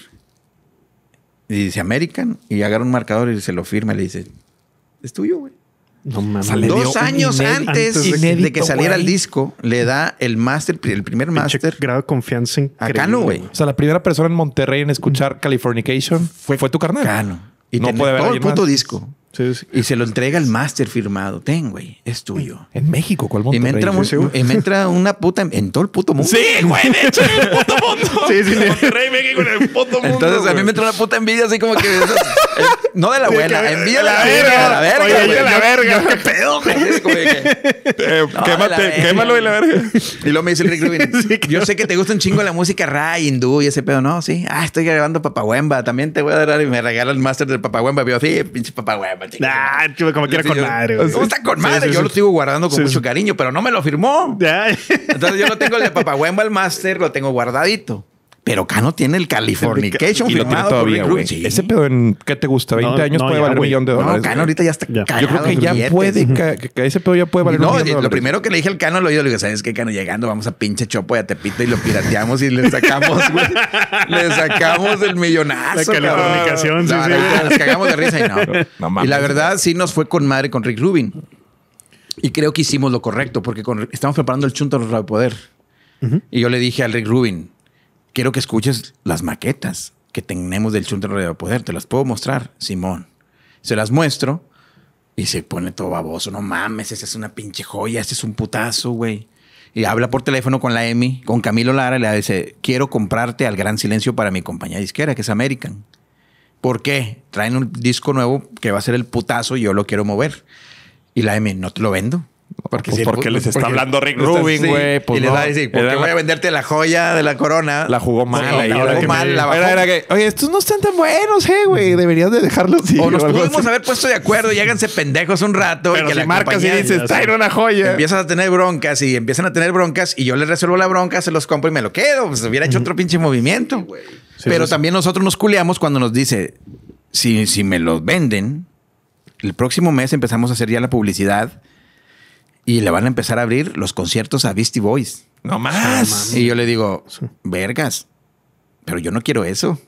y dice American. Y agarra un marcador y se lo firma y le dice, es tuyo, güey. Dos años antes, de que saliera el disco, le da el máster, el primer máster. Grado de confianza en A Cano, güey. O sea, la primera persona en Monterrey en escuchar mm. Californication fue, fue tu carnal. Cano. Y no puede haber todo el puto disco. Y se lo entrega el máster firmado. Ten, güey, es tuyo. En México, ¿cuál Monterrey? Y me entra, una puta en, todo el puto mundo. Sí, güey, de hecho, el puto mundo. Sí, sí, en el puto mundo. Entonces a mí me entra una puta envidia así como que... no de la buena, envidia la, verga. la verga, la verga. ¿Qué pedo, güey? Eh, quémate, quémalo de la verga. Y luego me dice el Rick Rubin, yo sé que te gusta un chingo la música ray, hindú y ese pedo. No, sí. Ah, estoy grabando Papahuemba. También te voy a dar y me regala el máster del Papahuemba. Veo, así pinche Papahuemba. Nah, como quiera con madre. está con madre? yo lo sigo guardando con mucho cariño, pero no me lo firmó. Entonces yo lo tengo el de Papagüemba, el Master, lo tengo guardadito. Pero Cano tiene el Californication y lo tiene todavía, güey. Ese pedo en qué te gusta, 20 años puede valer un millón de dólares. No, Cano ahorita ya está ya. Yo creo que ya puede, que ese pedo ya puede valer un millón de eh, dólares. No, Lo primero que le dije al Cano lo oído, le dije, ¿sabes qué, Cano? Llegando, vamos a pinche Chopo y a Tepito y lo pirateamos y le sacamos, güey. le sacamos el millonazo. La californicación, sí, sí. Nos cagamos de risa y no. y la verdad, sí nos fue con madre con Rick Rubin. Y creo que hicimos lo correcto, porque estamos preparando el chunto del poder. Poder. Y yo le dije al Rick Rubin, quiero que escuches las maquetas que tenemos del Chunta Radio Poder. Te las puedo mostrar, Simón. Se las muestro y se pone todo baboso. No mames, esa es una pinche joya, ese es un putazo, güey. Y habla por teléfono con la Emi, con Camilo Lara, le dice, quiero comprarte al Gran Silencio para mi compañía disquera, que es American. ¿Por qué? Traen un disco nuevo que va a ser el putazo y yo lo quiero mover. Y la Emi, no te lo vendo. Porque, pues pues, les está hablando Rick Rubin, güey. Pues y les va a decir, qué voy a venderte la joya de la corona. La jugó mal. jugó mal. oye, estos no están tan buenos, eh, güey. Deberías de dejarlos O nos pudimos haber puesto de acuerdo y háganse pendejos un rato. y que marcas y dices, está en una joya. Empiezas a tener broncas y empiezan a tener broncas y yo les resuelvo la bronca, se los compro y me lo quedo. Pues hubiera hecho otro pinche movimiento, güey. Pero también nosotros nos culeamos cuando nos dice, si, si me los venden, el próximo mes empezamos a hacer ya la publicidad y le van a empezar a abrir los conciertos a Beastie Boys. No más. y yo le digo, vergas, pero yo no quiero eso.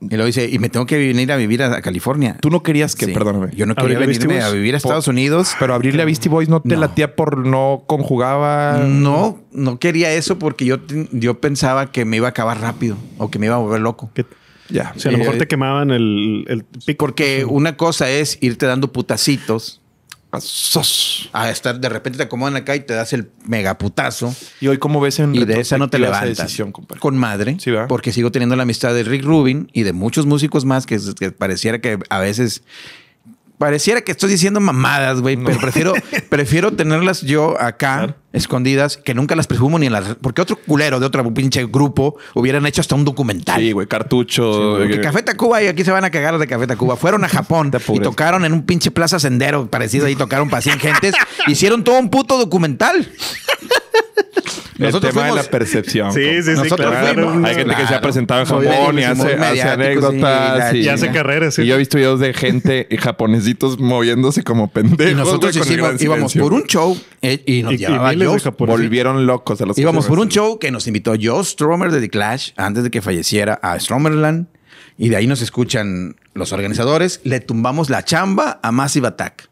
Y lo dice, y me tengo que venir a vivir a, California. Tú no querías que, perdóname. Yo no quería venirme a, vivir a Estados Unidos. Pero abrirle a Beastie Boys no te latía por no conjugaba. No, no quería eso porque yo, yo pensaba que me iba a acabar rápido o que me iba a volver loco. Ya. O sea, a lo mejor eh, te quemaban el, el pico. Porque una cosa es irte dando putacitos a estar de repente te acomodan acá y te das el megaputazo. Y hoy, como ves en y de esa no te levantas? con madre. porque sigo teniendo la amistad de Rick Rubin y de muchos músicos más que, pareciera que a veces. Pareciera que estoy diciendo mamadas, güey, pero prefiero, prefiero tenerlas yo acá escondidas, que nunca las presumo ni en las. Porque otro culero de otro pinche grupo hubieran hecho hasta un documental. Sí, güey, cartucho. Sí, que Café Tacuba, y aquí se van a cagar de Café Tacuba. Fueron a Japón y tocaron en un pinche plaza sendero parecido ahí, tocaron para 100 gentes. hicieron todo un puto documental. Nosotros el tema fuimos... de la percepción. Sí, sí, sí. Claro. Fuimos, Hay gente que se ha presentado en Japón y hace, anécdotas y, hace carreras. Sí. Y yo he visto videos de gente japonesitos moviéndose como pendejos. Y nosotros íbamos por un show eh, y nos y, volvieron locos a los Íbamos por un show que nos invitó Joe Stromer de The Clash antes de que falleciera a Stromerland. Y de ahí nos escuchan los organizadores. Le tumbamos la chamba a Massive Attack.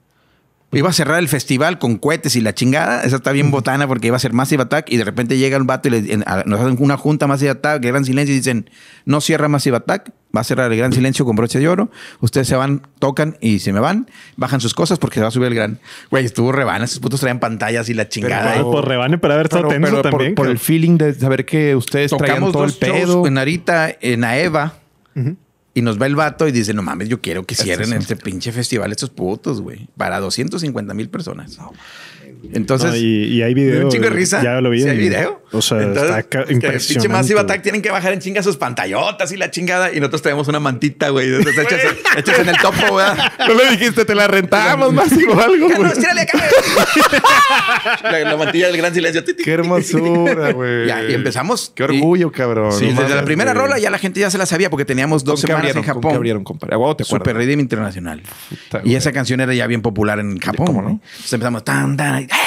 Pues, iba a cerrar el festival con cohetes y la chingada. Esa está bien botana porque iba a ser Massive Attack y de repente llega un vato y nos hacen una junta Massive Attack, Gran Silencio y dicen, no cierra Massive Attack, va a cerrar el Gran Silencio con broche de oro. Ustedes se van, tocan y se me van, bajan sus cosas porque se va a subir el gran. Güey, estuvo rebanas, esos putos traían pantallas y la chingada. Pero, pues, por rebane para haber Por, el feeling de saber que ustedes traían todo el pedo. en Arita, en Aeva. Y nos va el vato y dice, no mames, yo quiero que cierren este, pinche festival estos putos, güey. Para 250 mil personas. Entonces, y, hay video. Un chingo de eh, risa. Ya lo vi. ¿Sí hay video. O sea, Entonces, está impresionante. Pinche Massive Attack tienen que bajar en chinga sus pantallotas y la chingada. Y nosotros tenemos una mantita, güey. Entonces echas, en el topo, güey. No le dijiste, te la rentamos, Más o algo. No, tírale acá, la, la, mantilla del gran silencio. Qué hermosura, güey. Ya, y empezamos. Qué orgullo, cabrón. Sí, desde la primera rola ya la gente ya se la sabía porque teníamos dos semanas en Japón. abrieron, te Super Rhythm Internacional. y esa canción era ya bien popular en Japón, ¿no? Entonces empezamos tan,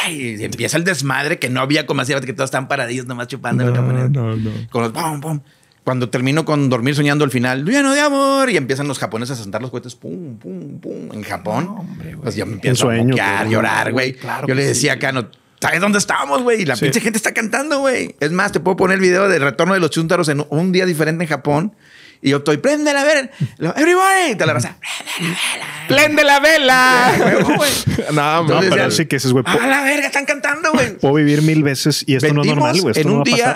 y empieza el desmadre que no había como así, que todos están paradillos nomás chupando. No, Con los Cuando termino con dormir soñando al final, lleno de amor, y empiezan los japoneses a sentar los cohetes, pum, pum, pum, en Japón. No, pues me empiezo a llorar, güey. yo le decía acá, no, ¿Sabes dónde estábamos, güey? La pinche gente está cantando, güey. Es más, te puedo poner el video del retorno de los chuntaros en un día diferente en Japón. Y yo estoy, prende la vela. Everybody. Y te la raza, prende la vela. Prende la vela. no, no pero sí que ese es, güey. A la verga, están cantando, güey. Puedo vivir mil veces y esto no es normal, güey. En un día,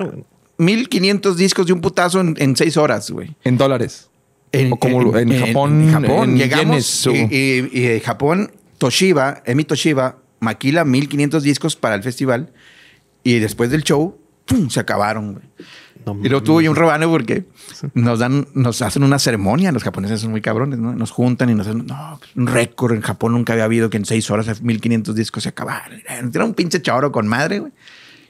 mil 1500 discos de un putazo en, seis horas, güey. En dólares. En, como en, Japón, en, Japón. llegamos y, y, Japón, Toshiba, Emi Toshiba, maquila 1500 discos para el festival. Y después del show, ¡pum! se acabaron, güey y luego tuve un rebano porque nos dan, nos hacen una ceremonia. Los japoneses son muy cabrones, ¿no? Nos juntan y nos hacen, no, pues, un récord. En Japón nunca había habido que en seis horas 1500 discos se acabaran. Era un pinche choro con madre, güey.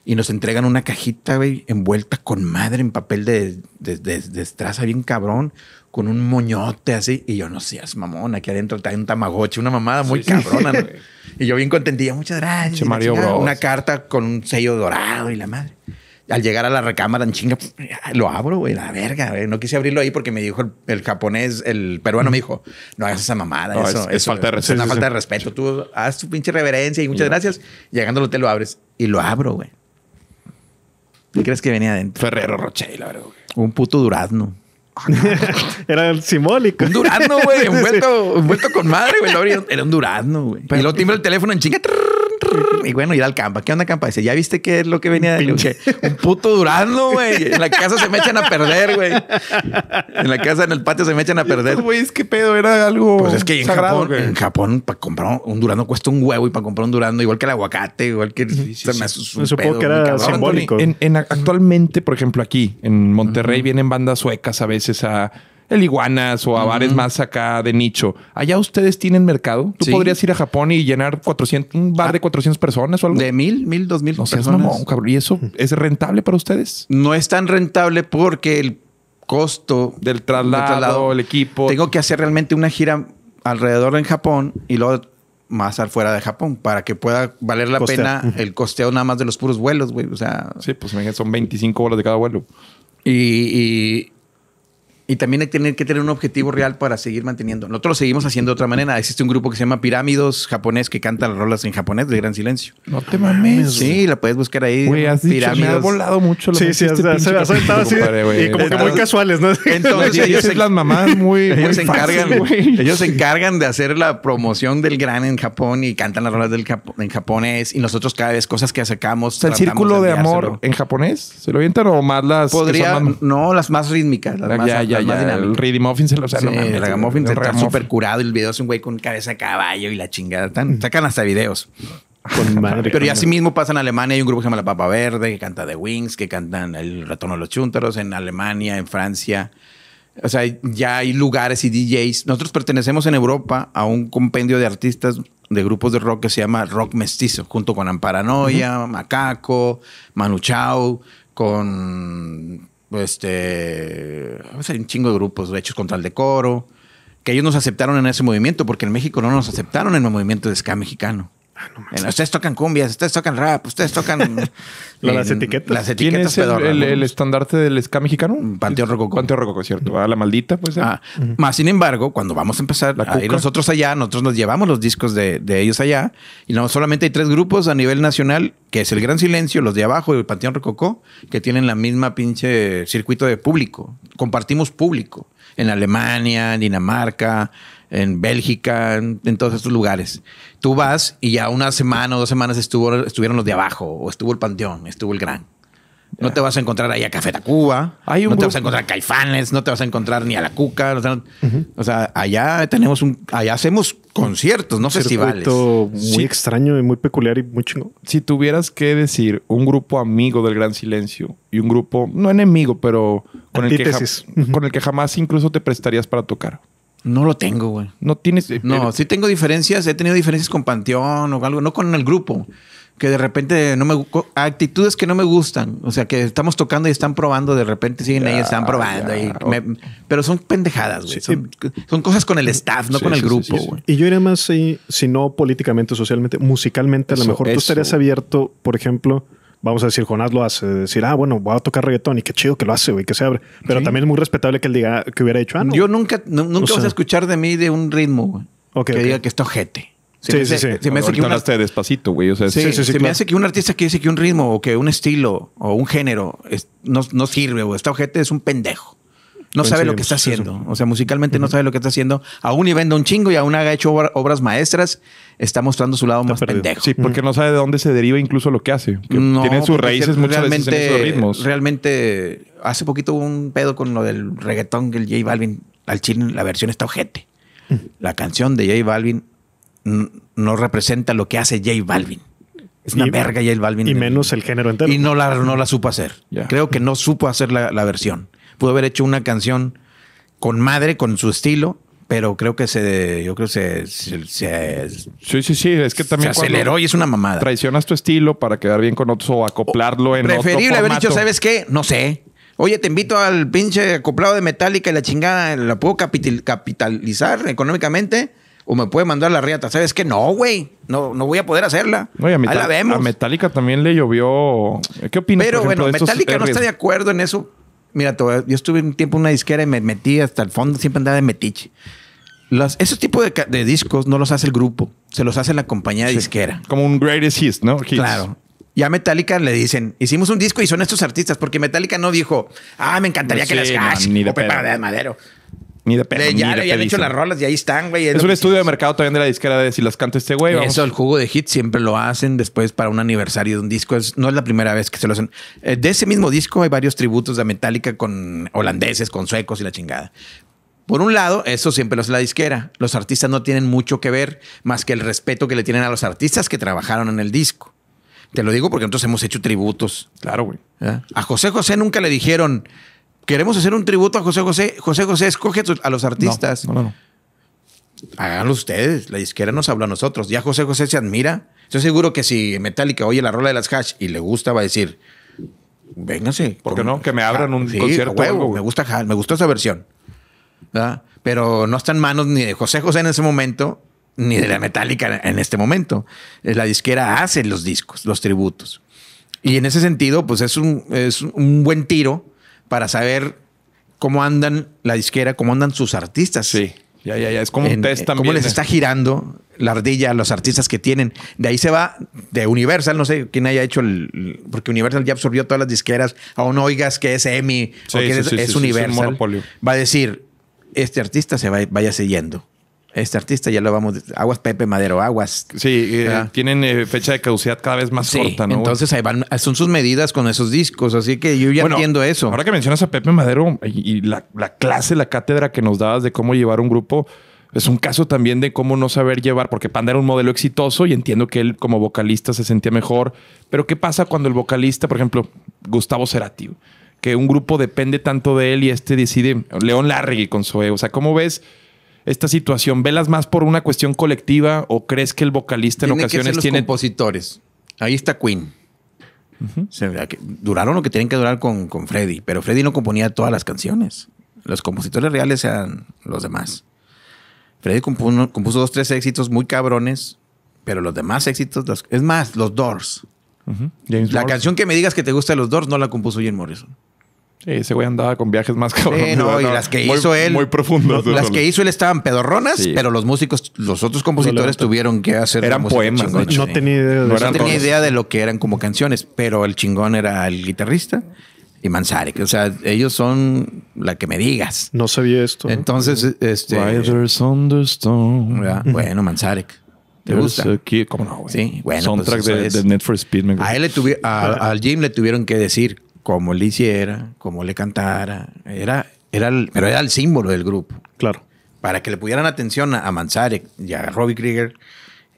Y nos entregan una cajita, güey, envuelta con madre en papel de, de, de, estraza bien cabrón, con un moñote así. Y yo, no seas mamón, aquí adentro está un tamagotchi, una mamada muy cabrona. Y yo bien contentilla, muchas gracias. una carta con un sello dorado y la madre al llegar a la recámara en chinga, lo abro, güey, la verga, güey. No quise abrirlo ahí porque me dijo el, japonés, el peruano me dijo, no hagas esa mamada. eso, es, falta de respeto. Es una falta de respeto. Tú haz tu pinche reverencia y muchas gracias. Llegando al hotel lo abres y lo abro, güey. ¿Qué crees que venía adentro? Ferrero Rocher, la verdad, güey. Un puto durazno. Ah, era el simbólico. Un durazno, güey, un envuelto con madre, güey. Era un durazno, güey. Y lo timbra el teléfono en chinga. y bueno, ir al campo. ¿Qué onda, campa? Dice, ¿ya viste qué es lo que venía? de Un puto durando, güey. En la casa se me echan a perder, güey. En la casa, en el patio se me echan a perder. Güey, es que pedo, era algo Pues es que en Japón, para comprar un durando cuesta un huevo y para comprar un durando, igual que el aguacate, igual que... me supongo que era simbólico. actualmente, por ejemplo, aquí en Monterrey vienen bandas suecas a veces a el Iguanas o a bares más acá de nicho. ¿Allá ustedes tienen mercado? ¿Tú podrías ir a Japón y llenar 400, un bar ah. de 400 personas o algo? De mil, mil, dos mil personas. No, cabrón. ¿Y eso es rentable para ustedes? No es tan rentable porque el costo del traslado, del el equipo. Tengo que hacer realmente una gira alrededor en Japón y luego más afuera de Japón para que pueda valer la pena el costeo nada más de los puros vuelos, güey. O sea. Sí, pues son 25 horas de cada vuelo. y, y también hay que tener, que tener un objetivo real para seguir manteniendo. Nosotros lo seguimos haciendo de otra manera. Existe un grupo que se llama Pirámidos Japonés que canta las rolas en japonés de gran silencio. No te mames. Sí, la puedes buscar ahí. Wey, me ha volado mucho. Sí, sí, se, así. y como que muy casuales, ¿no? Entonces ellos se, las mamás muy, ellos se encargan, ellos se encargan de hacer la promoción del gran en Japón y cantan las rolas del en japonés. Y nosotros cada vez cosas que sacamos. O el círculo de, amor en japonés, ¿se lo avientan o más las? Podría, no, las más rítmicas. Las ya el Reedy se lo. O sí, el está súper curado. El video es un güey con cabeza de caballo y la chingada. Mm. sacan hasta videos. Pero y así mismo pasa en Alemania. Hay un grupo que se llama La Papa Verde, que canta The Wings, que cantan El Retorno de los Chunteros En Alemania, en Francia. O sea, ya hay lugares y DJs. Nosotros pertenecemos en Europa a un compendio de artistas de grupos de rock que se llama Rock Mestizo, junto con Amparanoia, Macaco, Manu Chao, con este, hay un chingo de grupos hechos contra el decoro, que ellos nos aceptaron en ese movimiento, porque en México no nos aceptaron en el movimiento de ska mexicano. Ah, ustedes tocan cumbias, ustedes tocan rap, ustedes tocan. las etiquetas. el, estandarte del ska mexicano? Panteón Rococó. Panteón Rococó, cierto. A la maldita, pues. Ah, más sin embargo, cuando vamos a empezar, nosotros allá, nosotros nos llevamos los discos de, ellos allá. Y no, solamente hay tres grupos a nivel nacional, que es el Gran Silencio, los de abajo y el Panteón Rococó, que tienen la misma pinche circuito de público. Compartimos público. En Alemania, en Dinamarca, en Bélgica, en, en todos estos lugares. Tú vas y ya una semana o dos semanas estuvo, estuvieron los de abajo, o estuvo el Panteón, estuvo el Gran. No te vas a encontrar ahí a Café de Cuba. no te vas a encontrar a Caifanes, no te vas a encontrar ni a La Cuca. O sea, allá tenemos un, allá hacemos conciertos, no festivales. Muy extraño y muy peculiar y muy chingo. Si tuvieras que decir un grupo amigo del Gran Silencio y un grupo, no enemigo, pero con el que jamás incluso te prestarías para tocar, no lo tengo, güey. No tienes. Eh, no, sí tengo diferencias. He tenido diferencias con Panteón o algo, no con el grupo. Que de repente no me actitudes que no me gustan. O sea, que estamos tocando y están probando, de repente siguen ahí, están ah, probando. pero son pendejadas, güey. Son, cosas con el staff, no con el grupo, güey. Y yo iría más, si, si no políticamente, socialmente, musicalmente, a lo mejor tú estarías abierto, por ejemplo vamos a decir, Jonás lo hace, decir, ah, bueno, voy a tocar reggaetón y qué chido que lo hace, güey, que se abre. Pero también es muy respetable que él diga que hubiera hecho, ah, no. Yo nunca, nunca vas a escuchar de mí de un ritmo, güey. que diga que está ojete. me sí, despacito, me hace que un artista que dice que un ritmo o que un estilo o un género no, sirve, o está ojete es un pendejo. No sabe lo que está haciendo. O sea, musicalmente no sabe lo que está haciendo. Aún y vende un chingo y aún ha hecho obras maestras, está mostrando su lado más pendejo. Sí, porque no sabe de dónde se deriva incluso lo que hace. tiene sus raíces muchas veces ritmos. Realmente, hace poquito hubo un pedo con lo del reggaetón que el J Balvin. Al chile, la versión está ojete. Mm. La canción de J Balvin no representa lo que hace J Balvin. Es una verga J Balvin. Y menos el género entero. Y no la, supo hacer. Creo que no supo hacer la versión pudo haber hecho una canción con madre, con su estilo, pero creo que se, yo creo que se, sí, sí, sí, es que también se aceleró y es una mamada. Traicionas tu estilo para quedar bien con otros o acoplarlo en Preferible haber dicho, ¿sabes qué? No sé. Oye, te invito al pinche acoplado de Metallica y la chingada, ¿la puedo capitalizar económicamente? o me puede mandar la riata. ¿Sabes qué? No, güey. No, no voy a poder hacerla. No, a, la A Metallica también le llovió. ¿Qué opinas? Pero bueno, Metallica no está de acuerdo en eso Mira, yo estuve un tiempo en una disquera y me metí hasta el fondo, siempre andaba de metiche. Los, esos tipo de, discos no los hace el grupo, se los hace la compañía de disquera. Como un greatest hits, ¿no? Claro. Ya a Metallica le dicen, hicimos un disco y son estos artistas, porque Metallica no dijo, ah, me encantaría que las Cash ni de o de Madero. Ni de ya le han hecho las rolas y ahí están, güey. Es, un estudio de mercado también de la disquera de si las canta este güey. Eso, el jugo de hit siempre lo hacen después para un aniversario de un disco. no es la primera vez que se lo hacen. Eh, de ese mismo disco hay varios tributos de Metallica con holandeses, con suecos y la chingada. Por un lado, eso siempre lo hace la disquera. Los artistas no tienen mucho que ver más que el respeto que le tienen a los artistas que trabajaron en el disco. Te lo digo porque nosotros hemos hecho tributos. Claro, güey. A José José nunca le dijeron, queremos hacer un tributo a José José. José José escoge a los artistas. No, Háganlo ustedes. La disquera nos habla a nosotros. Ya José José se admira. Estoy seguro que si Metallica oye la rola de las hash y le gusta, va a decir, véngase. ¿Por qué no? Que me abran un concierto. me, gusta, me gustó esa versión. ¿verdad? Pero no está en manos ni de José José en ese momento, ni de la Metallica en este momento. Eh, la disquera hace los discos, los tributos. Y en ese sentido, pues es es un buen tiro para saber cómo andan la disquera, cómo andan sus artistas. Sí, ya, ya, ya. Es como un test eh, también. Cómo les está girando la ardilla a los artistas que tienen. De ahí se va de Universal, no sé quién haya hecho el. Porque Universal ya absorbió todas las disqueras. Aún oigas que es Emmy es, Universal. va a decir: este artista se va, vaya siguiendo este artista, ya lo vamos. Aguas Pepe Madero, aguas. Sí, eh, tienen eh, fecha de caducidad cada vez más corta, ¿no? Entonces ahí van, son sus medidas con esos discos, así que yo ya entiendo eso. Ahora que mencionas a Pepe Madero y, la, clase, la cátedra que nos dabas de cómo llevar un grupo. Es un caso también de cómo no saber llevar, porque Panda era un modelo exitoso y entiendo que él como vocalista se sentía mejor. Pero ¿qué pasa cuando el vocalista, por ejemplo, Gustavo Cerati, que un grupo depende tanto de él y este decide, León Larregui con Zoe? O sea, ¿cómo ves esta situación? ¿Velas más por una cuestión colectiva o crees que el vocalista en ocasiones tiene... compositores. Ahí está Queen. duraron lo que tienen que durar con, Freddy, pero Freddy no componía todas las canciones. Los compositores reales eran los demás. Freddy compuso, dos, tres éxitos muy cabrones, pero los demás éxitos, los, es más, los Doors. la canción que me digas que te gusta de los Doors no la compuso Jim Morrison. Sí, ese güey andaba con viajes más cabrón. Sí, no, y las que hizo él. Muy profundas. las que hizo él estaban pedorronas, pero los músicos, los otros compositores tuvieron que hacer. Eran poemas. no, tenía idea de idea de lo que eran como canciones, pero el chingón era el guitarrista y Manzarek. O sea, ellos son la que me digas. No sabía esto. Entonces, este. bueno, Manzarek. ¿Te gusta? Sí, bueno. Pues Soundtrack pues, de, de, Net A él le al Jim le tuvieron que decir cómo le hiciera, cómo le cantara. Era, era pero era el símbolo del grupo. Claro. Para que le pudieran atención a, Manzarek y a Robbie Krieger,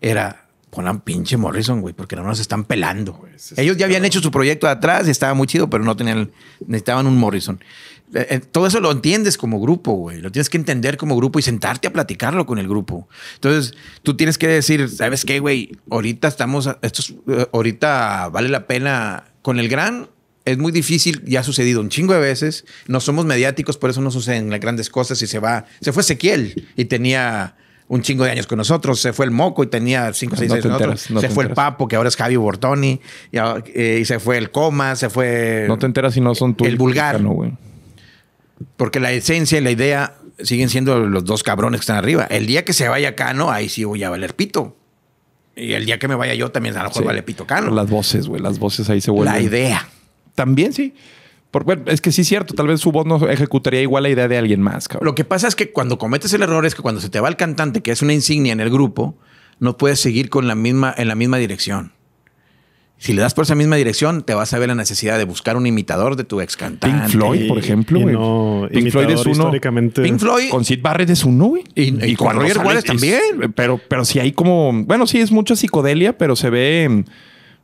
era ponan pinche Morrison, güey, porque no nos están pelando. Ellos ya habían hecho su proyecto de atrás y estaba muy chido, pero no tenían, necesitaban un Morrison. Eh, eh, todo eso lo entiendes como grupo, güey. Lo tienes que entender como grupo y sentarte a platicarlo con el grupo. Entonces, tú tienes que decir, ¿sabes qué, güey? Ahorita estamos, esto eh, ahorita vale la pena con el gran es muy difícil, ya ha sucedido un chingo de veces. No somos mediáticos, por eso no suceden las grandes cosas y se va. Se fue Ezequiel y tenía un chingo de años con nosotros. Se fue el Moco y tenía cinco o seis años con nosotros. se fue el Papo, que ahora es Javi Bortoni. Ah, eh, y, se fue el Coma, se fue. No te enteras si no son tú. El vulgar. Porque la esencia y la idea siguen siendo los dos cabrones que están arriba. El día que se vaya Cano, ahí sí voy a valer pito. Y el día que me vaya yo también a lo mejor vale pito Cano. Las voces, güey. Las voces ahí se vuelven. La idea también sí. bueno, es que sí es cierto, tal vez su voz no ejecutaría igual la idea de alguien más. Lo que pasa es que cuando cometes el error es que cuando se te va el cantante, que es una insignia en el grupo, no puedes seguir con la misma, en la misma dirección. Si le das por esa misma dirección, te vas a ver la necesidad de buscar un imitador de tu ex cantante. Pink Floyd, por ejemplo, Pink Floyd es uno. Pink Floyd. Con Sid Barrett es uno, Y, con, Roger también. Pero, pero si hay como. Bueno, sí, es mucha psicodelia, pero se ve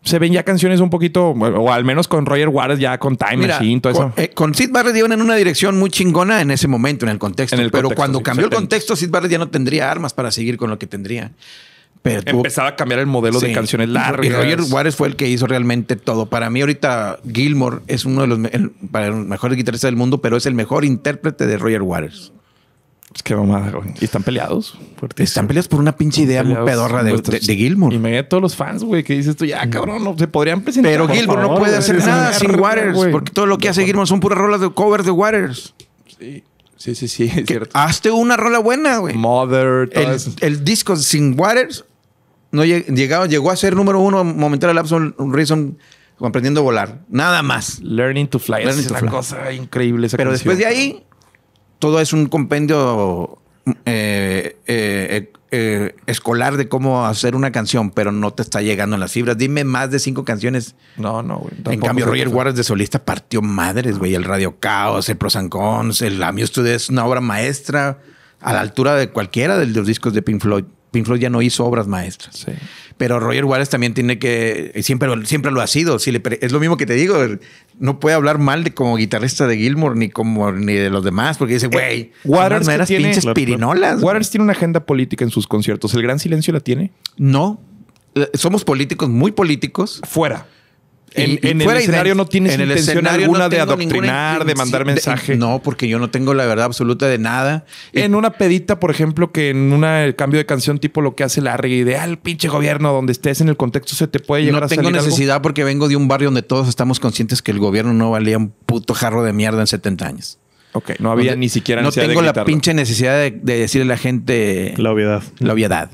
se ven ya canciones un poquito, o al menos con Roger Waters, ya con Time todo con, eso. Eh, con Sid Barrett iban en una dirección muy chingona en ese momento, en el contexto. pero cuando cambió el contexto, Sid Barrett ya no tendría armas para seguir con lo que tendría. Empezaba a cambiar el modelo de canciones largas. Y Roger Waters fue el que hizo realmente todo. Para mí, ahorita Gilmore es uno de los, los mejores guitarristas del mundo, pero es el mejor intérprete de Roger Waters. Es pues que mamada, güey. Y están peleados. Están peleados por una pinche idea muy pedorra de, de, Gilmour. Y me a todos los fans, güey, que dices esto. ya, mm. cabrón, no, se podrían presentar. Pero Gilmour no puede hacer nada sin Waters, porque todo lo que hace Gilmour son puras rolas de covers de Waters. Sí. Sí, sí, es cierto. Hazte una rola buena, güey. Mother, el, disco sin Waters no llegó a ser número uno momental Lapson Reason a volar. Nada más. Learning to fly. es una cosa increíble. Esa Pero después de ahí, todo es un compendio eh, eh, eh, escolar de cómo hacer una canción, pero no te está llegando en las fibras. Dime más de cinco canciones. No, no, güey. En cambio, Roger Waters de solista partió madres, güey. El Radio Caos, el Prosancons, el Amuse Today es una obra maestra a la altura de cualquiera de los discos de Pink Floyd. Pink Floyd ya no hizo obras maestras. Pero Roger Waters también tiene que, siempre, siempre lo ha sido. Si es lo mismo que te digo, no puede hablar mal de como guitarrista de Gilmour ni como ni de los demás, porque dice, eh, güey, no eras tiene, pinches pirinolas. Waters tiene una agenda política en sus conciertos. ¿El gran silencio la tiene? No. Eh, somos políticos, muy políticos. Fuera. En, el escenario no tienes en el escenario alguna de adoctrinar, de mandar mensaje. no, porque yo no tengo la verdad absoluta de nada. En una pedita, por ejemplo, que en un cambio de canción tipo lo que hace Larry, de al pinche gobierno, donde estés en el contexto se te puede llegar a salir No tengo necesidad porque vengo de un barrio donde todos estamos conscientes que el gobierno no valía un puto jarro de mierda en 70 años. Ok, no había ni siquiera necesidad No tengo la pinche necesidad de decirle a la gente... La obviedad. La obviedad.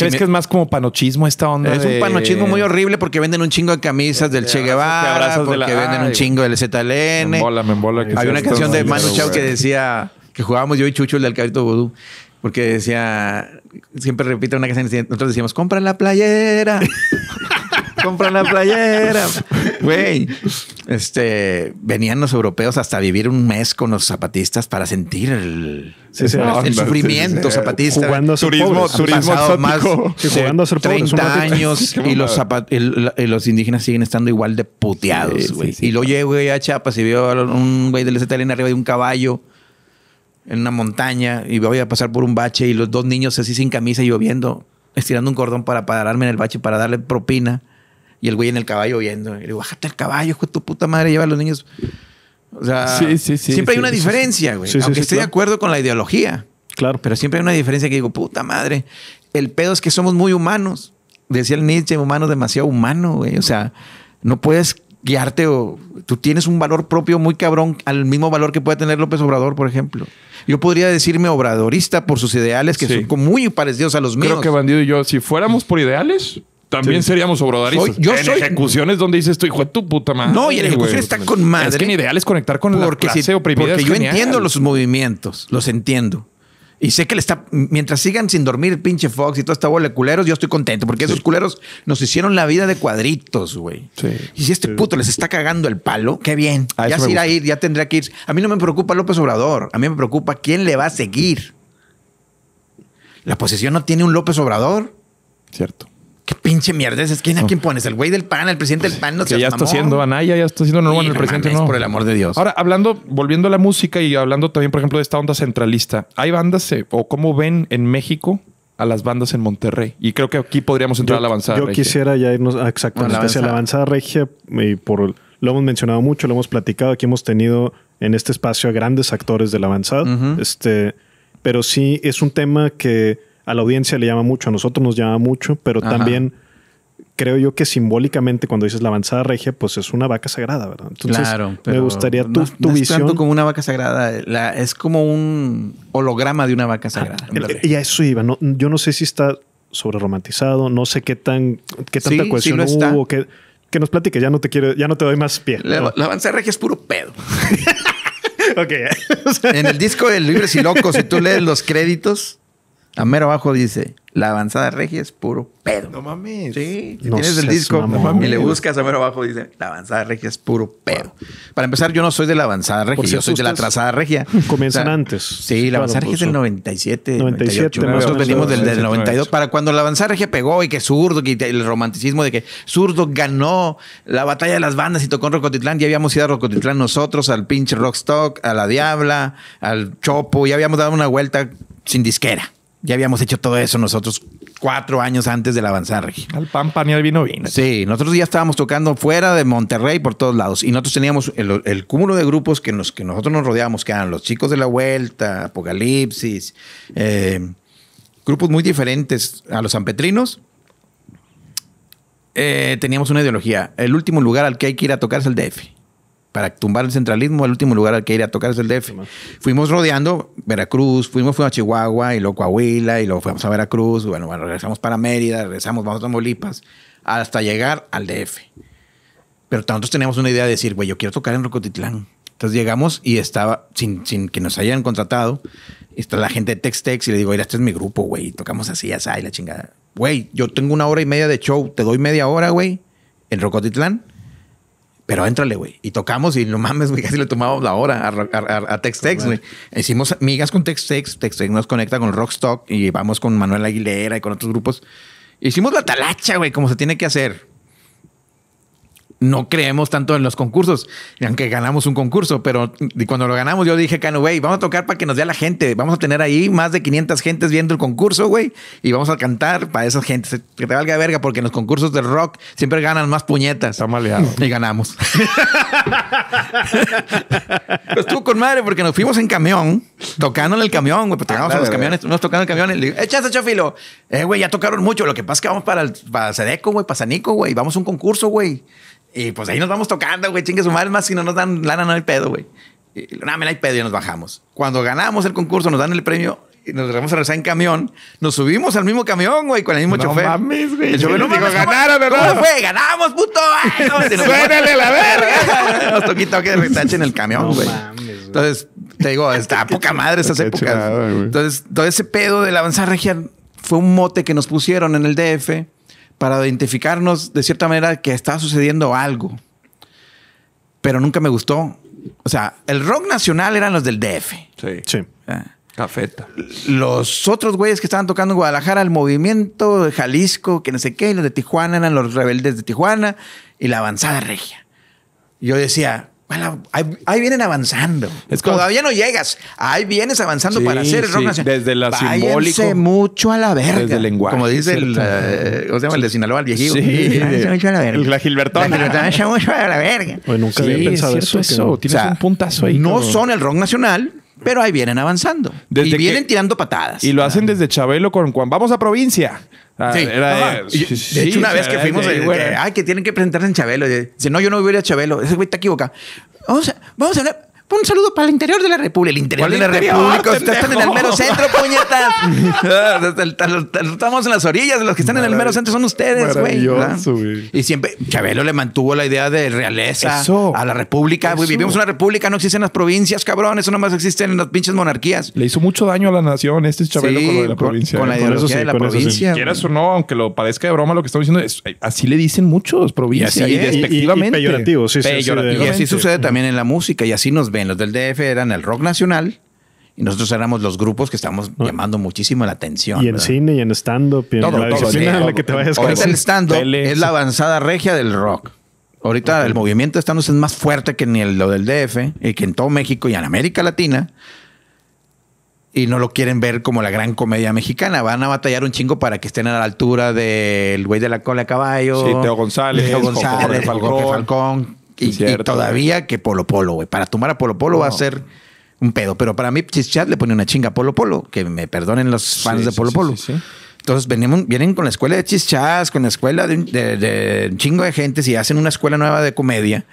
¿Crees que es más como panochismo esta onda? Es un panochismo muy horrible porque venden un chingo de camisas del Che Guevara, porque venden un chingo del ZLN. Me me una canción de Manu Chao que decía que jugábamos yo y Chucho, el del Cabrito Vudú. Porque decía, siempre repite una canción, nosotros decíamos, compra la playera. compran la playera. Güey, este, venían los europeos hasta vivir un mes con los zapatistas para sentir el, el, sufrimiento zapatista. Jugando a ser turismo, pobres. turismo jugando a ser 30 años y los, los indígenas siguen estando igual de puteados, güey. y lo llevo a Chiapas y veo a un güey del ZLN arriba de un caballo en una montaña y voy a pasar por un bache y los dos niños así sin camisa y lloviendo, estirando un cordón para pararme en el bache para darle propina. Y el güey en el caballo viendo. le digo, bájate el caballo, hijo de tu puta madre, lleva a los niños. O sea, siempre hay una diferencia, güey. Aunque esté de acuerdo con la ideología. Claro. Pero siempre hay una diferencia que digo, puta madre. El pedo es que somos muy humanos. Decía el Nietzsche, humano demasiado humano, güey. O sea, no puedes guiarte o tú tienes un valor propio muy cabrón al mismo valor que puede tener López Obrador, por ejemplo. Yo podría decirme obradorista por sus ideales que son muy parecidos a los míos. Creo que Bandido y yo, si fuéramos por ideales, también seríamos sobrodarizos. en ejecuciones donde dices tú, hijo de tu puta madre. No, y en ejecuciones está con madre. Es que ni ideal es conectar con la clase Porque yo entiendo los movimientos, los entiendo. Y sé que le está. Mientras sigan sin dormir el pinche Fox y toda esta bola de culeros, yo estoy contento porque esos culeros nos hicieron la vida de cuadritos, güey. y si este puto les está cagando el palo, qué bien. ya se irá a ir, ya tendrá que ir. A mí no me preocupa López Obrador. A mí me preocupa quién le va a seguir. La posición no tiene un López Obrador. Cierto. ¿Qué pinche mierda es? ¿Quién a quién pones? ¿El güey del PAN? ¿El presidente del pues, PAN? No que ya está haciendo Anaya, ya está haciendo normal el presidente. no. por el amor de Dios. Ahora, hablando, volviendo a la música y hablando también, por ejemplo, de esta onda centralista, ¿hay bandas eh, o cómo ven en México a las bandas en Monterrey. Y creo que aquí podríamos entrar a la avanzada. Yo quisiera ya irnos ah, a, exactamente la avanzada regia. por, lo hemos mencionado mucho, lo hemos platicado. Aquí hemos tenido en este espacio a grandes actores de la avanzada. este, pero sí es un tema que a la audiencia le llama mucho, a nosotros nos llama mucho, pero también creo yo que simbólicamente cuando dices la avanzada regia, pues es una vaca sagrada, ¿verdad? Entonces, claro, me gustaría tu, no, no Es tanto como una vaca sagrada, es como un holograma de una vaca ah, sagrada. y a eso iba, yo no sé si está sobre romantizado, no sé qué tan qué tanta cohesión hubo, que, que, nos platiques, ya no te quiero, ya no te doy más pie. La, avanzada regia es puro pedo. ok. en el disco de Libres y Locos, si tú lees los créditos, a mero abajo dice, la avanzada regia es puro pedo. No mames. Sí, tienes el disco y le buscas a mero abajo, dice, la avanzada regia es puro pedo. Para empezar, yo no soy de la avanzada regia, yo soy de la trazada regia. Comienzan antes. Sí, la avanzada regia es del 97, 97 98. Nosotros venimos del, 92. Para cuando la avanzada regia pegó y que Zurdo, que el romanticismo de que Zurdo ganó la batalla de las bandas y tocó en Rocotitlán, ya habíamos ido a Rocotitlán nosotros, al pinche Rockstock, a la Diabla, al Chopo, ya habíamos dado una vuelta sin disquera. Ya habíamos hecho todo eso nosotros cuatro años antes del avanzar, Al pan, pan y al vino, vino. Sí, nosotros ya estábamos tocando fuera de Monterrey por todos lados. Y nosotros teníamos el, cúmulo de grupos que, nos, que nosotros nos rodeábamos, que eran los chicos de la vuelta, Apocalipsis, eh, grupos muy diferentes a los sanpetrinos. Eh, teníamos una ideología. El último lugar al que hay que ir a tocar es el DF para tumbar el centralismo, el último lugar al que ir a tocar es el DF. Fuimos rodeando Veracruz, fuimos, a Chihuahua y luego Coahuila y luego fuimos a Veracruz, bueno, bueno, regresamos para Mérida, regresamos, vamos a Tamaulipas, hasta llegar al DF. Pero nosotros teníamos una idea de decir, güey, yo quiero tocar en Rocotitlán. Entonces llegamos y estaba, sin, sin que nos hayan contratado, está la gente de Tex-Tex, y le digo, mira este es mi grupo, güey, tocamos así, así, la chingada. Güey, yo tengo una hora y media de show, te doy media hora, güey, en Rocotitlán pero éntrale, güey. Y tocamos y no mames, güey, casi le tomábamos la hora a, a, güey. Hicimos migas con Tex Tex, Tex nos conecta con Rockstock y vamos con Manuel Aguilera y con otros grupos. Hicimos la talacha, güey, como se tiene que hacer no creemos tanto en los concursos, aunque ganamos un concurso, pero cuando lo ganamos yo dije, Cano, güey, vamos a tocar para que nos dé la gente, vamos a tener ahí más de 500 gentes viendo el concurso, güey, y vamos a cantar para esas gentes, que te valga verga, porque en los concursos de rock siempre ganan más puñetas. Estamos maleado. Y ganamos. estuvo con madre porque nos fuimos en camión, tocando en el camión, güey, pues ah, tocamos en los camiones, nos tocando en camiones, le digo, échate eh, chofilo, eh, güey, ya tocaron mucho, lo que pasa es que vamos para, el, para Sedeco, güey, para Sanico, güey, vamos a un concurso, güey. Y pues ahí nos vamos tocando, güey. Chingue su madre, más si no nos dan lana, no hay pedo, güey. Nada, me la hay pedo y nos bajamos. Cuando ganamos el concurso, nos dan el premio y nos vamos a regresar en camión. Nos subimos al mismo camión, güey, con el mismo no chofer. Mames, güey. El chofer nos dijo, ganaron, ¿verdad? No, fue? ganamos, puto. la verga. nos toquito que retache en el camión, no, güey. entonces, te digo, está poca madre esas épocas. entonces, todo ese pedo de la avanzada regia fue un mote que nos pusieron en el DF para identificarnos de cierta manera que estaba sucediendo algo. Pero nunca me gustó. O sea, el rock nacional eran los del DF. Sí. Sí. Ah. Cafeta. Los otros güeyes que estaban tocando en Guadalajara, el movimiento de Jalisco, que no sé qué, los de Tijuana eran los rebeldes de Tijuana y la avanzada regia. Yo decía, ahí, vienen avanzando. Todavía no llegas. Ahí vienes avanzando para hacer el rock nacional. Desde la simbólica mucho a la verga. Desde el lenguaje. Como dice el, eh, ¿cómo El de Sinaloa, el viejito. Sí. mucho a la verga. La Gilbertón. mucho a la verga. Bueno, nunca había pensado eso. Tienes un puntazo ahí. No son el rock nacional, pero ahí vienen avanzando. y vienen tirando patadas. Y lo hacen desde Chabelo con Juan. Vamos a provincia. Ah, sí. Era, de hecho, una vez que fuimos, güey. ay, que tienen que presentarse en Chabelo. si no, yo no voy a ir a Chabelo. Ese güey está equivocado. Vamos a, vamos a hablar. Un saludo para el interior de la República. El interior de la República. Ustedes están en el mero centro, puñetas. Ah, estamos en las orillas. Los que están en el mero centro son ustedes, güey. Y siempre Chabelo le mantuvo la idea de realeza a la República. vivimos Vivimos una República, no existen las provincias, cabrón. Eso nomás existen en las pinches monarquías. Le hizo mucho daño a la nación este Chabelo con lo de la provincia. Con la ¿eh? ideología de la provincia. Quieras o no, aunque lo parezca de broma, lo que estamos diciendo es eh, así le dicen muchos provincias. Y, así, despectivamente. peyorativo, sí, peyorativo. Y así sucede también en la música y así nos ven en los del DF eran el rock nacional y nosotros éramos los grupos que estábamos llamando muchísimo la atención. Y en cine y en stand-up. en que te vayas Ahorita el stand-up es la avanzada regia del rock. Ahorita el movimiento de stand-up es más fuerte que ni el, lo del DF y eh, que en todo México y en América Latina y no lo quieren ver como la gran comedia mexicana. Van a batallar un chingo para que estén a la altura del güey de la cola a caballo. Sí, Teo González. Teo González, Falcón y, todavía que Polo Polo, güey. Para tomar a Polo Polo va a ser un pedo. Pero para mí, Chichat le pone una chinga a Polo Polo. Que me perdonen los fans de Polo Polo. Entonces venimos, vienen con la escuela de Chichas, con la escuela de, un chingo de gente, si hacen una escuela nueva de comedia.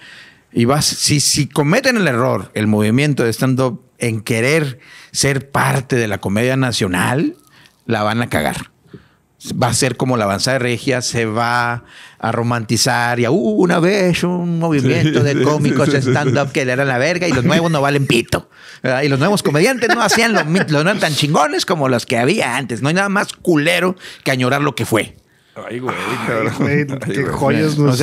Y vas, si, si cometen el error, el movimiento de estando en querer ser parte de la comedia nacional, la van a cagar va a ser como la avanzada regia, se va a romantizar y a, uh, una vez un movimiento de cómicos stand-up que le eran la verga y los nuevos no valen pito. Y los nuevos comediantes no hacían los lo no eran tan chingones como los que había antes. No hay nada más culero que añorar lo que fue. Ay, güey, qué joyas nos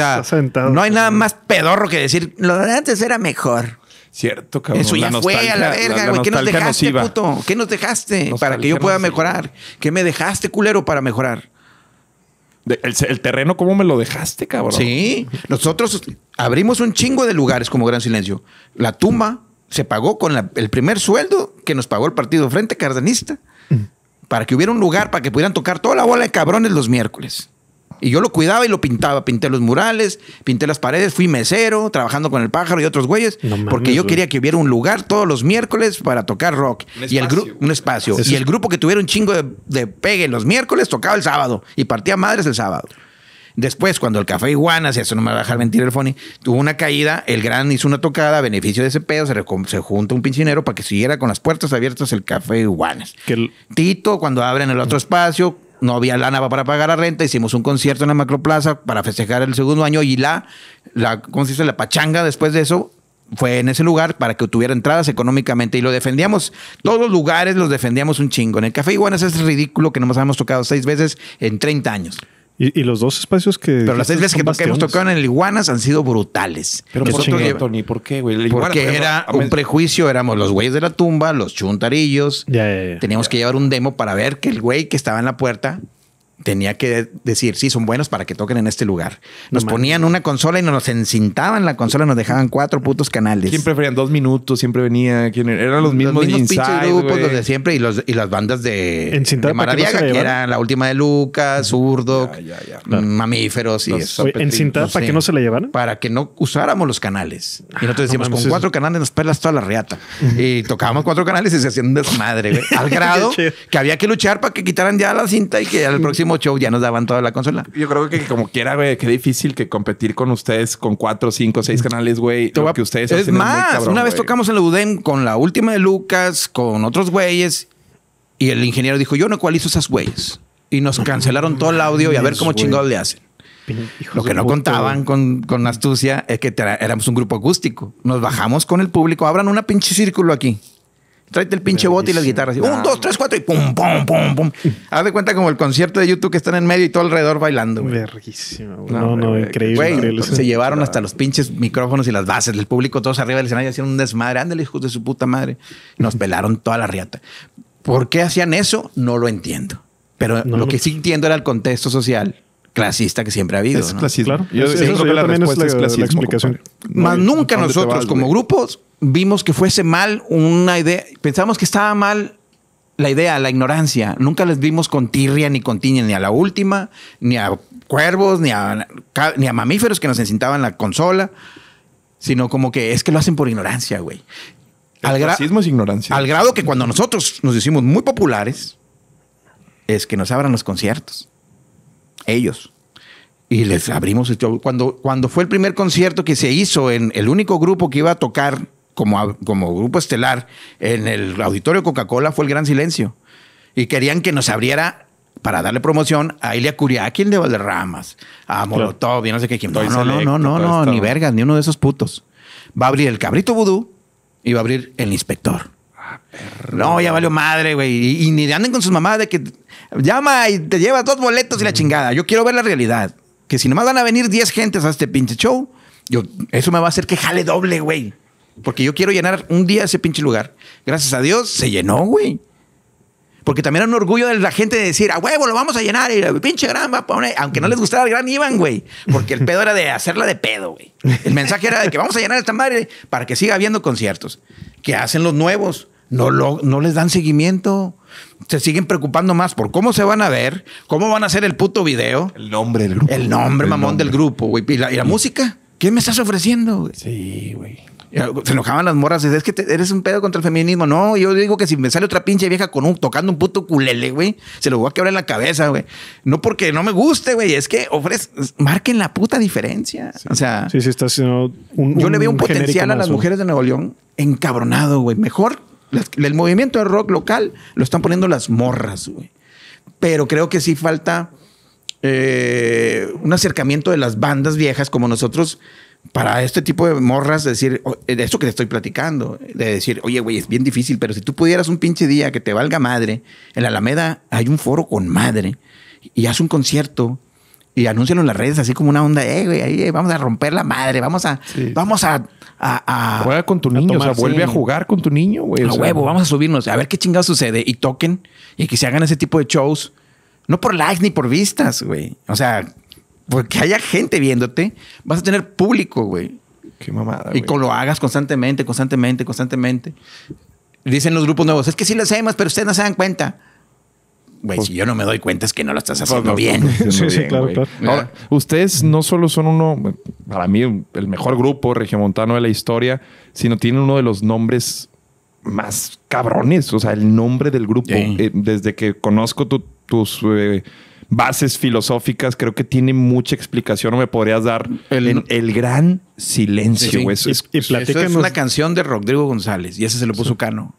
No hay nada más pedorro que decir, lo de antes era mejor. Cierto, cabrón. Eso ya fue a la verga, güey. ¿Qué nos dejaste, puto? ¿Qué nos dejaste para que yo pueda mejorar? ¿Qué me dejaste, culero, para mejorar? el, terreno, ¿cómo me lo dejaste, cabrón? Sí. Nosotros abrimos un chingo de lugares como Gran Silencio. La tumba se pagó con el primer sueldo que nos pagó el partido Frente Cardenista. Mm. Para que hubiera un lugar para que pudieran tocar toda la bola de cabrones los miércoles. Y yo lo cuidaba y lo pintaba. Pinté los murales, pinté las paredes, fui mesero, trabajando con el pájaro y otros güeyes. porque yo quería que hubiera un lugar todos los miércoles para tocar rock. Un y el un espacio. y el grupo que tuviera un chingo de, pegue los miércoles tocaba el sábado. Y partía madres el sábado. Después, cuando el Café Iguanas, y eso no me va a dejar mentir el Fony, tuvo una caída, el Gran hizo una tocada a beneficio de ese pedo, se, se junta un pincinero para que siguiera con las puertas abiertas el Café Iguanas. Que Tito, cuando abren el otro espacio, no había lana para pagar la renta, hicimos un concierto en la Macroplaza para festejar el segundo año y la, la ¿cómo se La pachanga después de eso fue en ese lugar para que tuviera entradas económicamente y lo defendíamos. Todos los lugares los defendíamos un chingo. En el Café Iguanas es ridículo que no nos habíamos tocado seis veces en 30 años. Y, los dos espacios que. Pero las seis veces que, hemos tocado en el Iguanas han sido brutales. Pero por ¿por qué, güey? Porque era un prejuicio, éramos los güeyes de la tumba, los chuntarillos. Teníamos que llevar un demo para ver que el güey que estaba en la puerta tenía que decir, sí, son buenos para que toquen en este lugar. Nos ponían una consola y nos encintaban la consola, nos dejaban cuatro putos canales. Siempre preferían dos minutos, siempre venía, ¿quién eran los mismos, los de siempre y, y las bandas de, Maradiaga, que, eran la última de Lucas, Zurdo, mm, Mamíferos y eso. ¿Encintadas para que no se la llevaran? Para que no usáramos los canales. Y nosotros ah, decíamos, con cuatro canales nos pelas toda la reata. y tocábamos cuatro canales y se hacían un desmadre, Al grado que había que luchar para que quitaran ya la cinta y que al próximo show ya nos daban toda la consola. Yo creo que como quiera, güey, qué difícil que competir con ustedes con cuatro, cinco, seis canales, güey. Lo que ustedes es más, una vez tocamos en la UDEM con la última de Lucas, con otros güeyes, y el ingeniero dijo, yo no cualizo esas güeyes. Y nos cancelaron todo el audio y a ver cómo chingados le hacen. Lo que no contaban con, con, astucia es que éramos un grupo acústico. Nos bajamos con el público. Abran una pinche círculo aquí tráete el pinche bote y las guitarras. un, dos, tres, cuatro y pum, pum, pum, pum. Haz de cuenta como el concierto de YouTube que están en medio y todo alrededor bailando, Verguísimo. No, no, increíble. se llevaron ah. hasta los pinches micrófonos y las bases del público, todos arriba del escenario, hacían un desmadre. Ándale, hijos de su puta madre. Nos pelaron toda la riata. ¿Por qué hacían eso? No lo entiendo. Pero lo que sí entiendo era el contexto social clasista que siempre ha habido. Es Claro. Yo, creo que la respuesta es, la, explicación. Más nunca nosotros como grupos vimos que fuese mal una idea. Pensamos que estaba mal la idea, la ignorancia. Nunca les vimos con tirria ni con tiña, ni a la última, ni a cuervos, ni a, ni a mamíferos que nos encintaban la consola, sino como que es que lo hacen por ignorancia, güey. Al es ignorancia. Al grado que cuando nosotros nos decimos muy populares, es que nos abran los conciertos ellos. Y les abrimos el Cuando, cuando fue el primer concierto que se hizo en el único grupo que iba a tocar como, como grupo estelar en el auditorio Coca-Cola fue el Gran Silencio. Y querían que nos abriera para darle promoción a Ilia Curiaquín de Valderramas, a Molotov, y no sé qué. No, no, no, no, no, no, ni vergas, ni uno de esos putos. Va a abrir el Cabrito Vudú y va a abrir el Inspector. No, ya valió madre, güey. Y, ni anden con sus mamás de que llama y te lleva dos boletos y la mm. chingada. Yo quiero ver la realidad. Que si nomás van a venir 10 gentes a este pinche show, yo, eso me va a hacer que jale doble, güey. Porque yo quiero llenar un día ese pinche lugar. Gracias a Dios se llenó, güey. Porque también era un orgullo de la gente de decir, a huevo, lo vamos a llenar. Y el pinche gran Aunque no les gustara el gran, iván güey. Porque el pedo era de hacerla de pedo, güey. El mensaje era de que vamos a llenar esta madre para que siga habiendo conciertos. Que hacen los nuevos no, no les dan seguimiento. Se siguen preocupando más por cómo se van a ver, cómo van a hacer el puto video. El nombre del grupo. El nombre, mamón, del grupo, güey. ¿Y la, música? ¿Qué me estás ofreciendo, güey? Sí, güey. Se enojaban las morras. Es que eres un pedo contra el feminismo. No, yo digo que si me sale otra pinche vieja con un, tocando un puto culele, güey, se lo voy a quebrar en la cabeza, güey. No porque no me guste, güey. Es que ofrece, marquen la puta diferencia. O sea. Sí, sí, está haciendo un. Yo le veo un potencial a las mujeres de Nuevo León encabronado, güey. Mejor el movimiento de rock local lo están poniendo las morras, güey. Pero creo que sí falta eh, un acercamiento de las bandas viejas como nosotros para este tipo de morras, decir, oh, de esto que te estoy platicando, de decir, oye, güey, es bien difícil, pero si tú pudieras un pinche día que te valga madre, en la Alameda hay un foro con madre y haz un concierto y anúncialo en las redes así como una onda, eh, güey, ahí eh, vamos a romper la madre, vamos a, vamos a, Juega con tu niño, o sea, vuelve a jugar con tu niño, güey. A huevo, vamos a subirnos, a ver qué chingados sucede y toquen y que se hagan ese tipo de shows, no por likes ni por vistas, güey. O sea, porque pues haya gente viéndote, vas a tener público, güey. Qué mamada. Y con, lo hagas constantemente, constantemente, constantemente. Dicen los grupos nuevos, es que sí lo hacemos, pero ustedes no se dan cuenta. Güey, pues si yo no me doy cuenta es que no lo estás pues haciendo bien. sí, claro, claro. ustedes no solo son uno, para mí, el mejor grupo regiomontano de la historia, sino tienen uno de los nombres más cabrones. O sea, el nombre del grupo. Eh, desde que conozco tus. Eh, bases filosóficas, creo que tiene mucha explicación. ¿O me podrías dar el, el gran silencio? es, una canción de Rodrigo González y ese se lo puso Cano.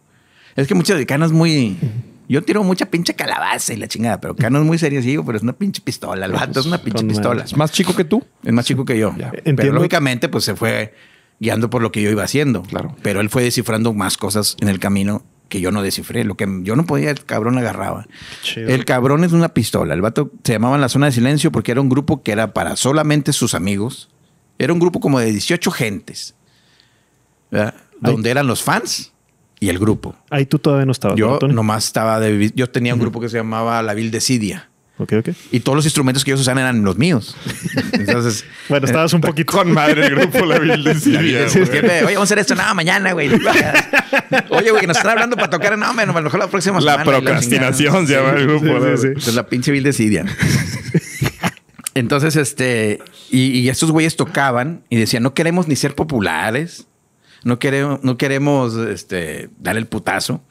Es que muchas de Cano es muy yo tiro mucha pinche calabaza y la chingada, pero Cano es muy serio, digo, pero es una pinche pistola. El vato es una pinche pistola. ¿Es más chico que tú? Es más chico que yo. Pero lógicamente, pues se fue guiando por lo que yo iba haciendo. Claro. Pero él fue descifrando más cosas en el camino que yo no descifré. Lo que yo no podía, el cabrón agarraba. El cabrón es una pistola. El vato se llamaba la zona de silencio porque era un grupo que era para solamente sus amigos. Era un grupo como de 18 gentes. Donde eran los fans y el grupo. Ahí tú todavía no estabas. Yo nomás estaba de. Yo tenía un grupo que se llamaba La Vil Sidia. Ok, ok. Y todos los instrumentos que ellos usaban eran los míos. Entonces. bueno, eh, estabas un poquito. Con madre el grupo La Vil de sí, oye, vamos a hacer esto. No, mañana, güey. oye, güey, que nos están hablando para tocar. No, a lo mejor la próxima la Procrastinación la se llama el grupo. Sí, sí, la pinche Vil Sidia. Entonces, este. Y, y estos güeyes tocaban y decían, no queremos ni ser populares no queremos, no este, queremos dar el putazo.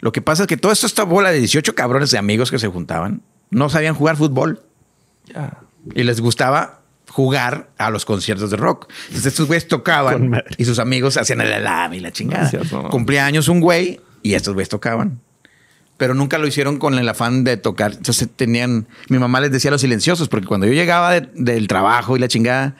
Lo que pasa es que todo esto esta bola de 18 cabrones de amigos que se juntaban no sabían jugar fútbol. Y les gustaba jugar a los conciertos de rock. Entonces estos güeyes tocaban y sus amigos hacían el alam y la chingada. Cumplía años un güey y estos güeyes tocaban. Pero nunca lo hicieron con el afán de tocar. Entonces tenían... Mi mamá les decía los silenciosos porque cuando yo llegaba del trabajo y la chingada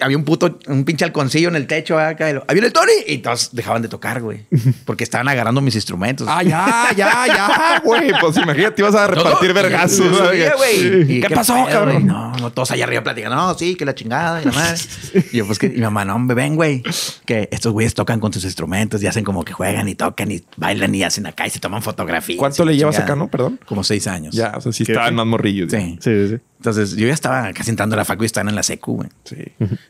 había un puto, un pinche alconcillo en el techo acá. Había el Tony y todos dejaban de tocar, güey. Porque estaban agarrando mis instrumentos. Ah, ya, ya, ya, güey. Pues imagínate, ibas a repartir vergazos. ¿Qué, ¿Qué, pasó, cabrón? No, no, todos allá arriba Platicando No, sí, que la chingada y nada más. y yo, pues que, y mi mamá, no, me ven, güey. Que estos güeyes tocan con sus instrumentos y hacen como que juegan y tocan y bailan y hacen acá y se toman fotografías. ¿Cuánto le llevas acá, no? Perdón. Como seis años. Ya, o sea, sí estaban más morrillos. Sí. sí. sí, sí, Entonces yo ya estaba casi entrando a la facu y estaban en la secu, güey. Sí.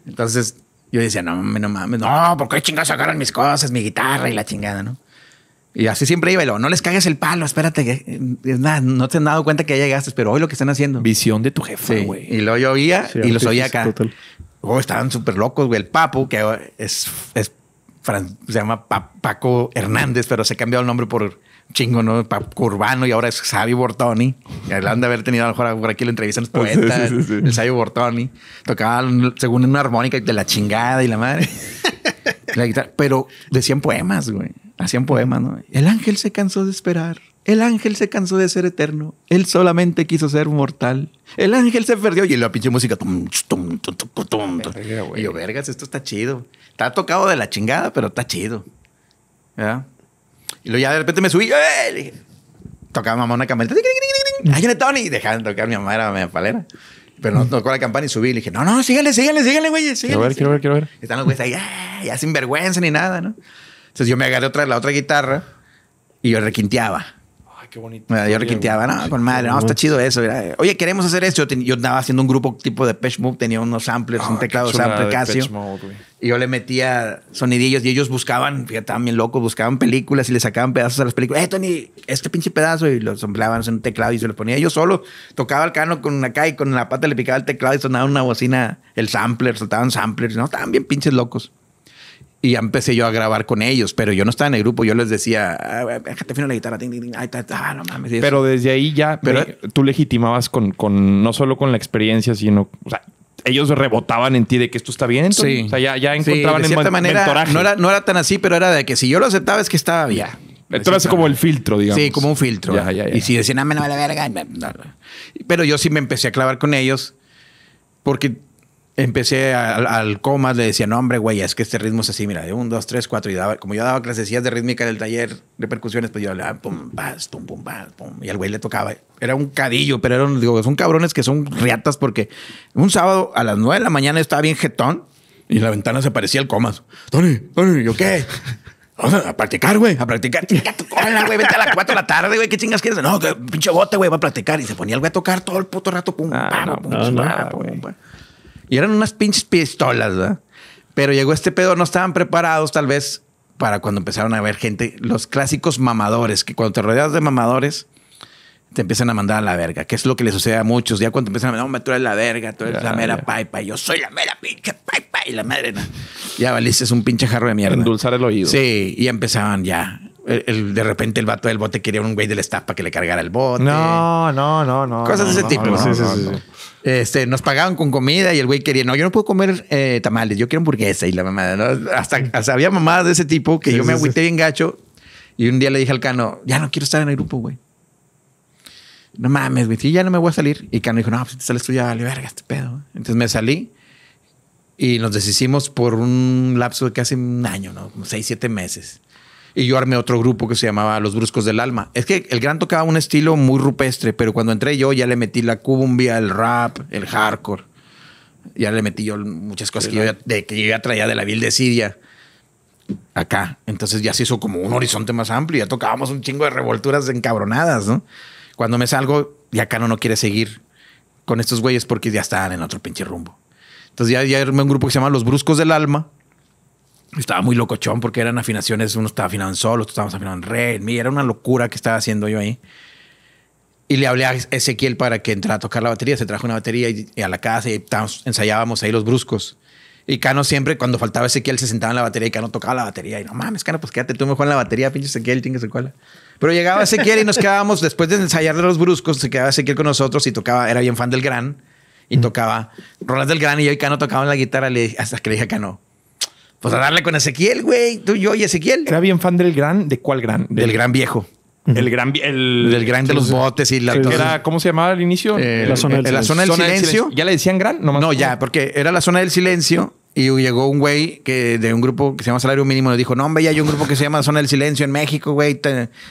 Entonces yo decía, no, mames, no mames, no, ¿por qué chingados sacaron mis cosas, mi guitarra y la chingada, no? Y así siempre iba, y no les cagues el palo, espérate, eh, nada, no te han dado cuenta que ya llegaste, pero hoy lo que están haciendo. Visión de tu jefe, güey. Y lo yo oía y los oía acá. Oh, estaban súper locos, güey. El papu, que es, se llama Paco Hernández, pero se cambió el nombre por chingo, ¿no? y ahora es Sabio Bortoni. Hablando de haber tenido a lo mejor por aquí lo entrevistan en los poetas, el Sabio Bortoni. Tocaba según una armónica de la chingada y la madre. la guitarra. Pero decían poemas, güey. Hacían poemas, ¿no? El ángel se cansó de esperar. El ángel se cansó de ser eterno. Él solamente quiso ser mortal. El ángel se perdió. Y la pinche música. y yo, vergas, esto está chido. Está tocado de la chingada, pero está chido. ¿Ya? Y luego ya de repente me subí. ¡Eh! Dije, tocaba mamá una campanita. ¡Ay, viene Tony! Dejaron tocar mi mamá, era mi palera. Pero no tocó la campana y subí. Y dije, no, no, síganle, síganle, síganle, güey. Quiero ver, quiero ver, quiero ver. Están los güeyes ahí, ¡eh! ya sin vergüenza ni nada, ¿no? Entonces yo me agarré otra, la otra guitarra y yo requinteaba qué bonito. Yo requinteaba, no, con madre, no, está chido eso. Eh, oye, queremos hacer esto. Yo, andaba haciendo un grupo tipo de page tenía unos samplers, un ah, teclado sample Casio. y yo le metía sonidillos y ellos buscaban, fíjate, estaban bien locos, buscaban películas y le sacaban pedazos a las películas. Eh, Tony, este pinche pedazo. Y los empleaban en un teclado y se los ponía yo solo. Tocaba el cano con acá y con la pata le picaba el teclado y sonaba una bocina, el sampler, soltaban samplers. No, estaban bien pinches locos. Y ya empecé yo a grabar con ellos, pero yo no estaba en el grupo. Yo les decía, ah, déjate fino la guitarra, ah, no mames. Pero desde ahí ya pero, tú legitimabas con, no solo con la experiencia, sino, o sea, ellos rebotaban en ti de que esto está bien. sí. O sea, ya, ya encontraban manera, No era, no era tan así, pero era de que si yo lo aceptaba es que estaba bien. Entonces Esto como el filtro, digamos. Sí, como un filtro. Y si decían, ah, me la Pero yo sí me empecé a clavar con ellos porque empecé al, comas, le decía, no, hombre, güey, es que este ritmo es así, mira, de un, dos, tres, cuatro. Y daba, como yo daba clases de rítmica en el taller de percusiones, pues yo le daba pum, pas, pum, pum, pas, pum. Y al güey le tocaba. Era un cadillo, pero eran, digo, son cabrones que son riatas porque un sábado a las nueve de la mañana estaba bien jetón y la ventana se parecía el comas. Tony, Tony, ¿yo qué? a practicar, güey, a practicar. güey, vete a las cuatro de la tarde, güey, ¿qué chingas quieres? No, que pinche bote, güey, va a practicar. Y se ponía el güey a tocar todo el puto rato, pum, ah, pam, pum, pam, pum, y eran unas pinches pistolas, ¿verdad? Pero llegó este pedo, no estaban preparados tal vez para cuando empezaron a ver gente, los clásicos mamadores, que cuando te rodeas de mamadores, te empiezan a mandar a la verga, que es lo que le sucede a muchos. Ya cuando empiezan a mandar, no, tú eres la verga, tú eres la mera paipa, yo soy la mera pinche paipa y la madre. Ya valiste, es un pinche jarro de mierda. Endulzar el oído. Sí, y empezaban ya de repente el vato del bote quería un güey del staff para que le cargara el bote. No, no, no, no. Cosas de ese tipo. sí, sí, sí. Este, nos pagaban con comida y el güey quería, no, yo no puedo comer eh, tamales, yo quiero hamburguesa y la mamada. ¿no? Hasta, había mamadas de ese tipo que yo me agüité bien gacho y un día le dije al Cano, ya no quiero estar en el grupo, güey. No mames, güey, sí, ya no me voy a salir. Y Cano dijo, no, pues, si te sales tú ya, vale verga este pedo. Entonces me salí y nos deshicimos por un lapso de casi un año, ¿no? Como seis, siete meses y yo armé otro grupo que se llamaba Los Bruscos del Alma. Es que el gran tocaba un estilo muy rupestre, pero cuando entré yo ya le metí la cumbia, el rap, el hardcore. Ya le metí yo muchas cosas que yo, ya, de, que yo traía de la vil de Siria acá. Entonces ya se hizo como un horizonte más amplio. Ya tocábamos un chingo de revolturas encabronadas, ¿no? Cuando me salgo, ya acá no quiere seguir con estos güeyes porque ya están en otro pinche rumbo. Entonces ya, ya armé un grupo que se llama Los Bruscos del Alma estaba muy locochón porque eran afinaciones, uno estaba afinando en solo, otro estaba afinado en re, era una locura que estaba haciendo yo ahí. Y le hablé a Ezequiel para que entrara a tocar la batería, se trajo una batería y, a la casa y estábamos, ensayábamos ahí los bruscos. Y Cano siempre, cuando faltaba Ezequiel, se sentaba en la batería y Cano tocaba la batería. Y no mames, Cano, pues quédate tú mejor en la batería, pinche Ezequiel, chingues el Pero llegaba Ezequiel y nos quedábamos, después de ensayar de los bruscos, se quedaba Ezequiel con nosotros y tocaba, era bien fan del Gran. Y tocaba Rolas del Gran y yo y Cano tocaban la guitarra hasta que le dije a Cano, pues a darle con Ezequiel, güey. Tú, yo y Ezequiel. Era bien fan del gran, ¿de cuál gran? Del, gran viejo. El gran, el, del gran de los botes y la. ¿Cómo se llamaba al inicio? Eh, la zona del, silencio. ¿Ya le decían gran? no, ya, porque era la zona del silencio y llegó un güey que de un grupo que se llama Salario Mínimo. Le dijo, no, hombre, ya hay un grupo que se llama Zona del Silencio en México, güey.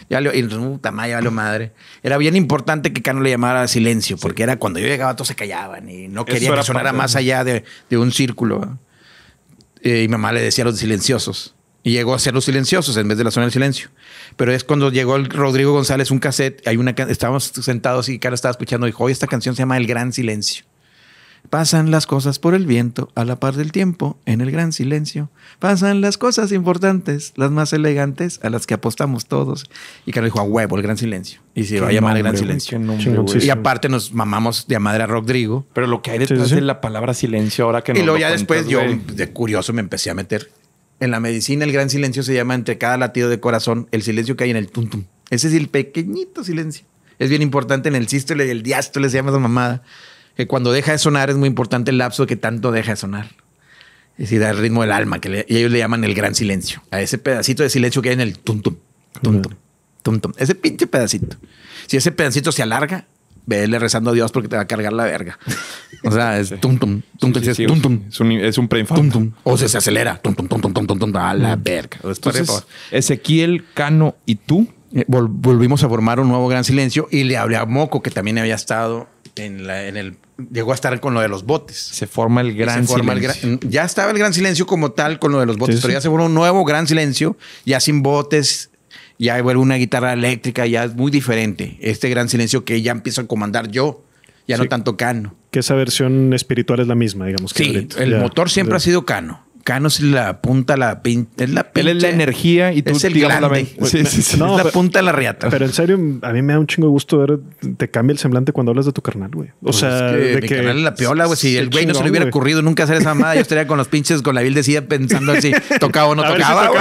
Ya le, y puta madre, ya madre. Era bien importante que Cano le llamara silencio, porque era cuando yo llegaba, todos se callaban y no quería que sonara más allá de, de un círculo. Eh, y mi mamá le decía los silenciosos. Y llegó a ser los silenciosos en vez de la zona del silencio. Pero es cuando llegó el Rodrigo González un cassette. Hay una, estábamos sentados y Carlos estaba escuchando. Dijo, hoy esta canción se llama El Gran Silencio. Pasan las cosas por el viento, a la par del tiempo, en el gran silencio. Pasan las cosas importantes, las más elegantes, a las que apostamos todos. Y Carlos dijo, a huevo, el gran silencio. Y se va a llamar el gran silencio. y aparte nos mamamos de madre a Rodrigo. Pero lo que hay detrás de la palabra silencio ahora que no. Y luego ya después yo, de curioso, me empecé a meter. En la medicina el gran silencio se llama entre cada latido de corazón el silencio que hay en el tuntum. Ese es el pequeñito silencio. Es bien importante en el sístole y el diástole se llama esa mamada que cuando deja de sonar es muy importante el lapso que tanto deja de sonar. Es decir, el ritmo del alma, que ellos le llaman el gran silencio. A ese pedacito de silencio que hay en el tum tum, tum tum, Ese pinche pedacito. Si ese pedacito se alarga, vele rezando a Dios porque te va a cargar la verga. O sea, es tum tum, tum tum, Es un, es un O se acelera. Tum tum tum tum tum a la verga. Entonces, Ezequiel, Cano y tú volvimos a formar un nuevo gran silencio y le hablé a Moco que también había estado en, la, en el llegó a estar con lo de los botes. Se forma el gran silencio. ya estaba el gran silencio como tal con lo de los botes, pero ya se forma un nuevo gran silencio, ya sin botes, ya vuelve una guitarra eléctrica, ya es muy diferente. Este gran silencio que ya empiezo a comandar yo, ya no tanto Cano. Que esa versión espiritual es la misma, digamos. Que sí, el motor siempre ha sido Cano. No es la punta, la pinta. Es la Él es la energía y tú, es el grande. la es la punta de la riata. Pero en serio, a mí me da un chingo de gusto ver, te cambia el semblante cuando hablas de tu carnal, güey. O pues sea, de que de que carnal es la piola, güey. Si el güey no se le hubiera ocurrido nunca hacer esa mamada, yo estaría con los pinches con la vil decía pensando si tocaba o no tocaba.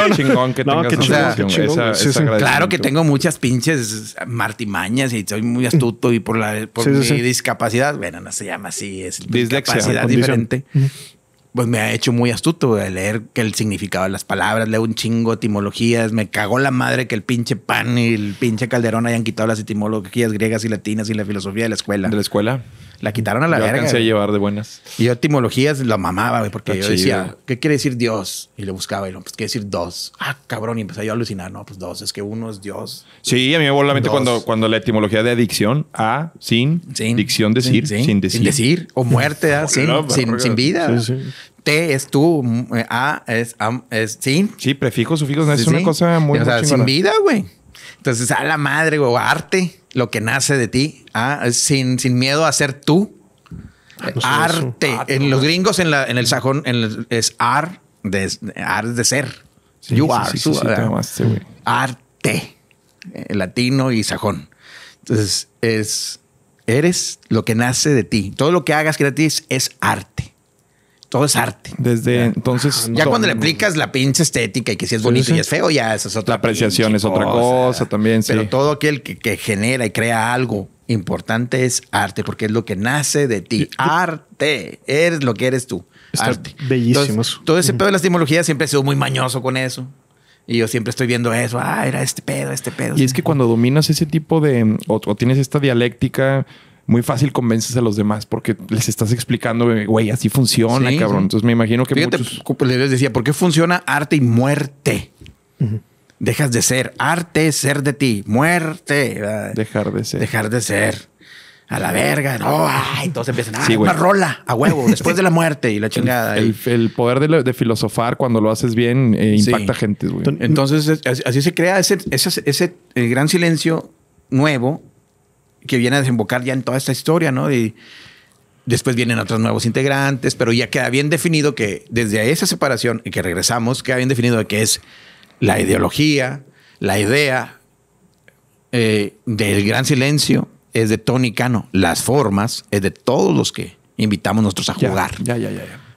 Claro que tengo muchas pinches martimañas y soy muy astuto y por la por mi discapacidad, bueno, no se llama así, es discapacidad diferente pues me ha hecho muy astuto de leer que el significado de las palabras, leo un chingo etimologías, me cagó la madre que el pinche pan y el pinche calderón hayan quitado las etimologías griegas y latinas y la filosofía de la escuela. De la escuela. La quitaron a la yo verga. a llevar de buenas. Y yo etimologías la mamaba, güey, porque yo decía, ¿qué quiere decir Dios? Y le buscaba y lo, pues, ¿qué decir dos? Ah, cabrón, y empecé yo a alucinar, no, pues dos, es que uno es Dios. Sí, a mí me voló la mente cuando, cuando la etimología de adicción, a, sin, adicción dicción, decir, sin, decir. o muerte, sin, sin, vida. T es tú, eh, A es, sin. Sí, prefijos, sufijos, es una cosa muy... O sin vida, güey. Entonces, a la madre, o arte, lo que nace de ti, ah, sin, miedo a ser tú. Ah, pues, arte. en los gringos, en, la, el sajón, es ar de, de ser. you are. arte. Latino y sajón. Entonces, es eres lo que nace de ti. Todo lo que hagas gratis es arte todo es arte. Desde entonces. Ya cuando le aplicas la pinche estética y que si es bonito y es feo, ya eso es otra. La apreciación es otra cosa también. Pero todo aquel que, genera y crea algo importante es arte, porque es lo que nace de ti. Arte. Eres lo que eres tú. arte. Bellísimo. todo ese pedo de la etimologías siempre ha sido muy mañoso con eso. Y yo siempre estoy viendo eso. Ah, era este pedo, este pedo. Y es que cuando dominas ese tipo de. o tienes esta dialéctica muy fácil convences a los demás porque les estás explicando, güey, así funciona, cabrón. Entonces me imagino que Fíjate, muchos... Les decía, ¿por qué funciona arte y muerte? Dejas de ser. Arte, ser de ti. Muerte. Dejar de ser. Dejar de ser a la verga, no, ay, empiezan a ah, sí, una rola a huevo después de la muerte y la chingada. El, poder de, filosofar cuando lo haces bien eh, impacta gente, güey. Entonces, así se crea ese, ese, gran silencio nuevo que viene a desembocar ya en toda esta historia, ¿no? Y después vienen otros nuevos integrantes, pero ya queda bien definido que desde esa separación y que regresamos, queda bien definido que es la ideología, la idea eh, del gran silencio es de Tony Cano, las formas es de todos los que invitamos nosotros a jugar. ya, ya. ya. ya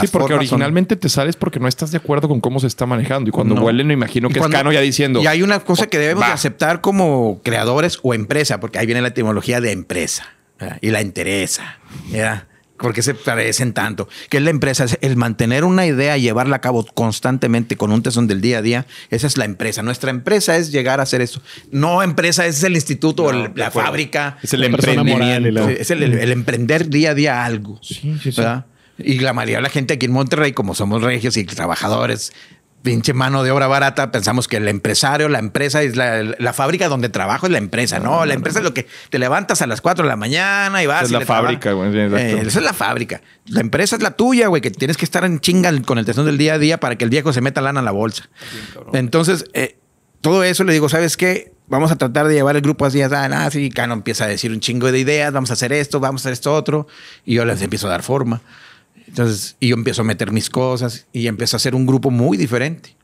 sí, porque originalmente te sales porque no estás de acuerdo con cómo se está manejando. Y cuando no. me imagino que están es ya diciendo. Y hay una cosa oh, que debemos aceptar como creadores o empresa, porque ahí viene la etimología de empresa y la interesa. ¿verdad? porque se parecen tanto? que es la empresa? El mantener una idea, y llevarla a cabo constantemente con un tesón del día a día, esa es la empresa. Nuestra empresa es llegar a hacer eso. No empresa, es el instituto, o la fábrica. Es el emprendimiento. Es el, emprender día a día algo. Sí, sí, y la mayoría de la gente aquí en Monterrey, como somos regios y trabajadores, pinche mano de obra barata, pensamos que el empresario, la empresa es la, fábrica donde trabajo es la empresa, ¿no? Ah, la empresa es lo que te levantas a las 4 de la mañana y vas. Esa es la fábrica, güey. Eh, esa es la fábrica. La empresa es la tuya, güey, que tienes que estar en chinga con el tesón del día a día para que el viejo se meta lana en la bolsa. Entonces, eh, todo eso le digo, ¿sabes qué? Vamos a tratar de llevar el grupo así, así, y Cano empieza a decir un chingo de ideas, vamos a hacer esto, vamos a hacer esto otro, y yo les empiezo a dar forma. Entonces, y yo empiezo a meter mis cosas y empiezo a hacer un grupo muy diferente.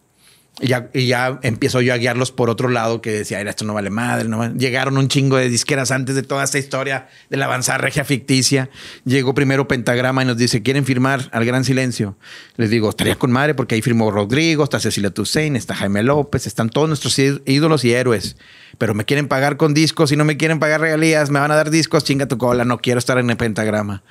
Y ya, y ya empiezo yo a guiarlos por otro lado que decía, esto no vale madre. No Llegaron un chingo de disqueras antes de toda esta historia de la avanzada regia ficticia. Llegó primero Pentagrama y nos dice, ¿quieren firmar al Gran Silencio? Les digo, estaría con madre porque ahí firmó Rodrigo, está Cecilia Toussaint, está Jaime López, están todos nuestros ídolos y héroes. Pero me quieren pagar con discos y no me quieren pagar regalías, me van a dar discos, chinga tu cola, no quiero estar en el Pentagrama.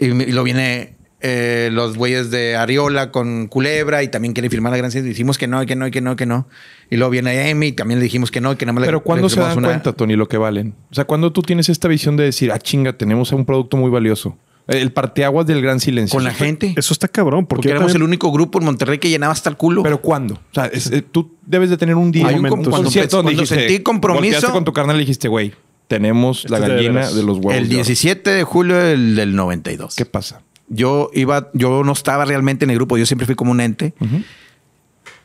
y lo viene eh, los güeyes de Ariola con Culebra y también quieren firmar la gran ciencia. Dijimos que no, que no, que no, que no. Y luego viene Amy y también le dijimos que no, que nada más Pero cuando ¿cuándo se dan cuenta, Tony, lo que valen? O sea, cuando tú tienes esta visión de decir, ah, chinga, tenemos un producto muy valioso? El parteaguas del gran silencio. Con la gente. Eso está cabrón. Porque, éramos el único grupo en Monterrey que llenaba hasta el culo. Pero ¿cuándo? O sea, eh, tú debes de tener un día. un momento, cuando, cuando sentí compromiso. con tu carnal y dijiste, güey, tenemos la este gallina de, los huevos. El 17 de julio del 92. ¿Qué pasa? yo iba, yo no estaba realmente en el grupo, yo siempre fui como un ente.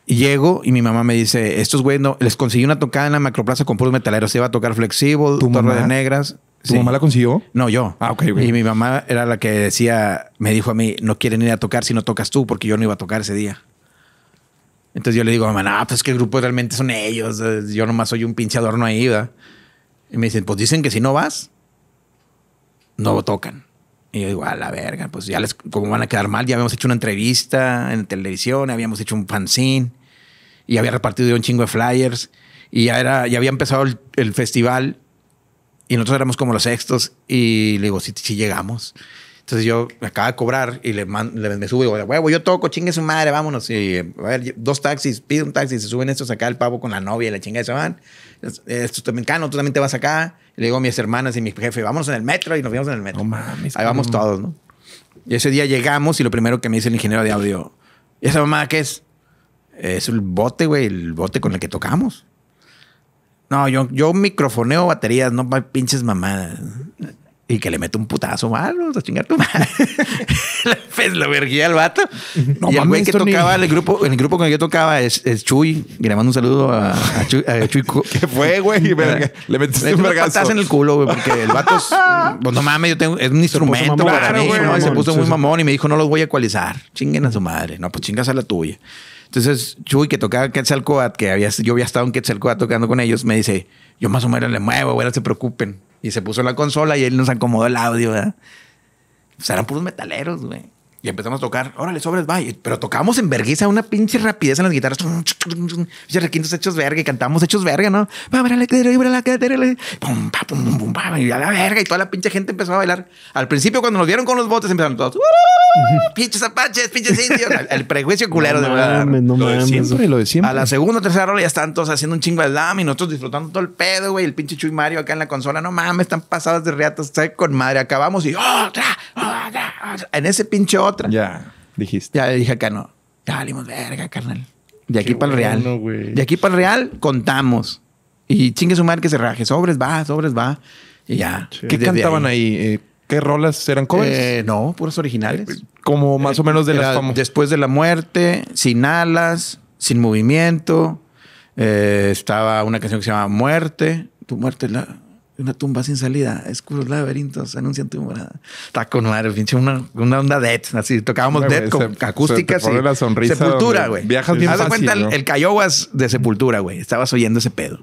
Y llego y mi mamá me dice, estos güeyes no, les conseguí una tocada en la macroplaza con puros Metalero. se iba a tocar Flexible, Torre de Negras. ¿Tu mamá la consiguió? No, yo. Ah, Y mi mamá era la que decía, me dijo a mí, no quieren ir a tocar si no tocas tú, porque yo no iba a tocar ese día. Entonces yo le digo, mamá, no, pues que el grupo realmente son ellos, eh, yo nomás soy un pinche adorno ahí, ¿verdad? Y me dicen, pues dicen que si no vas, no tocan. Y yo digo, a la verga, pues ya les, ¿cómo van a quedar mal? Ya habíamos hecho una entrevista en televisión, habíamos hecho un fanzine y había repartido un chingo de flyers y ya era, ya había empezado el, festival y nosotros éramos como los sextos y le digo, sí, sí llegamos. Entonces yo me acaba de cobrar y le, me subo y digo, huevo, yo toco, chingue su madre, vámonos. Y a ver, dos taxis, pide un taxi, se suben estos acá el pavo con la novia y la chinga de se van esto también encanta, tú también te vas acá. le digo a mis hermanas y mi jefe, vamos en el metro y nos vemos en el metro. Ahí vamos todos, ¿no? Y ese día llegamos y lo primero que me dice el ingeniero de audio, ¿y esa mamá qué es? Es el bote, güey, el bote con el que tocamos. No, yo, yo microfoneo baterías, no pinches mamadas y que le mete un putazo malo, a chingar tu madre. pues lo verguía al vato. No, y el güey que tocaba el grupo, el grupo con el que yo tocaba es, Y le mando un saludo a, Chuy. ¿Qué fue, güey? Le metiste un vergazo. en el culo, güey, porque el vato es, pues no mames, yo tengo, es un instrumento para mí, ¿no? mamón, se puso muy mamón y me dijo, no los voy a ecualizar. Chinguen a su madre. No, pues chingas a la tuya. Entonces, Chuy, que tocaba Quetzalcoatl, que había, yo había estado en Quetzalcoatl tocando con ellos, me dice, yo más o menos le muevo, güey, no se preocupen. Y se puso la consola y él nos acomodó el audio, ¿verdad? sea, pues eran puros metaleros, güey. Y empezamos a tocar, órale, sobres, bye. Pero tocamos en vergüenza una pinche rapidez en las guitarras. Y requintos hechos verga y cantamos hechos verga, ¿no? Pum Y a la verga. Y toda la pinche gente empezó a bailar. Al principio, cuando nos vieron con los botes, empezaron todos. Uh, pinches apaches, pinches indios. El prejuicio culero de verdad. Mames, no lo mames, de siempre, lo de A la segunda o tercera rola ya están todos haciendo un chingo de slam y nosotros disfrutando todo el pedo, güey. El pinche Chuy Mario acá en la consola. No mames, están pasadas de reatas. con madre. Acabamos y otra, otra. Ah, en ese pinche otra. Ya, dijiste. Ya dije acá, no. Ya vamos verga, carnal. De aquí para el real. de aquí para el real, contamos. Y chingue su madre que se raje. Sobres va, sobres va. Y ya. ¿Qué cantaban ahí? Eh, ¿Qué rolas eran covers? Eh, no, puros originales. como eh, más o menos de las Después de la muerte, sin alas, sin movimiento. estaba una canción que se llama Muerte. Tu muerte es la una tumba sin salida, escuros laberintos, anuncian tu morada. Está con una, onda dead, así tocábamos dead con acústicas sonrisa sepultura, güey. Viajas bien Haz cuenta el, el de sepultura, güey. Estabas oyendo ese pedo.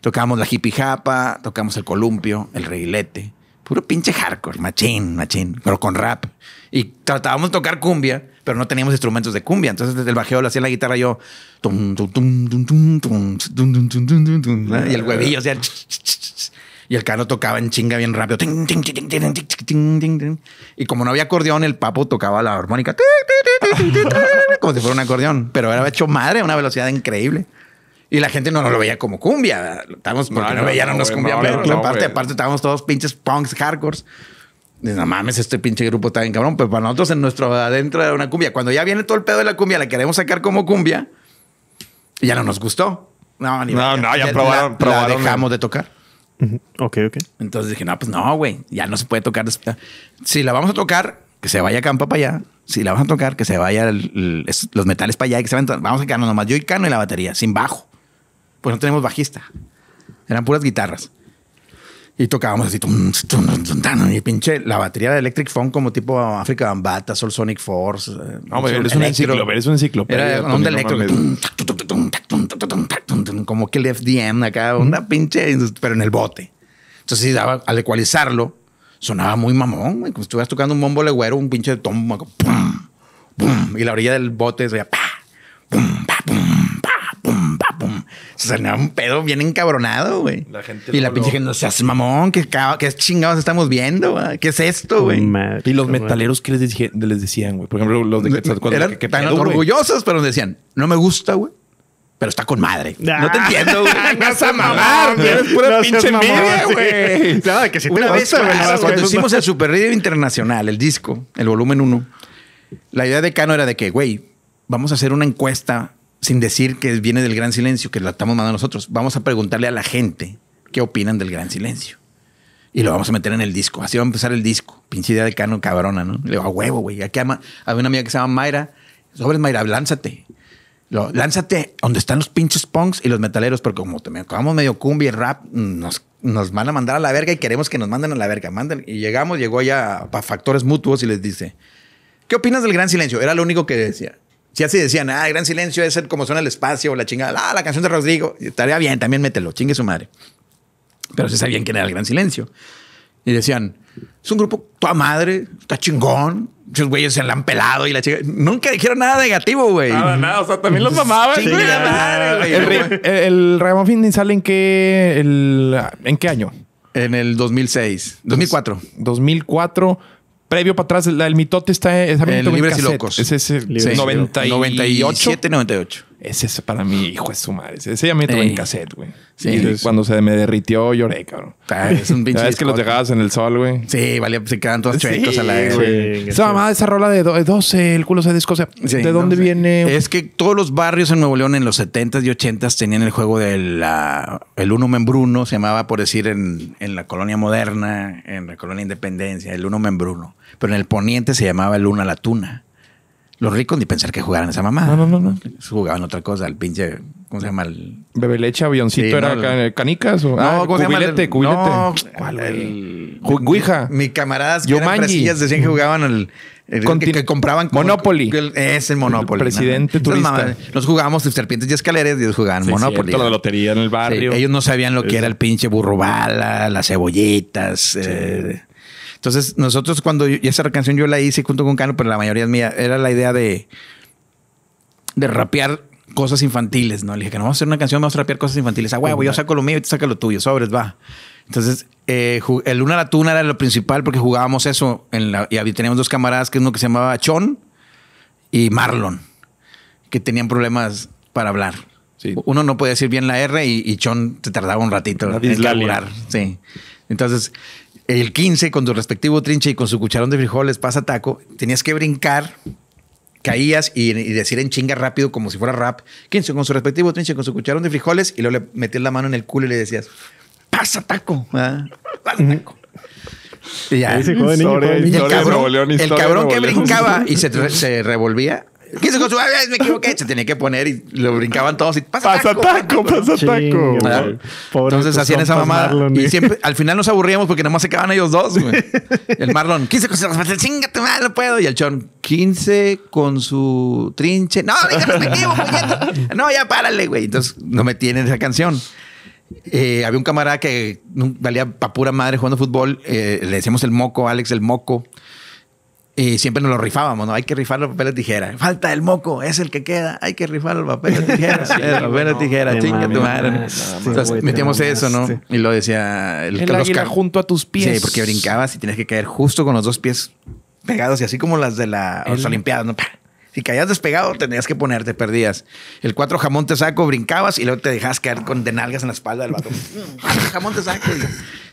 Tocábamos la hippie japa, tocábamos el columpio, el reguilete. Puro pinche hardcore, machín, machín, pero con rap. Y tratábamos de tocar cumbia, pero no teníamos instrumentos de cumbia. Entonces, desde el bajeo lo hacía la guitarra yo. Y el huevillo hacía. Y el cano tocaba en chinga bien rápido. Y como no había acordeón, el papo tocaba la armónica como si fuera un acordeón, pero era hecho madre a una velocidad increíble. Y la gente no, lo veía como cumbia. Estábamos, porque no, no, veían cumbia. aparte, estábamos todos pinches punks hardcores. no mames, este pinche grupo está bien cabrón. Pero para nosotros, en nuestro adentro era una cumbia. Cuando ya viene todo el pedo de la cumbia, la queremos sacar como cumbia. Y ya no nos gustó. No, ni No, no, ya, probaron, dejamos de tocar. Ok, Entonces dije, no, pues no, güey, ya no se puede tocar. Si la vamos a tocar, que se vaya Campa para allá. Si la vamos a tocar, que se vaya los metales para allá. y Que se vayan, vamos a quedarnos nomás yo y Cano y la batería, sin bajo. Pues no tenemos bajista. Eran puras guitarras. Y tocábamos así, y pinche la batería de Electric Phone como tipo Africa Bambata, Soul Sonic Force. Eh, no, pero eres, un enciclopedia, es un enciclopedia. Era onda electro. Como que el FDM acá, una pinche, pero en el bote. Entonces, al ecualizarlo, sonaba muy mamón, Como si estuvieras tocando un bombo legüero, un pinche tombo, y la orilla del bote sería pa, pum, pa, pum. se salió un pedo bien encabronado, güey. y la pinche gente, no seas mamón, ¿qué, chingados estamos viendo? ¿Qué es esto, güey? Y los metaleros, ¿qué les, les decían, güey? Por ejemplo, los de Quetzalcóatl. Eran tan orgullosos, pero nos decían, no me gusta, güey pero está con madre. no te ah. entiendo, güey. no vas a mamar, güey. Eres pura pinche media, güey. que si te Una cuando hicimos el Super Radio Internacional, el disco, el volumen 1, la idea de Cano era de que, güey, vamos a hacer una encuesta sin decir que viene del gran silencio, que lo estamos mandando nosotros, vamos a preguntarle a la gente qué opinan del gran silencio. Y lo vamos a meter en el disco. Así va a empezar el disco. Pinche de cano cabrona, ¿no? Le digo, a huevo, güey. Aquí hay había una amiga que se llama Mayra. Sobres, Mayra, lánzate. lánzate donde están los pinches punks y los metaleros, porque como te acabamos medio cumbia y rap, nos, van a mandar a la verga y queremos que nos manden a la verga. Manden. Y llegamos, llegó allá para factores mutuos y les dice, ¿qué opinas del gran silencio? Era lo único que decía. Si así decían, ah, gran silencio es como suena el espacio o la chingada, ah, la canción de Rodrigo, estaría bien, también mételo, chingue su madre. Pero sí sabían quién era el gran silencio. Y decían, es un grupo toda madre, está chingón. esos güeyes se la han pelado y la chica. Nunca dijeron nada negativo, güey. Nada, nada. O sea, también los mamaban, güey. El, Ramón sale en qué, en qué año? En el 2006. 2004. 2004 previo para atrás, el, mitote está. Eh, es el Libres y Locos. Es ese, 98. 97, 98. Ese es para mi hijo, es su madre. Ese ya me trae en cassette, güey. y cuando se me derritió, lloré, cabrón. Ah, es un pinche. ¿Sabes que los dejabas en el sol, güey? Sí, valía, se quedan todos chuecos a la vez, güey. Esa mamá, esa rola de 12, el culo se descosa. ¿De dónde viene? Es que todos los barrios en Nuevo León en los 70s y 80s tenían el juego del el Uno Membruno, se llamaba, por decir, en, en la colonia moderna, en la colonia Independencia, el Uno Membruno. Pero en el poniente se llamaba el Uno a la Tuna. Los ricos ni pensar que jugaran esa mamá. No, no, no, no. Jugaban otra cosa, el pinche. ¿Cómo se llama? El... Bebe leche, avioncito, era canicas o. No, ah, ¿cómo cubilete, se llama? Cubilete. No, ¿cuál, el... Guija. Mi, camarada, camaradas que eran decían que jugaban el. que, compraban. Monopoly. es el Monopoly. El presidente turista. Nos los jugábamos serpientes y escaleras y ellos jugaban sí, Monopoly. Cierto, la lotería en el barrio. ellos no sabían lo que era el pinche bala, las cebollitas. Eh, entonces, nosotros cuando esa canción yo la hice junto con Cano, pero la mayoría es mía, era la idea de, de rapear cosas infantiles, ¿no? Le dije que no vamos a hacer una canción, vamos a rapear cosas infantiles. Ah, huevo, yo saco lo mío y tú saca lo tuyo, sobres, va. Entonces, eh, el Luna la Tuna era lo principal porque jugábamos eso. En la, y teníamos dos camaradas, que uno que se llamaba Chon y Marlon, que tenían problemas para hablar. Uno no podía decir bien la R y, Chon te tardaba un ratito en calcular. Sí. Entonces, el 15 con tu respectivo trinche y con su cucharón de frijoles pasa taco, tenías que brincar, caías y, decir en chinga rápido como si fuera rap, 15 con su respectivo trinche con su cucharón de frijoles y luego le metías la mano en el culo y le decías, pasa taco, taco. Y ya. Pues. el, cabrón, que brincaba y se revolvía, 15 con su me equivoqué. Se tenía que poner y lo brincaban todos y pasa, pasa taco, pasa taco. Entonces hacían esa mamada y siempre al final nos aburríamos porque nomás se quedaban ellos dos, El Marlon, 15 con su pues, chingate madre no puedo. Y el Chon, 15 con su trinche. No, No, ya párale, güey. Entonces no me tienen esa canción. Eh, había un camarada que valía pa' pura madre jugando fútbol. Eh, le decíamos el moco, Alex el moco. Y siempre nos lo rifábamos, ¿no? Hay que rifar los papeles tijera. Falta el moco, es el que queda. Hay que rifar los papeles tijeras. sí, los papeles de chinga tu madre. Entonces metíamos eso, ¿no? Y lo decía el, el los junto a tus pies. Sí, porque brincabas y tenías que caer justo con los dos pies pegados y así como las de la, Olimpiada. ¿no? Si caías despegado, tenías que ponerte, perdías. El cuatro jamón te saco, brincabas y luego te dejabas caer con de nalgas en la espalda del vato. jamón te saco.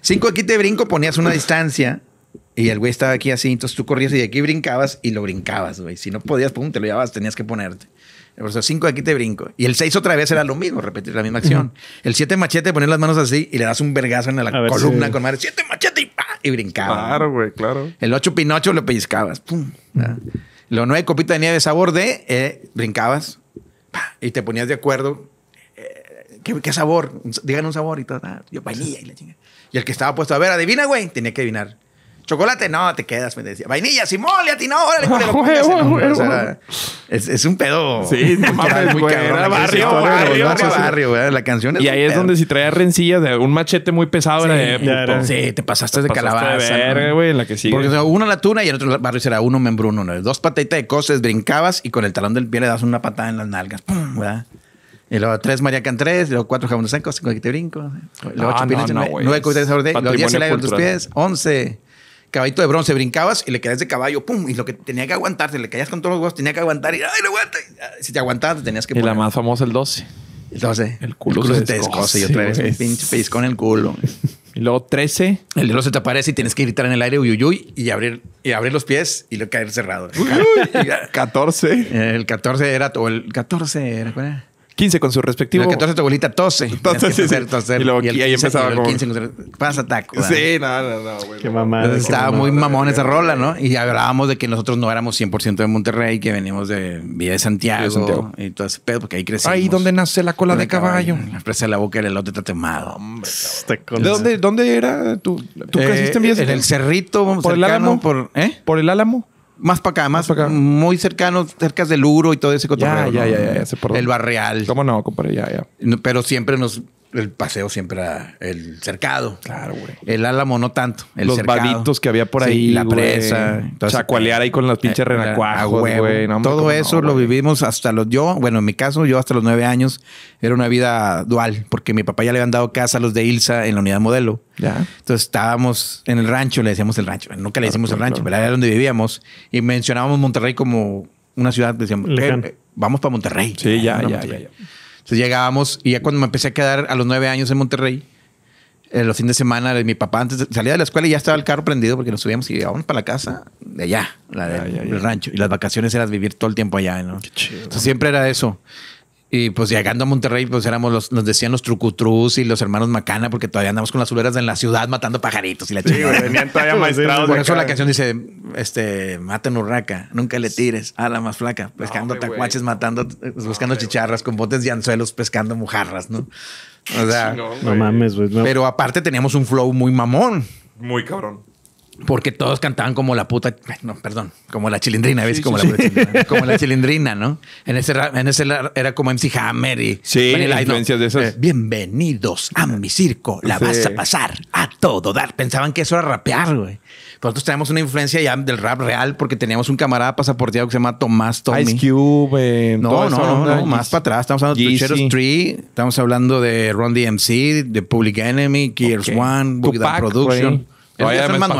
Cinco aquí te brinco, ponías una distancia y el güey estaba aquí así, entonces tú corrías y de aquí brincabas y lo brincabas, güey. Si no podías, pum, te lo llevabas, tenías que ponerte. El cinco de aquí te brinco. Y el seis otra vez era lo mismo, repetir la misma acción. El siete machete, poner las manos así y le das un vergazo en la columna con madre. ¡Siete machete y, brincaba. Claro, güey, claro. El ocho pinocho lo pellizcabas. Pum. Lo nueve copita de nieve sabor de, eh, brincabas y te ponías de acuerdo. Eh, ¿qué, sabor? Digan un sabor y todo. Ah, yo, y la chinga. Y el que estaba puesto a ver, adivina, güey, tenía que adivinar. Chocolate, no, te quedas, me decía. Vainilla, simole a ti, órale, ah, no, órale o sea, es, es, un pedo. Sí, no mames, muy Era barrio, barrio, barrio, barrio, güey. La canción es Y ahí es donde si traía rencillas de un machete muy pesado, sí, era de Sí, te pasaste te de calabaza. verga, güey, ¿no? la que sigue. Porque o sea, uno la tuna y el otro barrio será uno membruno. ¿no? Dos patitas de cosas, brincabas y con el talón del pie le das una patada en las nalgas. Y luego tres María Can tres, luego cuatro jabones secos, cinco que te brinco. Luego ah, ocho no, no, nueve, nueve, nueve, nueve, el aire de tus pies, once caballito de bronce, brincabas y le caías de caballo, pum, y lo que tenía que aguantar, le caías con todos los huevos, tenía que aguantar y ¡ay, lo aguanta! Si te aguantabas, tenías que poner. Y la más famosa, el 12. El 12. El culo, el se, te descoce y otra vez El pinche pez con el culo. Y luego 13. El 12 te aparece y tienes que gritar en el aire, uy, y abrir, y abrir los pies y caer cerrado. 14. El 14 era, o el 14 era, ¿cuál era? 15 con su respectivo. Que tose tu abuelita tose. Entonces, sí, Y, luego, ahí empezaba como... 15 con... pasa taco. Sí, no, no, no. Güey, qué mamada. estaba muy mamón esa rola, ¿no? Y hablábamos de que nosotros no éramos 100% de Monterrey, que venimos de Villa de Santiago, y todo ese pedo, porque ahí crecimos. Ahí donde nace la cola de, caballo. La presa de la boca del elote temado Hombre, ¿De dónde, dónde era? ¿Tú, tú eh, creciste en Villa de Santiago? En el Cerrito, por el Álamo. Por, ¿eh? por el Álamo. Más para acá, más, para acá. muy cercano, cerca del Uro y todo ese cotorreo. Ya, ya, ya, ya, El Barreal. ¿Cómo no, compadre? Ya, ya. Pero siempre nos el paseo siempre era el cercado. Claro, güey. El álamo no tanto. Los cercado. que había por ahí. la presa. Entonces, ahí con las eh, pinches eh, renacuajos, güey. Todo eso lo vivimos hasta los. Yo, bueno, en mi caso, yo hasta los nueve años era una vida dual, porque mi papá ya le habían dado casa a los de Ilsa en la unidad modelo. Ya. Entonces estábamos en el rancho, le decíamos el rancho. Nunca le decimos el rancho, pero pero era donde vivíamos. Y mencionábamos Monterrey como una ciudad, decíamos, eh, vamos para Monterrey. Sí, ya, ya, ya. Entonces llegábamos y ya cuando me empecé a quedar a los nueve años en Monterrey, eh, los fines de semana, mi papá antes salía de la escuela y ya estaba el carro prendido porque nos subíamos y íbamos para la casa de allá, la del rancho. Y las vacaciones eran vivir todo el tiempo allá, ¿no? Qué chido. siempre era eso. Y pues llegando a Monterrey, pues éramos los, nos decían los trucutrus y los hermanos Macana, porque todavía andamos con las uleras en la ciudad matando pajaritos y la sí, venían todavía Por eso la canción dice, este, maten urraca, nunca le tires, a la más flaca, pescando tacuaches, matando, eh, buscando chicharras con botes y anzuelos, pescando mujarras, ¿no? O sea, no mames, güey. Pero aparte teníamos un flow muy mamón. Muy cabrón. Porque todos cantaban como la puta, no, perdón, como la chilindrina, ¿ves? como, la, Chilindrina, ¿no? En ese, en ese era como MC Hammer y sí, influencias de esas. Eh, bienvenidos a mi circo, la vas a pasar a todo dar. Pensaban que eso era rapear, güey. nosotros tenemos una influencia ya del rap real porque teníamos un camarada pasaporteado que se llama Tomás Tommy. Ice Cube. Eh, no, no, no, más para atrás. Estamos hablando de Cheros Tree, estamos hablando de Ron DMC, de Public Enemy, Gears One, Boogie Production. No, ya nuevos.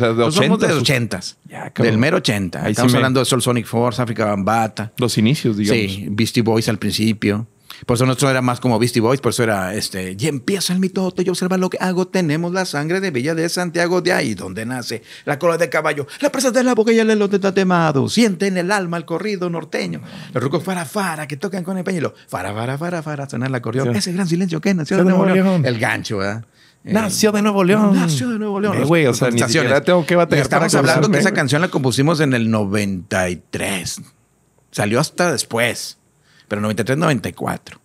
de 80, pues los ochentas. del mero 80. Ahí Estamos hablando de Sol Sonic Force, África Bambata. Los inicios, digamos. Sí, Beastie Boys al principio. Por eso nuestro era más como Beastie Boys, por eso era este, y empieza el mitote, y observa lo que hago, tenemos la sangre de Villa de Santiago, de ahí donde nace la cola de caballo, la presa de la boca y el de tatemado, siente en el alma el corrido norteño, los rucos farafara que tocan con el pañuelo, farafara, farafara, sonar la corrión ese gran silencio que nació el gancho, ¿verdad? Eh, Nació de Nuevo León. Nació de Nuevo León. Eh, güey, o sea, ni siquiera tengo que batallar. estamos hablando que esa canción la compusimos en el 93. Salió hasta después, pero 93, 94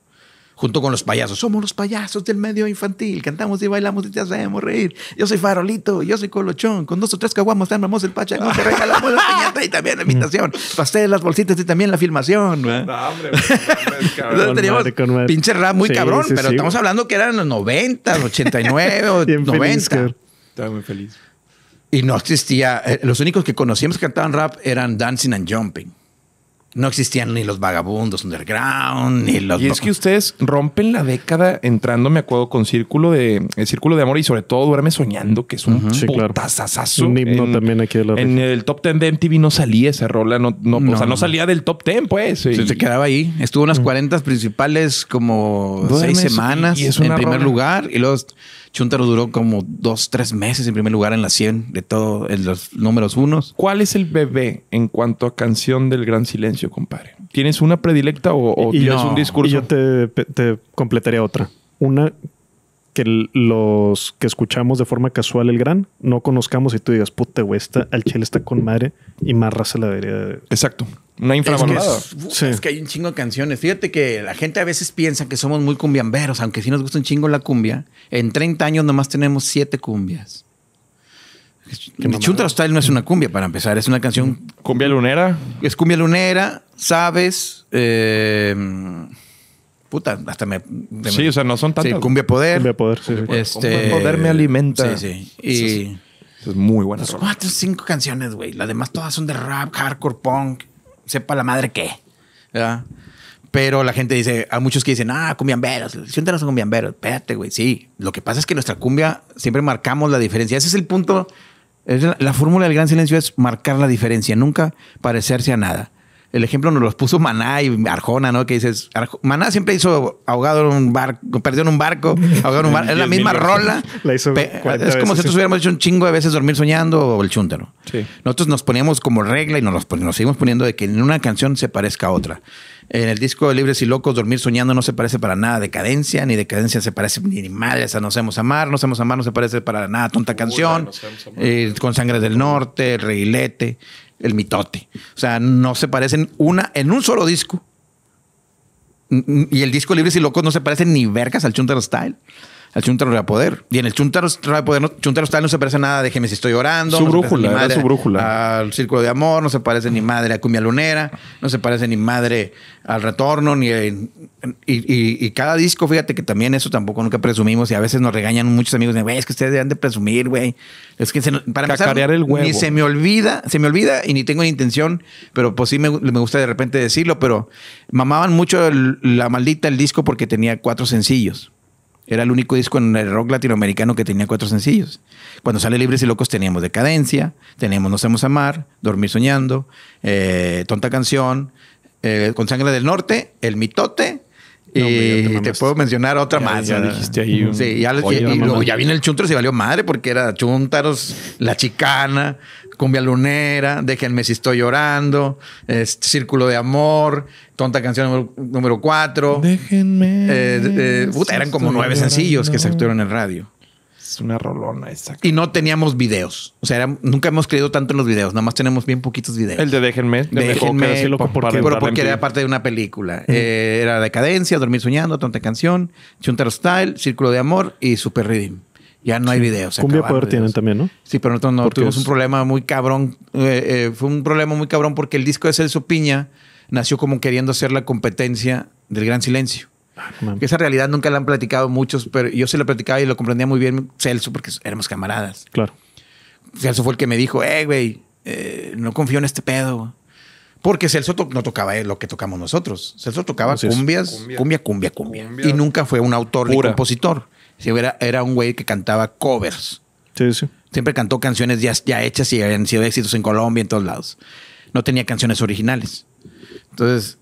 junto con los payasos. Somos los payasos del medio infantil, cantamos y bailamos y te hacemos reír. Yo soy Farolito, yo soy Colochón, con dos o tres tan armamos el pachanga te regalamos la piñata y también la invitación. Pasteles, las bolsitas y también la filmación. No, hombre, pues, cabrón. teníamos pinche rap muy cabrón, pero estamos hablando que eran los 90, 89 o 90. Estaba muy feliz. Y no existía, eh, los únicos que conocíamos que cantaban rap eran Dancing and Jumping no existían ni los vagabundos underground, ni los... Y es que ustedes rompen la década entrando, me acuerdo, con Círculo de, el Círculo de Amor y sobre todo Duerme Soñando, que es un uh Un himno también aquí de la En el top 10 de MTV no salía esa rola, no, o sea, no salía del top Ten, pues. Se, quedaba ahí. Estuvo unas cuarentas 40 principales como seis semanas y, en primer lugar y luego Chuntaro duró como dos, tres meses en primer lugar en la 100 de todos los números unos. ¿Cuál es el bebé en cuanto a canción del gran silencio, compadre? ¿Tienes una predilecta o, tienes un discurso? yo te, completaría otra. Una que los que escuchamos de forma casual el gran no conozcamos y tú digas, puta, güey, al chile está con madre y más raza la debería. Exacto. No infravalorado. Es que, hay un chingo de canciones. Fíjate que la gente a veces piensa que somos muy cumbiamberos, aunque sí nos gusta un chingo la cumbia. En 30 años nomás tenemos 7 cumbias. Chuntra Style no es una cumbia, para empezar. Es una canción. ¿Cumbia lunera? Es cumbia lunera, sabes. Eh, puta, hasta me, sí, o sea, no son tantas. cumbia poder. Cumbia poder, sí. este, poder me alimenta. Sí, sí. es, muy buena. Pues cuatro o cinco canciones, güey. Las demás todas son de rap, hardcore, punk sepa la madre qué. Pero la gente dice, a muchos que dicen, ah, cumbiamberos, siéntanos veros, Espérate, güey. Sí, lo que pasa es que nuestra cumbia siempre marcamos la diferencia. Ese es el punto. la fórmula del gran silencio es marcar la diferencia, nunca parecerse a nada el ejemplo nos los puso Maná y Arjona, ¿no? Que dices, Maná siempre hizo ahogado en un barco, perdió en un barco, ahogado en un barco. Es la misma rola. es como si nosotros hubiéramos hecho un chingo de veces dormir soñando o el chúntaro. Nosotros nos poníamos como regla y nos, seguimos poniendo de que en una canción se parezca a otra. En el disco de Libres y Locos, Dormir Soñando no se parece para nada a Decadencia, ni Decadencia se parece ni madres a No Sabemos Amar, No Sabemos Amar no se parece para nada a Tonta Canción, eh, Con Sangre del Norte, Reguilete el mitote. O sea, no se parecen una en un solo disco. Y el disco libre y Locos no se parecen ni vergas al Chunter Style al Chuntaro a Poder. Y en el Chuntaro de Poder, no, Chuntaro tal no se parece nada de si Estoy Llorando. Su brújula, su brújula. Al Círculo de Amor, no se parece ni madre a Cumbia Lunera, no se parece ni madre al Retorno, ni. Eh, y, cada disco, fíjate que también eso tampoco nunca presumimos y a veces nos regañan muchos amigos de, güey, es que ustedes deben de presumir, güey. Es que para empezar, ni se me olvida, se me olvida y ni tengo ni intención, pero pues sí me, gusta de repente decirlo, pero mamaban mucho la maldita el disco porque tenía cuatro sencillos. Era el único disco en el rock latinoamericano que tenía cuatro sencillos. Cuando sale Libres y Locos teníamos Decadencia, teníamos Nos Hemos Amar, Dormir Soñando, eh, Tonta Canción, eh, Con Sangre del Norte, El Mitote. y te, puedo mencionar otra más. Ya dijiste ya vino el Chuntaros y valió madre porque era Chuntaros, La Chicana, Cumbia Lunera, Déjenme si estoy llorando, este, Círculo de Amor, Tonta Canción número 4. Déjenme. Eh, eh, eran como nueve sencillos que se actuaron en radio. Es una rolona esa. Y no teníamos videos. O sea, nunca hemos creído tanto en los videos. Nada más tenemos bien poquitos videos. El de Déjenme. Déjenme. por, porque, era parte de una película. Eh, era Decadencia, Dormir Soñando, Tonta Canción, Chunter Style, Círculo de Amor y Super Reading ya no hay videos. Cumbia Poder pues, tienen también, ¿no? Sí, pero nosotros no tuvimos un problema muy cabrón. Eh, eh, fue un problema muy cabrón porque el disco de Celso Piña nació como queriendo hacer la competencia del Gran Silencio. Ah, esa realidad nunca la han platicado muchos, pero yo se la platicaba y lo comprendía muy bien Celso porque éramos camaradas. Claro. Celso fue el que me dijo, eh, güey, eh, no confío en este pedo. Porque Celso no tocaba lo que tocamos nosotros. Celso tocaba cumbias, cumbia. cumbia, cumbia, Y nunca fue un autor ni compositor era, era un güey que cantaba covers. Sí, sí. Siempre cantó canciones ya, ya hechas y habían sido éxitos en Colombia, en todos lados. No tenía canciones originales. Entonces,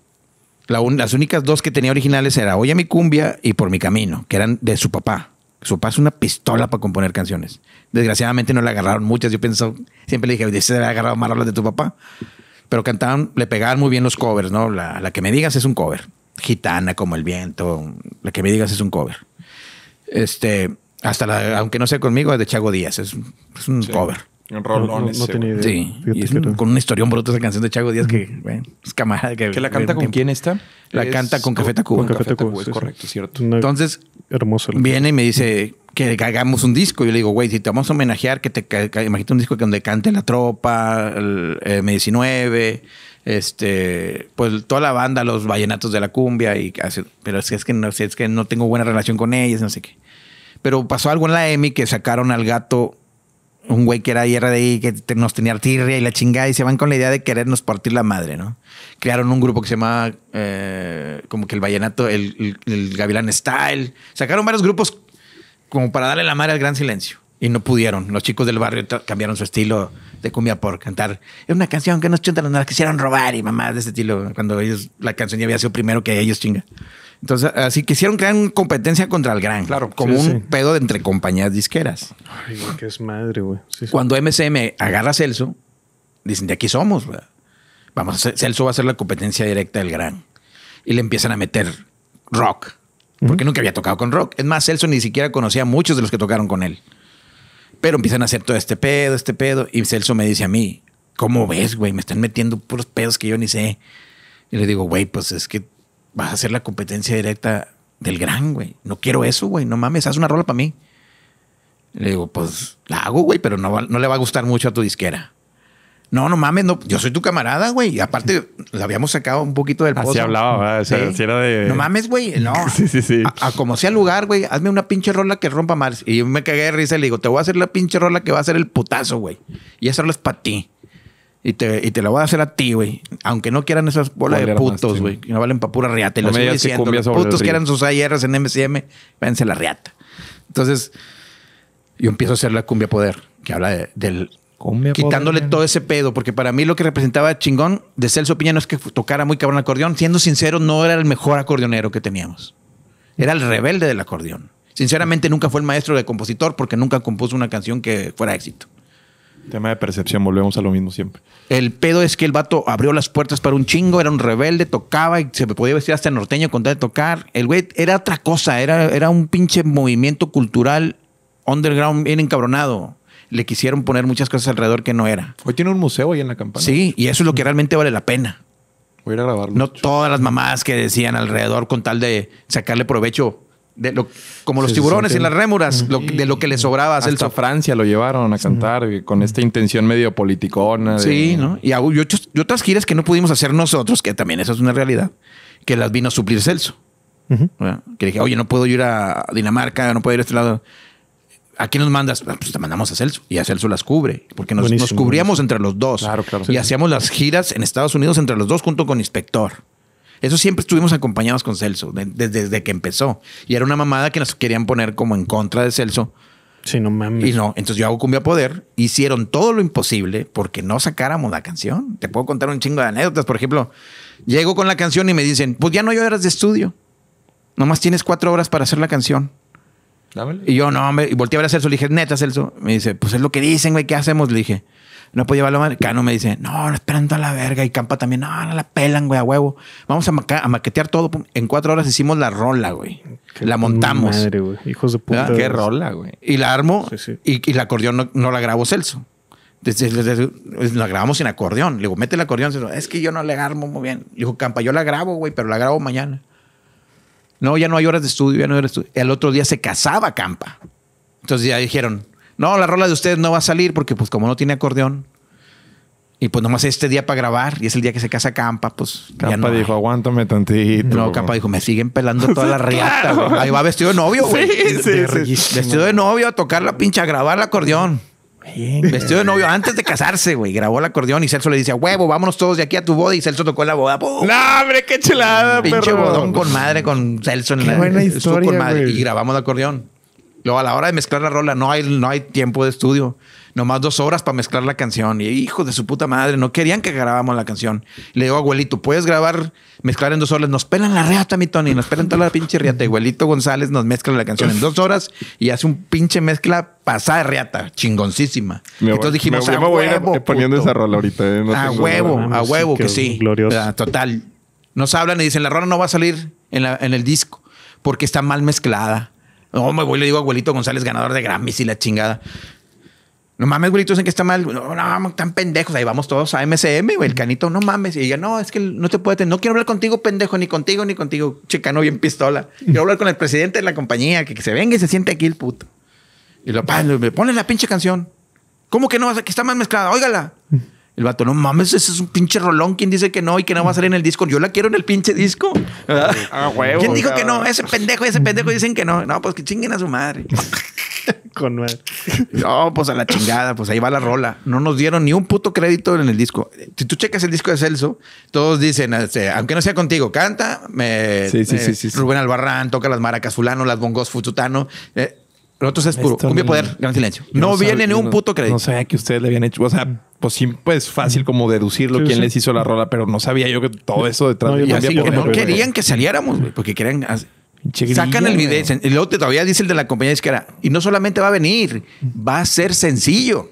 las únicas dos que tenía originales era Oye mi cumbia y Por mi camino, que eran de su papá. Su papá es una pistola para componer canciones. Desgraciadamente no le agarraron muchas. Yo pienso, siempre le dije, se ha agarrado más las de tu papá. Pero cantaban, le pegaban muy bien los covers, ¿no? la que me digas es un cover. Gitana, como el viento. La que me digas es un cover. Este, hasta la, aunque no sea conmigo, es de Chago Díaz. Es, un cover. un rolón No, tenía idea. Sí, y es, con un historión bruto esa canción de Chago Díaz que es camarada. Que, la canta con quién está? La canta con Café Tacuba. Con Café es correcto, cierto. Entonces, viene y me dice que hagamos un disco. Yo le digo, güey, si te vamos a homenajear, que te imagínate un disco donde cante La Tropa, el eh, M19, este, pues toda la banda, los vallenatos de la cumbia, y así, pero es que, es que no es que no tengo buena relación con ellas, no sé qué. Pero pasó algo en la EMI que sacaron al gato, un güey que era IRDI, que nos tenía tirria y la chingada, y se van con la idea de querernos partir la madre, ¿no? Crearon un grupo que se llamaba eh, como que el vallenato, el, el, Gavilán Style. Sacaron varios grupos como para darle la madre al gran silencio. Y no pudieron. Los chicos del barrio cambiaron su estilo de cumbia por cantar. Es una canción que nos chuntan, nos quisieron robar y mamá de ese estilo, cuando ellos, la canción ya había sido primero que ellos, chinga. Entonces, así quisieron crear una competencia contra el gran. Claro. Como un pedo de entre compañías disqueras. Ay, qué es madre, güey. Cuando MCM agarra a Celso, dicen, de aquí somos, güey. Vamos, a Celso va a ser la competencia directa del gran. Y le empiezan a meter rock, porque nunca había tocado con rock. Es más, Celso ni siquiera conocía a muchos de los que tocaron con él. Pero empiezan a hacer todo este pedo, este pedo. Y Celso me dice a mí, ¿cómo ves, güey? Me están metiendo puros pedos que yo ni sé. Y le digo, güey, pues es que vas a hacer la competencia directa del gran, güey. No quiero eso, güey. No mames, haz una rola para mí. le digo, pues la hago, güey, pero no le va a gustar mucho a tu disquera. No, no mames, yo soy tu camarada, güey. Y aparte, la habíamos sacado un poquito del pozo. Así hablaba, No mames, güey, no. sí, sí, sí. como sea lugar, güey, hazme una pinche rola que rompa mal. Y yo me cagué de risa y le digo, te voy a hacer la pinche rola que va a ser el putazo, güey. Y esa rola es para ti. Y te, la voy a hacer a ti, güey. Aunque no quieran esas bolas de putos, güey. no valen para pura riata. Y lo diciendo. Los putos quieran sus ARs en MCM, váyanse la riata. Entonces, yo empiezo a hacer la cumbia poder, que habla del quitándole todo ese pedo, porque para mí lo que representaba chingón de Celso Piña no es que tocara muy cabrón el acordeón. Siendo sincero, no era el mejor acordeonero que teníamos. Era el rebelde del acordeón. Sinceramente, nunca fue el maestro de compositor porque nunca compuso una canción que fuera éxito. Tema de percepción, volvemos a lo mismo siempre. El pedo es que el vato abrió las puertas para un chingo, era un rebelde, tocaba y se podía vestir hasta norteño con tal de tocar. El güey era otra cosa, era, era un pinche movimiento cultural underground bien encabronado le quisieron poner muchas cosas alrededor que no era. Hoy tiene un museo ahí en la campaña. Sí, y eso es lo que realmente vale la pena. Voy a ir a grabarlo. No todas las mamás que decían alrededor con tal de sacarle provecho. De lo, como los tiburones en las rémuras, de lo que le sobraba a Celso. Hasta Francia lo llevaron a cantar con esta intención medio politicona. Sí, ¿no? Y, otras giras que no pudimos hacer nosotros, que también esa es una realidad, que las vino a suplir Celso. Que dije, oye, no puedo ir a Dinamarca, no puedo ir a este lado. ¿A quién nos mandas? Ah, pues te mandamos a Celso y a Celso las cubre, porque nos, cubríamos entre los dos. Y hacíamos las giras en Estados Unidos entre los dos junto con Inspector. Eso siempre estuvimos acompañados con Celso desde, que empezó. Y era una mamada que nos querían poner como en contra de Celso. Sí, no mames. Y no, entonces yo hago Cumbia Poder. Hicieron todo lo imposible porque no sacáramos la canción. Te puedo contar un chingo de anécdotas. Por ejemplo, llego con la canción y me dicen, pues ya no hay horas de estudio. Nomás tienes cuatro horas para hacer la canción. Y yo, no, y volteé a ver a Celso, le dije, neta, Celso. Me dice, pues es lo que dicen, güey, ¿qué hacemos? Le dije, no puedo llevarlo a Cano me dice, no, no esperan toda la verga. Y Campa también, no, no la pelan, güey, a huevo. Vamos a, maquetear todo. En cuatro horas hicimos la rola, güey. la montamos. Hijos de puta. Qué rola, güey. Y la armo Y, y, la acordeón no, la grabo Celso. la grabamos sin acordeón. Le digo, mete el acordeón. Es que yo no la armo muy bien. Le dijo, Campa, yo la grabo, güey, pero la grabo mañana. No, ya no hay horas de estudio, ya no hay horas de estudio. El otro día se casaba Campa. Entonces ya dijeron, no, la rola de ustedes no va a salir porque pues como no tiene acordeón, y pues nomás este día para grabar, y es el día que se casa Campa, pues. Campa dijo, aguántame tantito. No, Campa dijo, me siguen pelando toda la riata, Ahí va vestido de novio, güey. vestido de novio a tocar la pincha, a grabar el acordeón. Vestido de novio antes de casarse, güey. Grabó el acordeón y Celso le dice, huevo, vámonos todos de aquí a tu boda. Y Celso tocó la boda. ¡Pum! qué chelada, Pinche bodón con madre, con Celso en la Y grabamos el acordeón. Luego, a la hora de mezclar la rola, no hay, no hay tiempo de estudio nomás dos horas para mezclar la canción. Y hijo de su puta madre, no querían que grabáramos la canción. Le digo, abuelito, puedes grabar, mezclar en dos horas. Nos pelan la reata, mi Tony, nos pelan toda la pinche reata. Abuelito González nos mezcla la canción en dos horas y hace un pinche mezcla pasada de reata, chingoncísima. Entonces dijimos, me, a, a poniendo esa rola ahorita. Eh, a huevo, a huevo que sí. Ah, total. Nos hablan y dicen, la rola no va a salir en, en el disco porque está mal mezclada. No, me voy, le digo a abuelito González, ganador de Grammys y la chingada. No mames, güey, dicen que está mal. No, no, están pendejos. Ahí vamos todos a MCM, güey. El canito, no mames. Y ella, no, es que no te puede tener. No quiero hablar contigo, pendejo, ni contigo, ni contigo. Chicano bien pistola. Quiero hablar con el presidente de la compañía, que, se venga y se siente aquí el puto. Y lo me pone la pinche canción. ¿Cómo que no? Que está más mezclada. Óigala. El vato, no mames, ese es un pinche rolón. ¿Quién dice que no y que no va a salir en el disco? Yo la quiero en el pinche disco. Ah, huevo, ¿Quién dijo que no? Ese pendejo, ese pendejo dicen que no. No, pues que chinguen a su madre. Con No, pues a la chingada, pues ahí va la rola. No nos dieron ni un puto crédito en el disco. Si tú checas el disco de Celso, todos dicen, este, aunque no sea contigo, canta me, sí, sí, Rubén Albarrán, toca las maracas fulano, las bongos fututano. Eh, lo otro es puro, cumbia poder, gran silencio. No, viene ni un puto crédito. No sabía que ustedes le habían hecho. O sea, pues sí, pues fácil como deducirlo quién les hizo la rola, pero no sabía yo que todo eso detrás no, de No querían que saliéramos, güey, porque querían Sacan el video. Y luego todavía dice el de la compañía era Y no solamente va a venir, va a ser sencillo.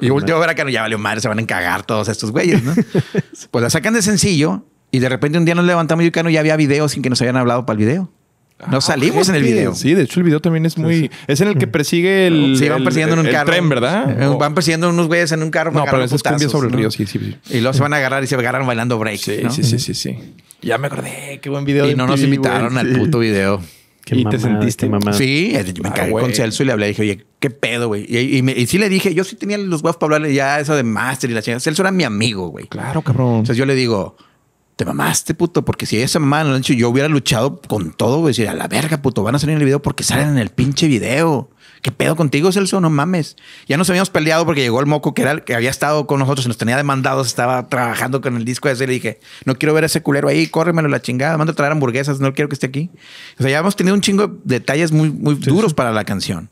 Y el último que no ya valió madre, se van a encagar todos estos güeyes, ¿no? pues la sacan de sencillo y de repente un día nos levantamos y no ya había video sin que nos hayan hablado para el video. No salimos en el video. Sí, de hecho el video también es muy... Es en el que mm. persigue el... van persiguiendo en un tren, ¿verdad? Eh, van persiguiendo unos güeyes en un carro. No, pero eso es cumbia sobre el río, sí, sí, sí, Y luego se van a agarrar y se agarran bailando break, Sí, ¿no? sí, sí, sí, sí. Ya me acordé, qué buen video. Y no nos invitaron al puto video. Qué y te sentiste mamá. Sí, yo me ah, cagué con Celso y le hablé. Dije, oye, qué pedo, güey. Y, sí le dije, yo sí tenía los huevos para hablarle ya eso de Master y la chingada. Celso era mi amigo, güey. Claro, cabrón. Entonces yo le digo, te mamaste, puto, porque si esa mamá no lo hecho, yo hubiera luchado con todo, a decir, a la verga, puto, van a salir en el video porque salen en el pinche video. ¿Qué pedo contigo, Celso? No mames. Ya nos habíamos peleado porque llegó el moco que era que había estado con nosotros, y nos tenía demandados, estaba trabajando con el disco ese. Le dije, no quiero ver a ese culero ahí, córremelo la chingada, manda a traer hamburguesas, no quiero que esté aquí. O sea, ya hemos tenido un chingo de detalles muy, muy duros para la canción.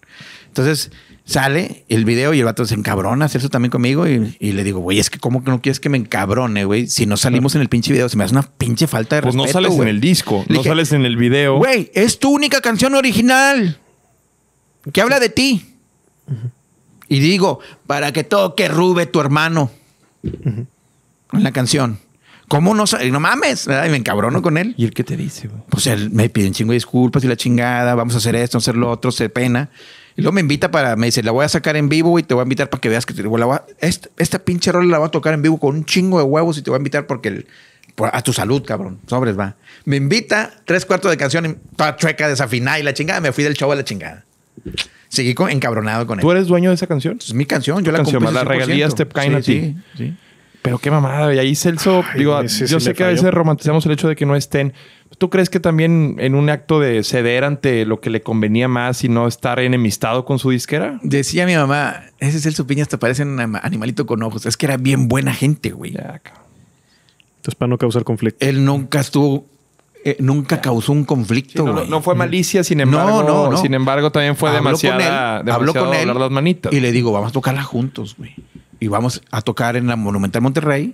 Entonces, Sale el video y el vato se encabrona, Hacer eso también conmigo. Y, le digo, güey, es que como que no quieres que me encabrone, güey. Si no salimos en el pinche video, se me hace una pinche falta de pues respeto. Pues no sales en el disco, no sales en el video. Güey, es tu única canción original que habla de ti. Y digo, para que toque Rube, tu hermano, en la canción. ¿Cómo no No mames. ¿verdad? Y me encabrono con él. ¿Y él qué te dice? güey. Pues él me pide un chingo de disculpas y la chingada. Vamos a hacer esto, hacer lo otro, se pena. Y luego me invita para, me dice, la voy a sacar en vivo y te voy a invitar para que veas que te, la este, esta pinche rola la voy a tocar en vivo con un chingo de huevos y te voy a invitar porque a tu salud, cabrón. Sobres, va. Me invita, tres cuartos de canción, toda chueca, desafinada y la chingada. Me fui del chavo a la chingada. Seguí encabronado con él. ¿Tú eres dueño de esa canción? Es mi canción, yo la canción, la La regalías a ti. Sí, sí. Pero qué mamada, y ahí Celso, digo, yo sé que a veces romantizamos el hecho de que no estén. ¿Tú crees que también en un acto de ceder ante lo que le convenía más y no estar enemistado con su disquera? Decía mi mamá, ese Celso Piña hasta parece un animalito con ojos. Es que era bien buena gente, güey. Entonces, para no causar conflicto. Él nunca estuvo eh, nunca causó un conflicto. güey. no, fue malicia, sin embargo. No, no, sin embargo, también fue demasiado. Habló con las manitas. Y le digo, vamos a tocarla juntos, güey y vamos a tocar en la Monumental Monterrey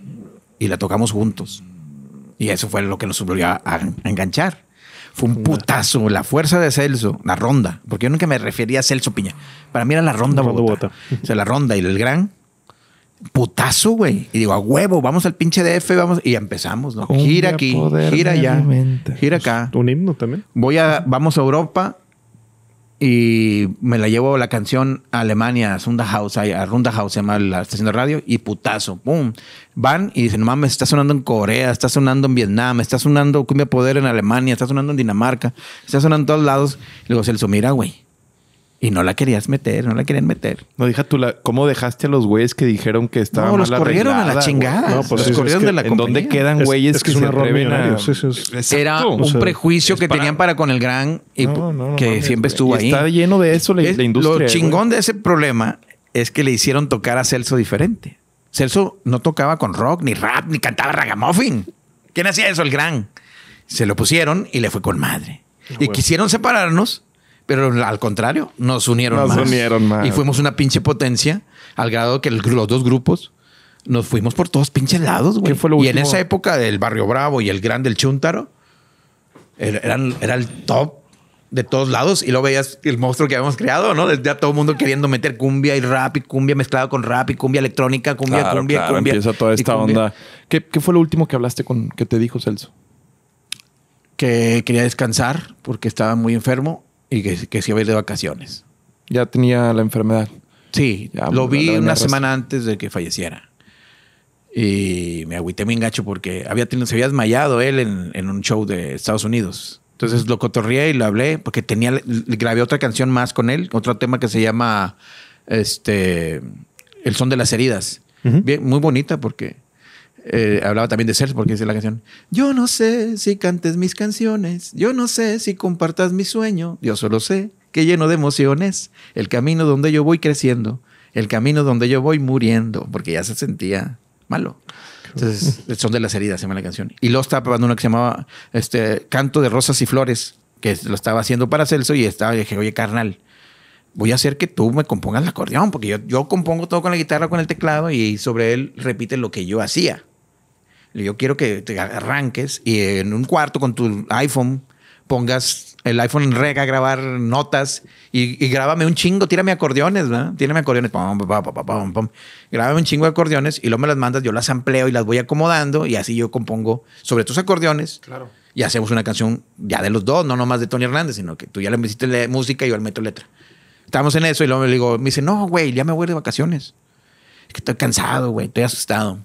y la tocamos juntos. Y eso fue lo que nos volvió a, enganchar. Fue un putazo, la fuerza de Celso, la ronda, porque yo nunca me refería a Celso Piña. Para mí era la ronda Bogotá. O sea, la ronda y el gran putazo, güey. Y digo, a huevo, vamos al pinche DF, vamos. Y empezamos, ¿no? Gira aquí, gira allá, gira acá. Un himno también. Voy a, vamos a Europa, y me la llevo la canción Alemania, a House a House se llama la estación de radio, y putazo, pum. Van y dicen, mames, está sonando en Corea, está sonando en Vietnam, está sonando Cumbia Poder en Alemania, está sonando en Dinamarca, está sonando en todos lados. Y luego se les mira, güey, y no la querías meter, no la querían meter. No, dija tú, ¿cómo dejaste a los güeyes que dijeron que estaba No, corrieron a la chingada. No, pues los corrieron de la ¿En dónde quedan güeyes que, se Era un prejuicio que tenían para con el gran y que siempre estuvo ahí. Está lleno de eso la, industria. Lo chingón de ese problema es que le hicieron tocar a Celso diferente. Celso no tocaba con rock, ni rap, ni cantaba ragamuffin. ¿Quién hacía eso? El gran. Se lo pusieron y le fue con madre. Ah, y quisieron separarnos pero al contrario, nos unieron más. Nos unieron más. Y fuimos una pinche potencia al grado que los dos grupos nos fuimos por todos pinches lados, güey. Fue y en esa época del Barrio Bravo y el Gran del Chuntaro, er-, eran, era el top de todos lados y lo veías el monstruo que habíamos creado, ¿no? Desde todo el mundo queriendo meter cumbia y rap y cumbia mezclado con rap y cumbia electrónica, cumbia, cumbia, claro. cumbia. Empieza toda esta onda. ¿Qué, ¿Qué, fue lo último que hablaste con, que te dijo Celso? Que quería descansar porque estaba muy enfermo y que, se iba a ir de vacaciones. Ya tenía la enfermedad. Sí, lo vi una semana antes de que falleciera. Y me agüité muy gacho porque había tenido, se había desmayado él en, un show de Estados Unidos. Entonces lo cotorreé y lo hablé porque tenía, grabé otra canción más con él, otro tema que se llama este, El son de las heridas. bien, muy bonita porque eh, hablaba también de Celso porque dice la canción, yo no sé si cantes mis canciones, yo no sé si compartas mi sueño, yo solo sé que lleno de emociones, el camino donde yo voy creciendo, el camino donde yo voy muriendo, porque ya se sentía malo. Entonces, son de las heridas, se llama la canción. Y luego estaba probando uno que se llamaba este, Canto de Rosas y Flores, que lo estaba haciendo para Celso y estaba, dije, oye, carnal, voy a hacer que tú me compongas el acordeón, porque yo, yo compongo todo con la guitarra, con el teclado y sobre él repite lo que yo hacía. Yo quiero que te arranques y en un cuarto con tu iPhone pongas el iPhone en rega a grabar notas y, grábame un chingo, tírame acordeones, ¿verdad? Tírame acordeones, grábame un chingo de acordeones y luego me las mandas, yo las empleo y las voy acomodando y así yo compongo sobre tus acordeones. Claro. Y hacemos una canción ya de los dos, no nomás de Tony Hernández, sino que tú ya le La música y yo le meto letra. Estamos en eso y luego me digo, me dice, no, güey, ya me voy de vacaciones. que estoy cansado, güey, estoy asustado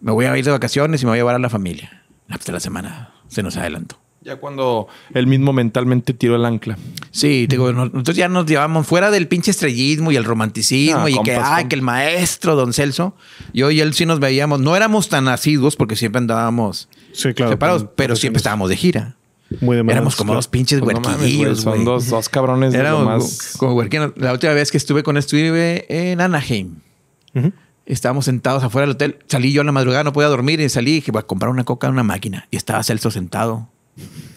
me voy a ir de vacaciones y me voy a llevar a la familia. Ah, pues, la semana se nos adelantó. Ya cuando él mismo mentalmente tiró el ancla. Sí, digo, nosotros ya nos llevamos fuera del pinche estrellismo y el romanticismo ah, y que, el maestro Don Celso, yo y él sí nos veíamos, no éramos tan asiduos porque siempre andábamos separados, pero siempre estábamos de gira. Muy de Éramos como dos pinches pues Son dos, dos cabrones La última vez que estuve con él estuve en Anaheim. Estábamos sentados afuera del hotel. Salí yo a la madrugada, no podía dormir y salí y dije, voy a comprar una coca en una máquina. Y estaba Celso sentado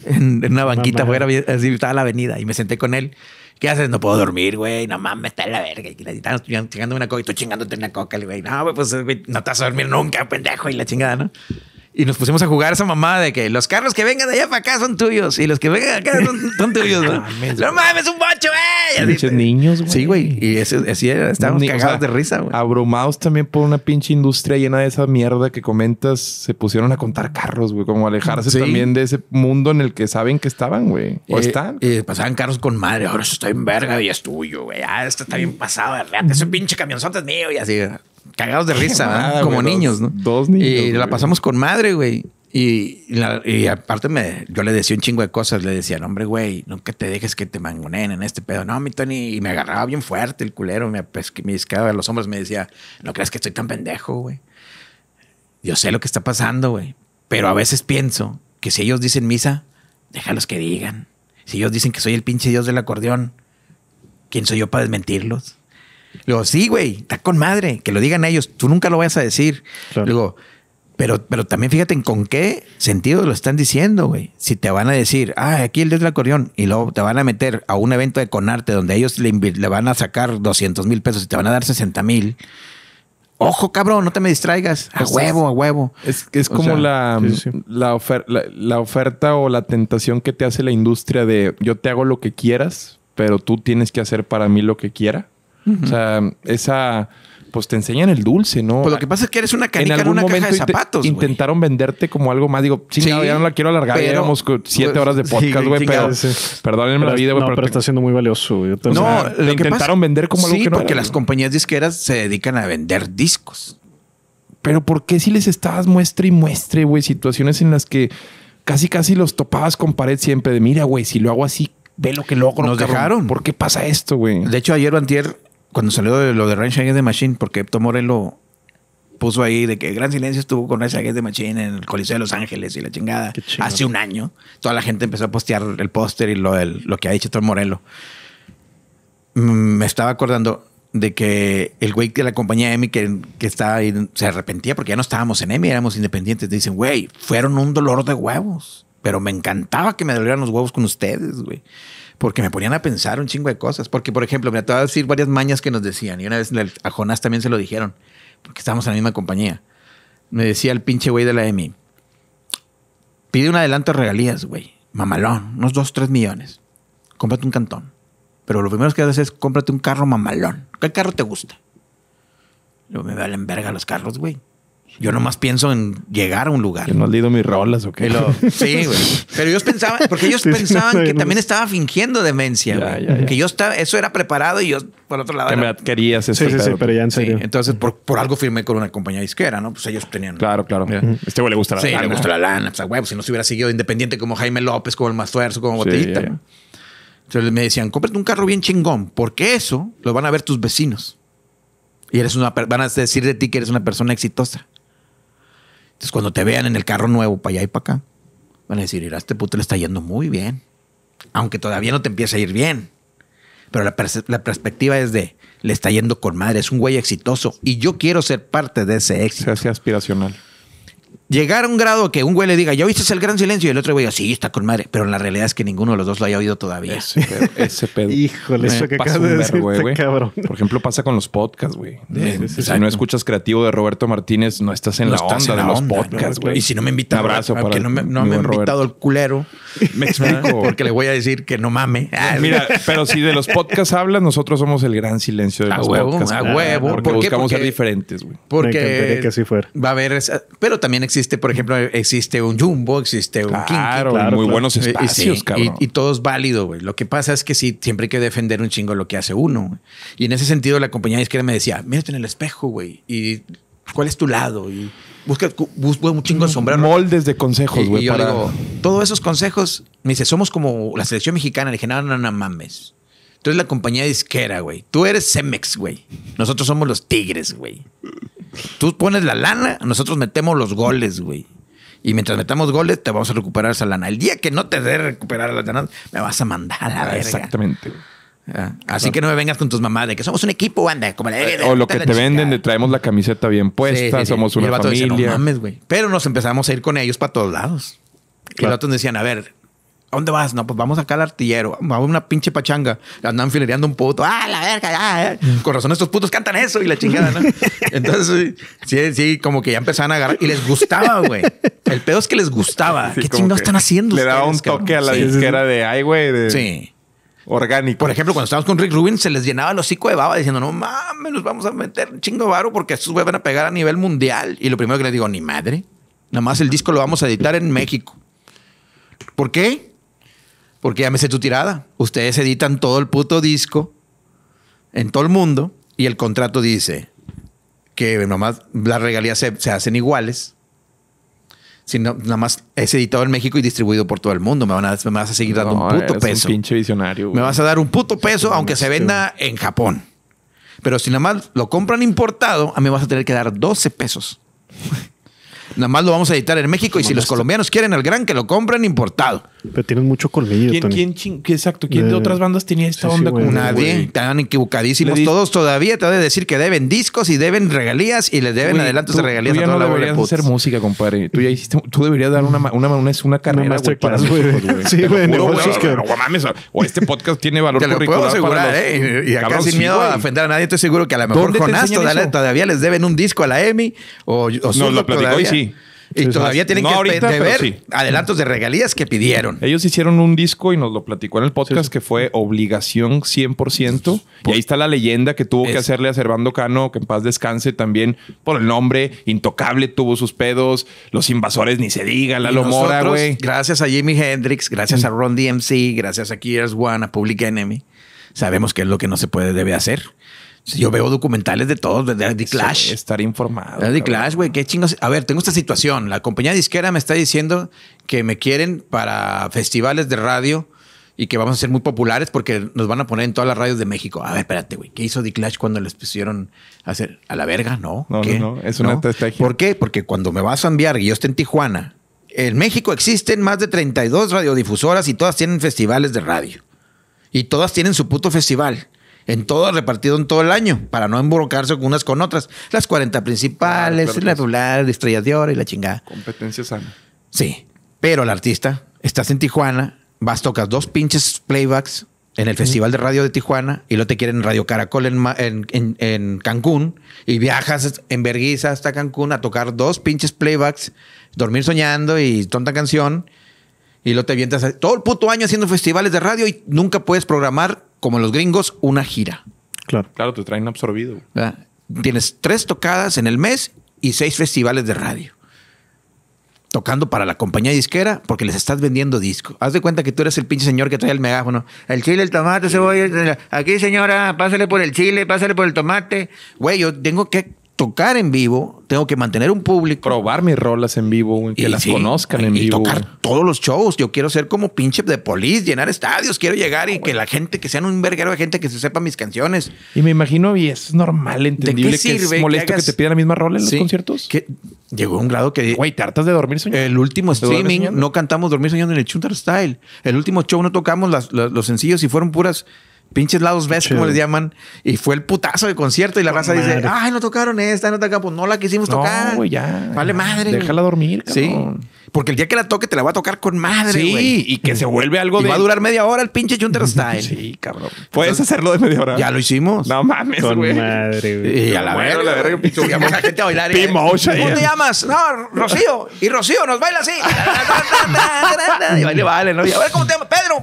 en, una banquita fuera. afuera, así estaba la avenida. Y me senté con él. ¿Qué haces? No puedo dormir, güey. No mames, está en la verga. Y la están chingando una coca y tú chingándote una coca, güey. No, pues no te a dormir nunca, pendejo. Y la chingada, ¿no? Y nos pusimos a jugar esa mamá de que los carros que vengan de allá para acá son tuyos y los que vengan acá son, tuyos. ¿no? mames, no un bocho, güey. Eh, pinches niños, güey. Sí, güey. Y así Estábamos cagados de risa, güey. Abrumados también por una pinche industria llena de esa mierda que comentas. Se pusieron a contar carros, güey. Como alejarse también de ese mundo en el que saben que estaban, güey. O eh, están. Y eh, pasaban carros con madre. Ahora estoy está en verga y es tuyo, güey. Ah, esto está bien pasado, de Ese pinche camionzote es mío y así cagados de risa, como niños, ¿no? Dos niños. Y la pasamos con madre, güey. Y, aparte me, yo le decía un chingo de cosas, le decía, hombre, güey, nunca te dejes que te mangonen en este pedo. No, mi Tony, y me agarraba bien fuerte el culero, me, me de los hombros, me decía, no creas que estoy tan pendejo, güey. Yo sé lo que está pasando, güey. Pero a veces pienso que si ellos dicen misa, déjalos que digan. Si ellos dicen que soy el pinche dios del acordeón, ¿quién soy yo para desmentirlos? Le digo, sí, güey, está con madre, que lo digan ellos, tú nunca lo vas a decir. pero, pero también fíjate en con qué sentido lo están diciendo, güey. Si te van a decir, ah, aquí el del acordeón, y luego te van a meter a un evento de Conarte donde ellos le, van a sacar 200 mil pesos y te van a dar 60 mil. Ojo, cabrón, no te me distraigas. A huevo, a huevo. Es, como mm, la oferta o la tentación que te hace la industria de yo te hago lo que quieras, pero tú tienes que hacer para mí lo que quiera. O sea, esa pues te enseñan el dulce, ¿no? Pues lo que pasa es que eres una canica en, una caja de zapatos. Intentaron venderte como algo más. Digo, chingado, sí, ya no la quiero alargar. Pero, pues, siete horas de podcast, güey, pero perdónenme la vida, güey. pero, está siendo muy valioso, No, intentaron vender como algo que no porque las compañías disqueras se dedican a vender discos. Pero ¿por qué si les estabas muestre y muestre, güey? Situaciones en las que casi casi los topabas con pared siempre de mira, güey, si lo hago así, ve lo que logro. Nos dejaron. ¿Por qué pasa esto, güey? De hecho, ayer o cuando salió lo de Range Against the Machine, porque Tom Morello puso ahí de que Gran Silencio estuvo con Range Against the Machine en el Coliseo de Los Ángeles y la chingada. Hace un año, toda la gente empezó a postear el póster y lo, el, lo que ha dicho Tom Morello. Me estaba acordando de que el güey de la compañía EMI que, que estaba ahí se arrepentía porque ya no estábamos en EMI, éramos independientes. Dicen, güey, fueron un dolor de huevos, pero me encantaba que me dolieran los huevos con ustedes, güey porque me ponían a pensar un chingo de cosas. Porque, por ejemplo, me te a decir varias mañas que nos decían, y una vez a Jonás también se lo dijeron, porque estábamos en la misma compañía. Me decía el pinche güey de la EMI, pide un adelanto de regalías, güey, mamalón, unos 2, 3 millones, cómprate un cantón. Pero lo primero que haces es cómprate un carro mamalón. ¿Qué carro te gusta? luego me valen verga los carros, güey. Yo nomás pienso en llegar a un lugar. ¿Que no has leído mis rolas o sí, güey. Pero ellos pensaban, porque ellos pensaban que también estaba fingiendo demencia, Que yo estaba, eso era preparado y yo, por otro lado. Que me eso. Este sí, pero ya en entonces, por, algo firmé con una compañía disquera, ¿no? Pues ellos tenían. Claro, claro. Este güey le gusta la lana. o sea, güey, si no se hubiera seguido independiente como Jaime López, como el más como Botellita. Entonces me decían, cómprate un carro bien chingón, porque eso lo van a ver tus vecinos. Y eres una, van a decir de ti que eres una persona exitosa. Entonces, cuando te vean en el carro nuevo para allá y para acá, van a decir, mira, este puto le está yendo muy bien. Aunque todavía no te empiece a ir bien. Pero la, la perspectiva es de, le está yendo con madre, es un güey exitoso y yo quiero ser parte de ese éxito. Se hace aspiracional llegar a un grado que un güey le diga, ya viste el gran silencio, y el otro güey diga, sí, está con madre. Pero la realidad es que ninguno de los dos lo haya oído todavía. Ese pedo. Ese Híjole, eso que acabas de decir, cabrón. Por ejemplo, pasa con los podcasts, güey. si no escuchas creativo de Roberto Martínez, no estás en la onda de los podcasts, güey. Y si no me invita un abrazo para no me, no me ha invitado el culero. Me explico. Porque le voy a decir que no mame. Mira, pero si de los podcasts hablas, nosotros somos el gran silencio de los podcasts. A huevo, a huevo. Porque buscamos ser diferentes, güey. Porque que así fuera. va a haber... Pero también existe existe, por ejemplo, existe un Jumbo, existe un muy buenos eh, espacios, cabrón. Y, todo es válido, güey. Lo que pasa es que sí, siempre hay que defender un chingo lo que hace uno. Y en ese sentido, la compañía de izquierda me decía, mírate en el espejo, güey. Y cuál es tu lado y busca, un chingo de mm, Moldes de consejos, güey. todos esos consejos, me dice, somos como la selección mexicana. Le dije, no, no, no Tú eres la compañía disquera, güey. Tú eres Cemex, güey. Nosotros somos los Tigres, güey. Tú pones la lana, nosotros metemos los goles, güey. Y mientras metamos goles, te vamos a recuperar esa lana. El día que no te dé recuperar la lana, me vas a mandar a la ah, verga. Exactamente. Ah, así que no me vengas con tus mamás de que somos un equipo, anda. Como de, eh, o lo que te venden, le traemos la camiseta bien puesta, somos una familia. no mames, güey. Pero nos empezamos a ir con ellos para todos lados. Claro. Y los decían, a ver, ¿A dónde vas? No, pues vamos acá al artillero. Vamos a una pinche pachanga. Andan filereando un puto. ¡Ah, la verga! ya, mm. Con razón estos putos cantan eso y la chingada, ¿no? Entonces, sí, sí, como que ya empezaban a agarrar. Y les gustaba, güey. El pedo es que les gustaba. ¿Qué chingados están haciendo Le daba un toque a la disquera de, ay, güey. Sí orgánico. Por ejemplo, cuando estábamos con Rick Rubin, se les llenaba el hocico de baba diciendo, no mames, nos vamos a meter un chingo varo porque estos güeyes van a pegar a nivel mundial. Y lo primero que les digo, ni madre. Nada más el disco lo vamos a editar en México. ¿Por qué? porque ya me sé tu tirada. Ustedes editan todo el puto disco en todo el mundo y el contrato dice que nomás las regalías se, hacen iguales. Sino nada más es editado en México y distribuido por todo el mundo. Me, van a, vas a seguir dando un puto peso. Un pinche visionario. Me vas a dar un puto peso, aunque se venda en Japón. Pero si nada más lo compran importado, a mí vas a tener que dar 12 pesos. Nada más lo vamos a editar en México y si los colombianos quieren al gran, que lo compren importado. Pero tienen mucho colmillo. ¿Quién, Tony. ¿quién exacto? ¿Quién de, otras bandas tenía esta onda como Nadie, están equivocadísimos. Todos todavía te voy a decir que deben discos y deben regalías y les deben adelantos de regalías tú a la deberías hacer música, compadre. Tú ya hiciste, tú deberías dar una, una, una, una carrera para güey. Sí, güey, No mames, o este podcast tiene valor Te lo puedo asegurar, ¿eh? Y, acá sin miedo a ofender a nadie, estoy seguro que a lo mejor con todavía, les deben un disco a la EMI o, Nos lo platicó y sí. Y todavía tienen que ver adelantos de regalías que pidieron. Ellos hicieron un disco y nos lo platicó en el podcast que fue obligación 100%. y ahí está la leyenda que tuvo que hacerle a Cervando Cano, que en paz descanse también por el nombre. Intocable tuvo sus pedos. Los invasores ni se digan, la Mora, güey. Gracias a Jimi Hendrix, gracias a Ron DMC, gracias a Kears One, a Public Enemy sabemos que es lo que no se puede, debe hacer yo veo documentales de todos, de Clash. estar informado. Clash, güey, qué chingos. A ver, tengo esta situación. La compañía disquera me está diciendo que me quieren para festivales de radio y que vamos a ser muy populares porque nos van a poner en todas las radios de México. A ver, espérate, güey, ¿qué hizo The Clash cuando les pusieron a hacer a la verga? No, no, no, es una ¿Por qué? Porque cuando me vas a enviar y yo esté en Tijuana, en México existen más de 32 radiodifusoras y todas tienen festivales de radio. Y todas tienen su puto festival en todo, repartido en todo el año, para no embrocarse unas con otras. Las 40 principales, la popular, de oro y la chingada. Competencia sana. Sí. Pero el artista, estás en Tijuana, vas, tocas dos pinches playbacks en el Festival de Radio de Tijuana y lo te quieren en Radio Caracol en, en, Cancún y viajas en Berguisa hasta Cancún a tocar dos pinches playbacks, dormir soñando y tonta canción. Y lo te avientas todo el puto año haciendo festivales de radio y nunca puedes programar como los gringos, una gira. Claro. Claro, te traen absorbido. Tienes tres tocadas en el mes y seis festivales de radio. Tocando para la compañía disquera porque les estás vendiendo disco. Haz de cuenta que tú eres el pinche señor que trae el megáfono. El chile, el tomate, cebolla. Aquí, señora, pásale por el chile, pásale por el tomate. Güey, yo tengo que tocar en vivo, tengo que mantener un público. Probar mis rolas en vivo, que las conozcan en vivo. Y tocar todos los shows. Yo quiero ser como pinche de polis, llenar estadios, quiero llegar y que la gente, que sean un verguero de gente que se sepa mis canciones. Y me imagino, y es normal, entendible, que es molesto que, te pidan la misma rola en los conciertos. llegó llegó un grado que... Güey, tartas de dormir soñando. El último streaming, no cantamos Dormir soñando en el Chunter Style. El último show no tocamos los sencillos y fueron puras pinches lados ves como les llaman. Y fue el putazo de concierto. Y la raza dice, ay, no tocaron esta, no Pues no la quisimos tocar. No, ya. Vale madre. Déjala dormir, cabrón. Sí. Porque el día que la toque te la va a tocar con madre, Sí, y que se vuelve algo de... y va a durar media hora el pinche Junter Style. sí, cabrón. Puedes hacerlo de media hora. Ya lo hicimos. No mames, güey. Con madre, güey. Y a la verga. la verga. a la gente a bailar. Y, ¿eh? ¿Cómo te llamas? No, Rocío. Y Rocío nos baila así. y vale, vale, ¿no? a ver, ¿cómo te llamas? Pedro.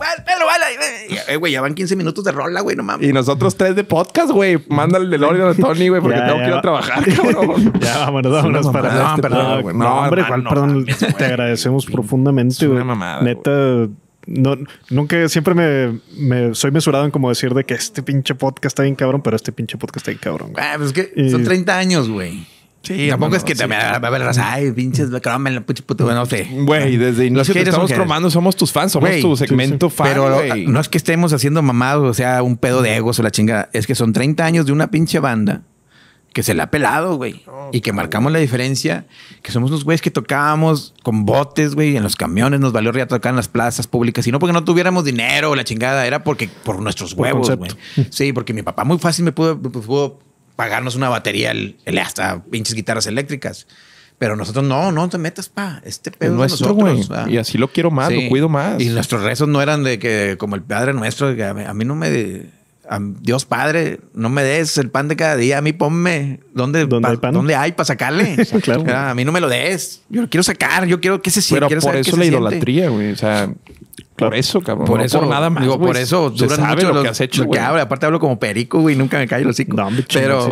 Eh, güey, ya van 15 minutos de rola, güey, no mames. Y nosotros tres de podcast, güey. Mándale el DeLorean a Tony, güey, porque tengo que ir a trabajar, cabrón. ya, vámonos, vámonos para. perdón, este güey. No, hombre, igual, perdón. te agradecemos profundamente, güey. Neta. no, nunca, siempre me, me, soy mesurado en como decir de que este pinche podcast está bien cabrón, pero este pinche podcast está bien cabrón. Güey. Ah, pues es que son 30 años, güey. Sí, tampoco es que te va a ver, ay, pinches, la pinche puta. bueno, no sé. Güey, desde no que estamos somos tus fans, somos tu segmento fan. Pero no es que estemos haciendo mamados, o sea, un pedo de egos o la chingada. Es que son 30 años de una pinche banda que se la ha pelado, güey. Oh, y que marcamos la diferencia, que somos unos güeyes que tocábamos con botes, güey, en los camiones, nos valió ría tocar en las plazas públicas. Y no porque no tuviéramos dinero o la chingada, era porque por nuestros huevos, güey. Sí, porque mi papá muy fácil me pudo, me pudo pagarnos una batería, el, hasta pinches guitarras eléctricas. Pero nosotros no, no te metas, pa. Este pedo es nuestro, güey. Y así lo quiero más, lo cuido más. Y nuestros rezos no eran de que, como el Padre nuestro, a, mí, no me. Dios Padre, no me des el pan de cada día, a mí ponme ¿Dónde, hay ¿dónde hay para sacarle. a mí no me lo des. Yo lo quiero sacar, yo quiero que se siente... Pero por eso la idolatría, güey. O sea, por eso, cabrón. Por eso, nada más. Digo, por pues, eso duran mucho lo que has hecho. Lo que hablo, ah, aparte hablo como perico, güey, nunca me callo los hocico. No, Pero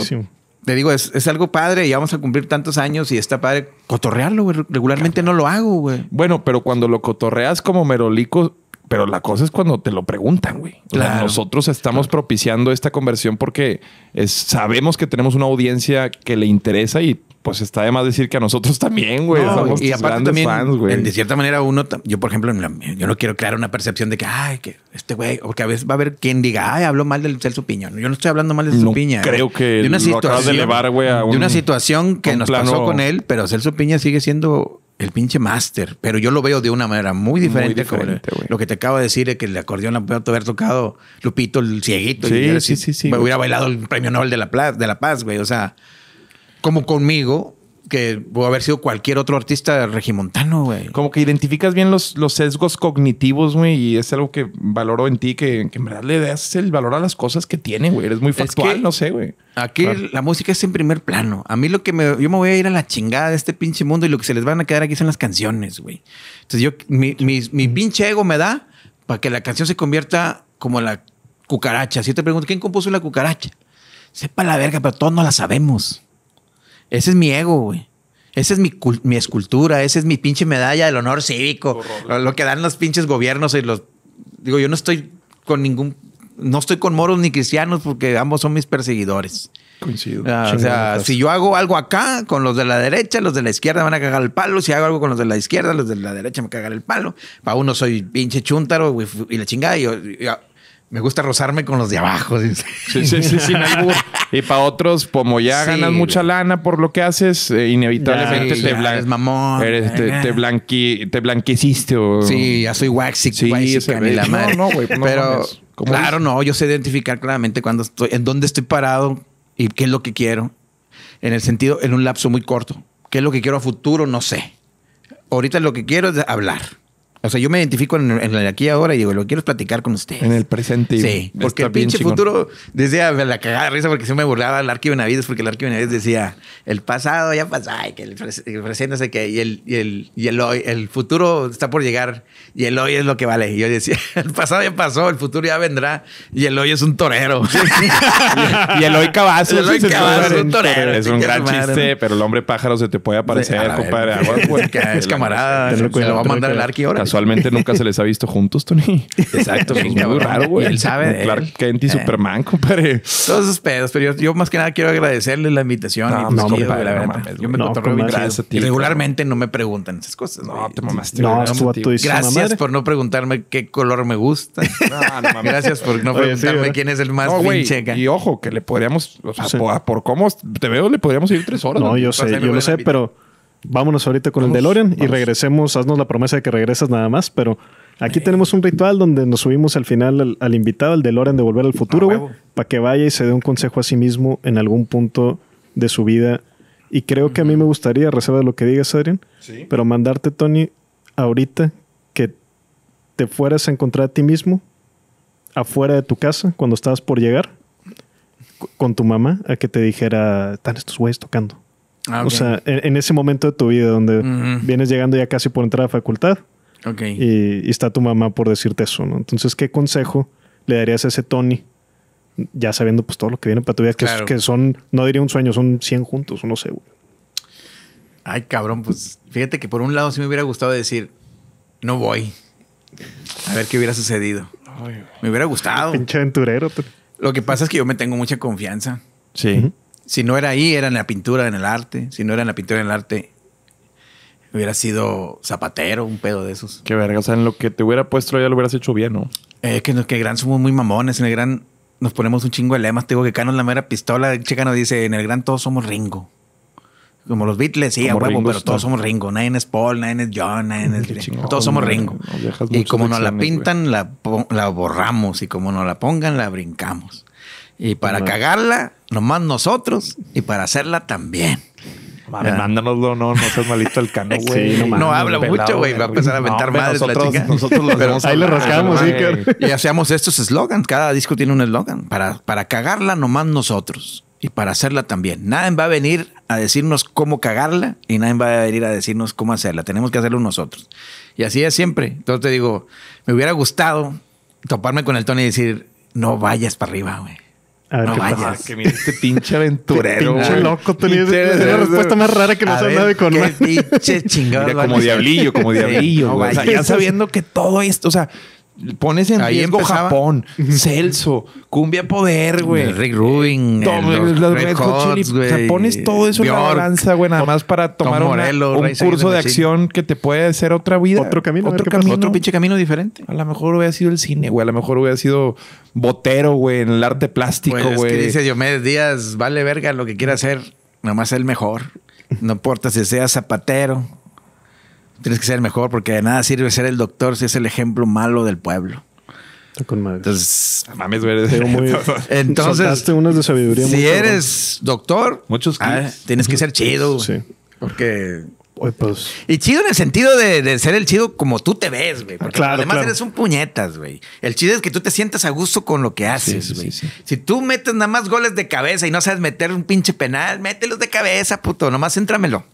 te digo, es, es, algo padre y vamos a cumplir tantos años y está padre cotorrearlo, güey. Regularmente no lo hago, güey. Bueno, pero cuando lo cotorreas como merolico, pero la cosa es cuando te lo preguntan, güey. nosotros estamos propiciando esta conversión porque sabemos que tenemos una audiencia que le interesa y pues está de más decir que a nosotros también, güey. y aparte también, fans, güey. De cierta manera, uno, yo por ejemplo, yo no quiero crear una percepción de que, ay, que este güey, porque a veces va a haber quien diga, ay, habló mal del Celso Piña. Yo no estoy hablando mal de Celso no Piña. ¿eh? Creo que de una situación, de elevar, güey, una situación que nos pasó con él, pero Celso Piña sigue siendo el pinche máster, pero yo lo veo de una manera muy diferente. como lo que te acabo de decir es que el acordeón la puede haber tocado Lupito el cieguito. Sí, y sí, sí, Hubiera bailado el premio Nobel de la, de la Paz, güey. O sea, como conmigo, que pudo haber sido cualquier otro artista regimontano, güey. Como que identificas bien los, sesgos cognitivos, güey, y es algo que valoro en ti, que, en verdad le das el valor a las cosas que tiene, güey. Eres muy factual, no sé, güey. Aquí la música es en primer plano. A mí lo que me... Yo me voy a ir a la chingada de este pinche mundo y lo que se les van a quedar aquí son las canciones, güey. Entonces yo... Mi, mi pinche ego me da para que la canción se convierta como la cucaracha. Si yo te pregunto, ¿quién compuso la cucaracha? Sepa la verga, pero todos no la sabemos. Ese es mi ego, güey. Esa es mi, mi, escultura, esa es mi pinche medalla del honor cívico. Lo, que dan los pinches gobiernos y los... Digo, yo no estoy con ningún... No estoy con moros ni cristianos porque ambos son mis perseguidores. Coincido. Ah, o sea, si yo hago algo acá con los de la derecha, los de la izquierda van a cagar el palo. Si hago algo con los de la izquierda, los de la derecha me cagar el palo. Para uno soy pinche chúntaro y la chingada. Y, yo, me gusta rozarme con los de abajo. Y para otros, como ya ganas mucha lana por lo que haces, eh, inevitablemente te, ya, eres mamón, te, Sí, ya soy waxy, sí, la pues Pero, claro, no. Yo sé identificar claramente cuando estoy, en dónde estoy parado y qué es lo que quiero. En el sentido, en un lapso muy corto. ¿Qué es lo que quiero a futuro? No sé. Ahorita lo que quiero es hablar o sea, yo me identifico en, en el aquí y ahora y digo, lo quiero platicar con ustedes. En el presente. Sí, porque el pinche futuro decía la cagada de risa porque se me burlaba el Arqui Benavides porque el Arqui Benavides decía, el pasado ya pasó, el, presente sé que y, el, y, el, y el, hoy, el futuro está por llegar y el hoy es lo que vale. Y yo decía, el pasado ya pasó, el futuro ya vendrá y el hoy es un torero. y el hoy cabazo. El hoy cabazo es un torero. Es un gran chiste, pero el hombre pájaro se te puede aparecer, compadre. Es camarada. Se lo va a mandar el Arqui ahora. Actualmente nunca se les ha visto juntos, Tony. Exacto, es muy raro, güey. Él sabe. Claro, Kent y eh. Superman, compadre. Todos esos pedos, pero yo, más que nada quiero agradecerle la invitación. No, y no, pues, la yo me encontré mi gracias ti, Regularmente no me preguntan esas cosas. No, te mamaste. No, tu a Gracias por no preguntarme qué color me gusta. No, no mames. Gracias por no preguntarme quién es el más pincheca. Y ojo, que le podríamos, o sea, por, por, cómo te veo, le podríamos ir tres horas. No, yo sé, yo lo sé, pero vámonos ahorita con el DeLorean y regresemos, haznos la promesa de que regresas nada más, pero aquí tenemos un ritual donde nos subimos al final al, invitado, al DeLorean de Volver al Futuro, güey, para que vaya y se dé un consejo a sí mismo en algún punto de su vida. Y creo que a mí me gustaría, reserva lo que digas, Adrián, pero mandarte, Tony, ahorita que te fueras a encontrar a ti mismo afuera de tu casa cuando estabas por llegar con tu mamá a que te dijera, están estos güeyes tocando Ah, o sea, en, ese momento de tu vida donde vienes llegando ya casi por entrar a la facultad. Y, está tu mamá por decirte eso, ¿no? Entonces, ¿qué consejo le darías a ese Tony? Ya sabiendo pues todo lo que viene para tu vida, que, son, no diría un sueño, son 100 juntos, no sé, güey. Ay, cabrón, pues fíjate que por un lado sí me hubiera gustado decir, no voy. A ver qué hubiera sucedido. me hubiera gustado. Pinche aventurero. Lo que pasa es que yo me tengo mucha confianza. Sí. Si no era ahí, era en la pintura, en el arte. Si no era en la pintura, en el arte, hubiera sido zapatero, un pedo de esos. Qué verga, o sea, en lo que te hubiera puesto ya lo hubieras hecho bien, ¿no? Es eh, que en el Gran somos muy mamones, en el Gran nos ponemos un chingo de lemas, te digo que Cano es la mera pistola, nos dice, en el Gran todos somos Ringo. Como los Beatles, sí, a huevo, pero todos somos Ringo. Nadie es Paul, nadie es John, nadie es Todos somos Ringo. y como nos la pintan, la, la borramos. Y como nos la pongan, la brincamos. Y pues para cagarla, nomás nosotros. Y para hacerla también. mándanoslo, no, no seas malito el cano, güey. no, habla mucho, güey. Va a empezar a aventar madres la chica. Nosotros los ahí le rascamos, sí, Y hacemos estos eslogans. Cada disco tiene un eslogan. Para, para cagarla, nomás nosotros. Y para hacerla también. Nadie va a venir a decirnos cómo cagarla y nadie va a venir a decirnos cómo hacerla. Tenemos que hacerlo nosotros. Y así es siempre. Entonces te digo, me hubiera gustado toparme con el Tony y decir, no vayas para arriba, güey. A ver no vayas. Ah, que mire este pinche aventurero. pinche loco. Tú la respuesta más rara que nos habla dado de conocer. Pinche chingado. como diablillo, como diablillo. O sea, ya sabiendo que todo esto, o sea, pones en Ahí Japón, Celso, Cumbia Poder, güey. Rick Rubin, eh, los, Red, pones todo eso en la güey, nada más para tomar un curso de acción que te puede hacer otra vida. Otro camino. Otro, camino? pinche camino diferente. A lo mejor hubiera sido el cine, güey. A lo mejor hubiera sido botero, güey, en el arte plástico, güey. Pues, es que dice Diomedes Díaz, vale verga lo que quiera hacer. Nomás el mejor. No importa si sea zapatero, Tienes que ser mejor porque de nada sirve ser el doctor si es el ejemplo malo del pueblo. Ah, con madre. Entonces, ah, mames, muy, Entonces, Si eres doctor, muchos ah, tienes que ser chido. Sí. Porque pues, Y chido en el sentido de, ser el chido como tú te ves, güey. Porque claro, además eres un puñetas, güey. El chido es que tú te sientas a gusto con lo que haces, Si tú metes nada más goles de cabeza y no sabes meter un pinche penal, mételos de cabeza, puto. Nomás éntramelo.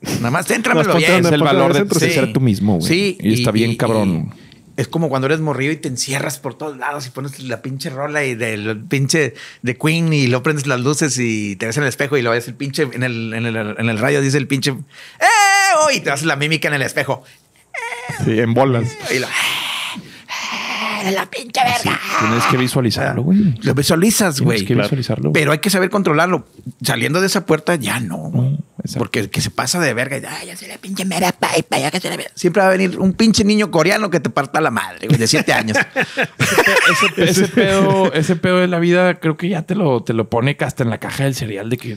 Nada más entramelo bien. Es el valor de, ser tú mismo, güey. Sí. Y, está bien, cabrón. es como cuando eres morrido y te encierras por todos lados y pones la pinche rola y del pinche de Queen y lo prendes las luces y te ves en el espejo y lo ves el pinche en el, en el, en radio, dice el pinche ¡Eh! Oh", y te haces la mímica en el espejo. Sí, en bolas. Y eh, la pinche verga. tienes que visualizarlo, güey. Lo visualizas, güey. Pero hay que saber controlarlo. Saliendo de esa puerta, ya no. Porque que se pasa de verga, Ay, ya se la pinche mera que se Siempre va a venir un pinche niño coreano que te parta la madre, de siete años. ese, pedo, de la vida, creo que ya te lo, te lo pone hasta en la caja del cereal de que,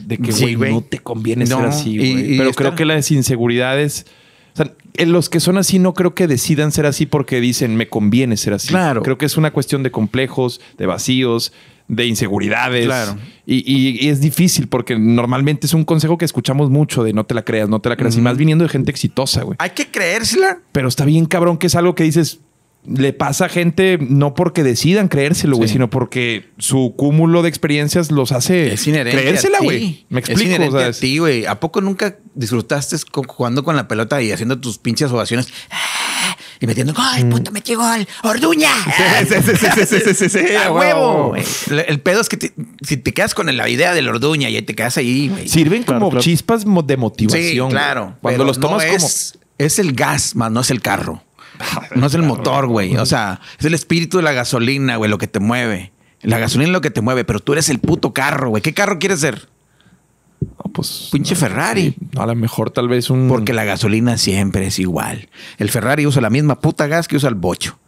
no te conviene ser así, güey. Pero creo que las inseguridades. O sea, los que son así no creo que decidan ser así porque dicen me conviene ser así. Claro. Creo que es una cuestión de complejos, de vacíos, de inseguridades. Claro. Y, es difícil porque normalmente es un consejo que escuchamos mucho de no te la creas, no te la creas. Y más viniendo de gente exitosa, güey. Hay que creérsela. Pero está bien cabrón que es algo que dices, le pasa a gente no porque decidan creérselo, güey, sino porque su cúmulo de experiencias los hace creérsela, güey. Me explico. a ti, güey. ¿A poco nunca disfrutaste jugando con la pelota y haciendo tus pinches ovaciones? y metiendo gol, mm. puto metí gol, Orduña. a huevo. El, pedo es que si te quedas con la idea del Orduña y te quedas ahí. Sirven como chispas de motivación. Sí, claro. Cuando los tomas como. Es el gas, más no es el carro. No es el motor, güey. O sea, es el espíritu de la gasolina, güey, lo que te mueve. La gasolina es lo que te mueve, pero tú eres el puto carro, güey. ¿Qué carro quieres ser? pues. Pinche eh, Ferrari. a lo mejor tal vez un. Porque la gasolina siempre es igual. El Ferrari usa la misma puta gas que usa el bocho.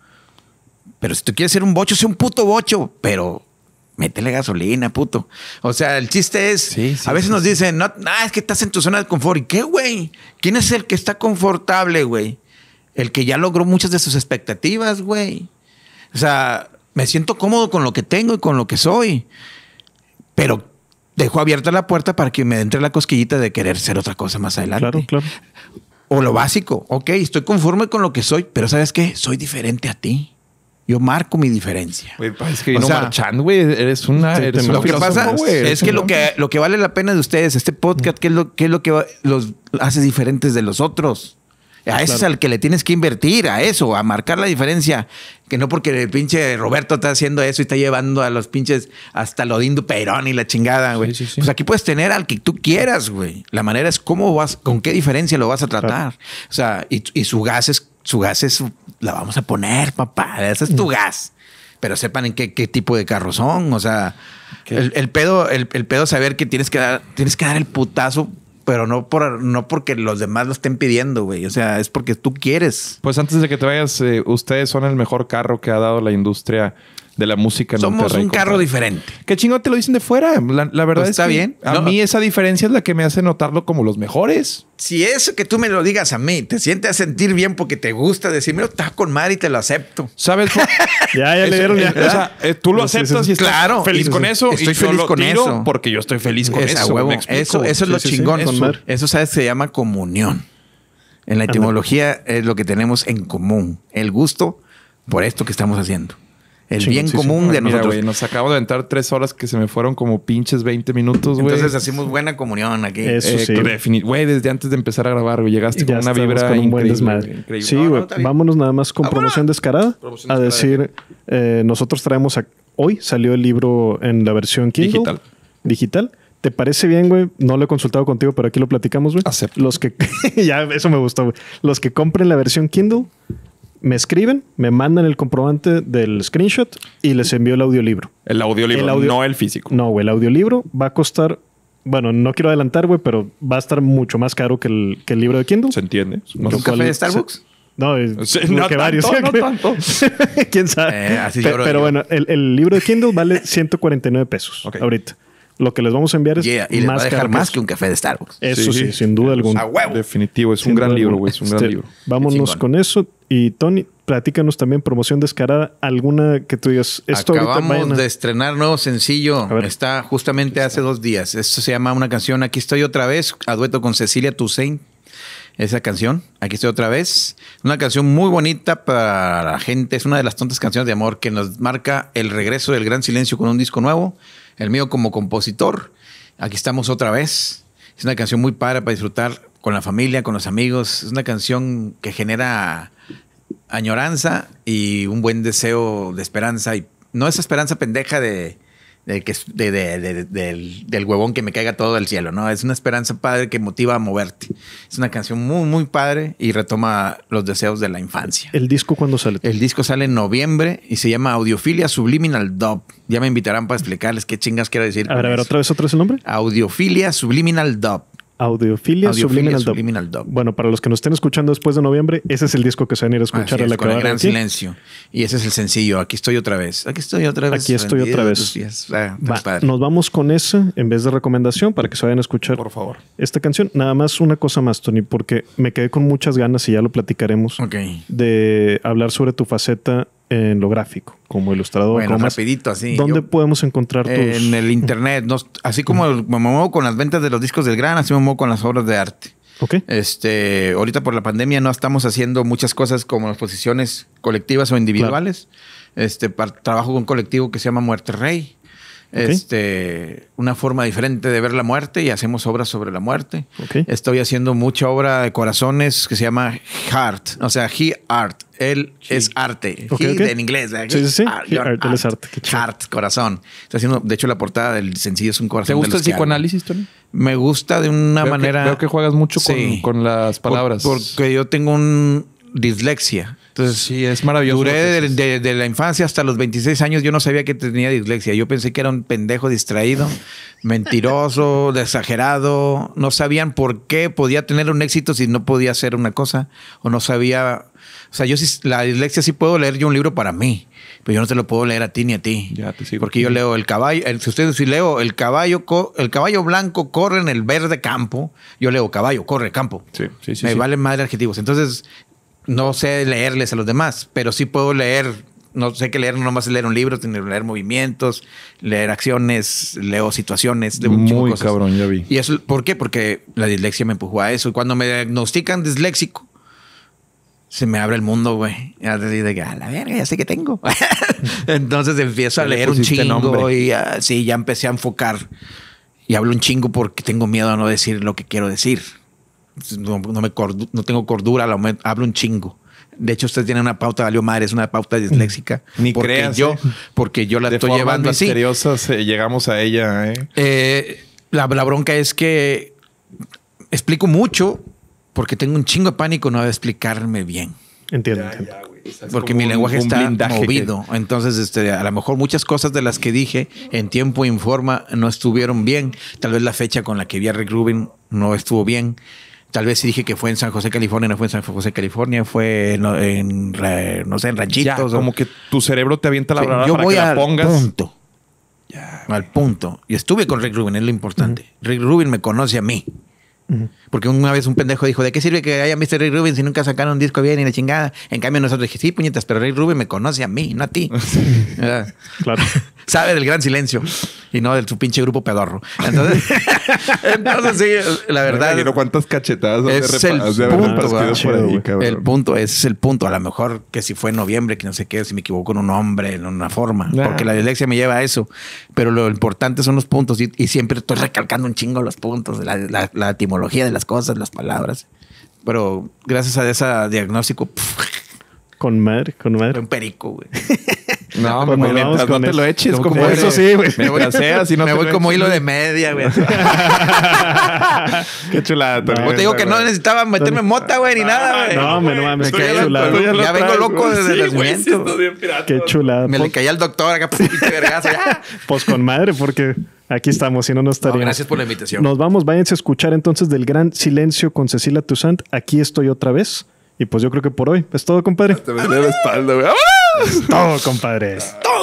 Pero si tú quieres ser un bocho, sé un puto bocho, pero métele gasolina, puto. O sea, el chiste es, a veces nos dicen, no, ah, es que estás en tu zona de confort. ¿Y qué, güey? ¿Quién es el que está confortable, güey? El que ya logró muchas de sus expectativas, güey. O sea, me siento cómodo con lo que tengo y con lo que soy. Pero dejo abierta la puerta para que me entre la cosquillita de querer ser otra cosa más adelante. Claro, claro. O lo básico, ok, estoy conforme con lo que soy, pero ¿sabes qué? Soy diferente a ti. Yo marco mi diferencia. Pues, es que o no marchando, güey, eres una... lo que pasa es que lo, que vale la pena de ustedes, este podcast, ¿qué es lo, qué es lo que los hace diferentes de los otros? A ese es al que le tienes que invertir, a eso, a marcar la diferencia. Que no porque el pinche Roberto está haciendo eso y está llevando a los pinches hasta lo de Perón y la chingada, güey. Pues aquí puedes tener al que tú quieras, güey. La manera es cómo vas, con qué diferencia lo vas a tratar. O sea, y, su gas es, su gas es, la vamos a poner, papá. Ese es tu gas. Pero sepan en qué, tipo de carro son. O sea, el, pedo, el, el pedo saber que tienes que dar, tienes que dar el putazo pero no por no porque los demás lo estén pidiendo, güey. O sea, es porque tú quieres. Pues antes de que te vayas, eh, ustedes son el mejor carro que ha dado la industria de la música. Somos un carro diferente. Qué chingón te lo dicen de fuera. La, verdad pues está bien. A mí esa diferencia es la que me hace notarlo como los mejores. Si eso que tú me lo digas a mí te sientes a sentir bien porque te gusta decirme, está con madre y te lo acepto. ¿Sabes? ya, ya le dieron. O eh, tú lo aceptas y estás feliz con eso. Estoy feliz con eso. Porque yo estoy feliz con eso. Eso, es lo chingón. Eso. ¿sabes? Se llama comunión. En la etimología es lo que tenemos en común. El gusto por esto que estamos haciendo. El bien común de Mira, nosotros. nos acabo de aventar tres horas que se me fueron como pinches 20 minutos, güey. Entonces hacemos buena comunión aquí. Eso eh, sí. Güey, desde antes de empezar a grabar, güey, llegaste con una vibra con un increíble, buen Sí, güey. vámonos nada más con promoción descarada. a decir, eh, nosotros traemos hoy salió el libro en la versión Kindle. Digital. Digital. ¿Te parece bien, güey? No lo he consultado contigo, pero aquí lo platicamos, güey. Acepto. Los que ya eso me gustó, güey. Los que compren la versión Kindle me escriben, me mandan el comprobante del screenshot y les envío el audiolibro. El audiolibro, no el físico. No, güey, el audiolibro va a costar, bueno, no quiero adelantar, güey, pero va a estar mucho más caro que el, que el libro de Kindle. Se entiende. ¿Un café de Starbucks? No, es no varios. No ¿Quién sabe? Eh, pero bueno, el, libro de Kindle vale 149 pesos ahorita. Lo que les vamos a enviar es y más va más que un café de Starbucks. Eso sí, sin duda alguna. Definitivo, es un gran libro, güey. un gran este, Vámonos con eso. Y Tony, platícanos también promoción descarada, alguna que tú digas, esto Acabamos de estrenar nuevo sencillo, está justamente hace dos días. Esto se llama una canción Aquí estoy otra vez, a dueto con Cecilia Toussaint. Esa canción, aquí estoy otra vez. Una canción muy bonita para la gente. Es una de las tontas canciones de amor que nos marca el regreso del gran silencio con un disco nuevo. El mío como compositor. Aquí estamos otra vez. Es una canción muy padre para disfrutar con la familia, con los amigos. Es una canción que genera añoranza y un buen deseo de esperanza. Y no esa esperanza pendeja de, que, del, huevón que me caiga todo del cielo, ¿no? Es una esperanza padre que motiva a moverte. Es una canción muy, muy padre y retoma los deseos de la infancia. ¿El disco cuándo sale? El disco sale en noviembre y se llama Audiofilia Subliminal Dub. Ya me invitarán para explicarles qué chingas quiero decir. A ver, a ver, otra vez, otra vez el nombre. Audiofilia Subliminal Dub. Audiofilia, Subliminal, Dog Bueno, para los que nos estén escuchando después de noviembre, ese es el disco que se van a ir a escuchar a la gran silencio. Y ese es el sencillo. Aquí estoy otra vez. Aquí estoy otra vez. Aquí estoy otra vez. Ah, nos vamos con esa en vez de recomendación para que se vayan a escuchar. Por favor. Esta canción. Nada más una cosa más, Tony, porque me quedé con muchas ganas y ya lo platicaremos. De hablar sobre tu faceta en lo gráfico, como ilustrador. Bueno, rapidito así. ¿Dónde podemos encontrar En el internet. así como me muevo con las ventas de los discos del Gran, así me muevo con las obras de arte. Okay. Este, ahorita por la pandemia no estamos haciendo muchas cosas como exposiciones colectivas o individuales. Este, trabajo con un colectivo que se llama Muerte Rey. Este, una forma diferente de ver la muerte y hacemos obras sobre la muerte. Estoy haciendo mucha obra de corazones que se llama Heart, o sea, He Art. Él es arte. en inglés. arte. Heart, corazón. Está haciendo, de hecho, la portada del sencillo es un corazón. ¿Te gusta el psicoanálisis, Tony? Me gusta de una manera. Creo que juegas mucho con, las palabras. porque yo tengo un dislexia. Entonces, sí, es maravilloso. Duré de, la infancia hasta los 26 años, yo no sabía que tenía dislexia. Yo pensé que era un pendejo distraído, mentiroso, exagerado. No sabían por qué podía tener un éxito si no podía hacer una cosa. O no sabía. O sea, yo sí, la dislexia sí puedo leer yo un libro para mí, pero yo no te lo puedo leer a ti ni a ti. Ya Porque yo leo el caballo. si ustedes si leo el caballo, el caballo blanco corre en el verde campo, yo leo caballo, corre campo. Sí, sí, sí. Me vale valen de adjetivos. Entonces, no sé leerles a los demás, pero sí puedo leer, no sé qué leer, no más leer un libro, leer movimientos, leer acciones, leo situaciones. De Muy cabrón, ya vi. ¿Y eso por qué? Porque la dislexia me empujó a eso. Y cuando me diagnostican disléxico, se me abre el mundo, güey. Ya de que, a la verga, ya sé que tengo. Entonces empiezo a leer un chingo y así ah, ya empecé a enfocar. Y hablo un chingo porque tengo miedo a no decir lo que quiero decir no, me no tengo cordura, hablo un chingo. De hecho, usted tiene una pauta valió madre, es una pauta disléxica. Ni porque yo, ¿eh? porque yo la estoy llevando así. llegamos a ella. ¿eh? Eh, la, la, bronca es que explico mucho porque tengo un chingo de pánico no de explicarme bien. Entiendo. porque mi lenguaje está movido. Entonces, este, a lo mejor muchas cosas de las que dije en tiempo y forma no estuvieron bien. Tal vez la fecha con la que vi a Rick Rubin no estuvo bien. Tal vez sí dije que fue en San José, California, no fue en San José, California, fue en, en, no sé, en Ranchitos. como que tu cerebro te avienta la broma yo voy que la al punto. al punto. Y estuve con Rick Rubin, es lo importante. Rick Rubin me conoce a mí. Porque una vez un pendejo dijo, ¿de qué sirve que haya Mr. Rick Rubin si nunca sacaron un disco bien y la chingada? En cambio nosotros dijimos, sí, puñetas, pero Rick Rubin me conoce a mí, no a ti. claro sabe del gran silencio y no del su pinche grupo pedorro. Entonces, entonces sí, la verdad. pero cuántas cachetadas es el punto, El punto, ese es el punto. A lo mejor que si fue en noviembre, que no sé qué, si me equivoco en un hombre, en una forma, porque la dislexia me lleva a eso. Pero lo importante son los puntos y, siempre estoy recalcando un chingo los puntos, la, la, etimología de las cosas, las palabras. Pero gracias a ese diagnóstico, con madre, con madre. Un perico, No, pues me mientras no te lo eches, como, eso sí, güey. Me voy, no me voy como hilo de media, güey. qué chulada. te digo que no necesitaba meterme mota, güey, ni nada, güey. No, me no mames, qué chulada. Ya vengo loco desde el nacimiento. Qué chulada. Me le pues. caí al doctor acá, pues, pinche Pues con madre, porque... Aquí estamos, si no, no estaríamos. gracias por la invitación. Nos vamos, váyanse a escuchar entonces del gran silencio con Cecilia Toussaint. Aquí estoy otra vez. Y pues yo creo que por hoy es todo, compadre. Te la espalda, güey. ¡Ah! todo, compadres! todo.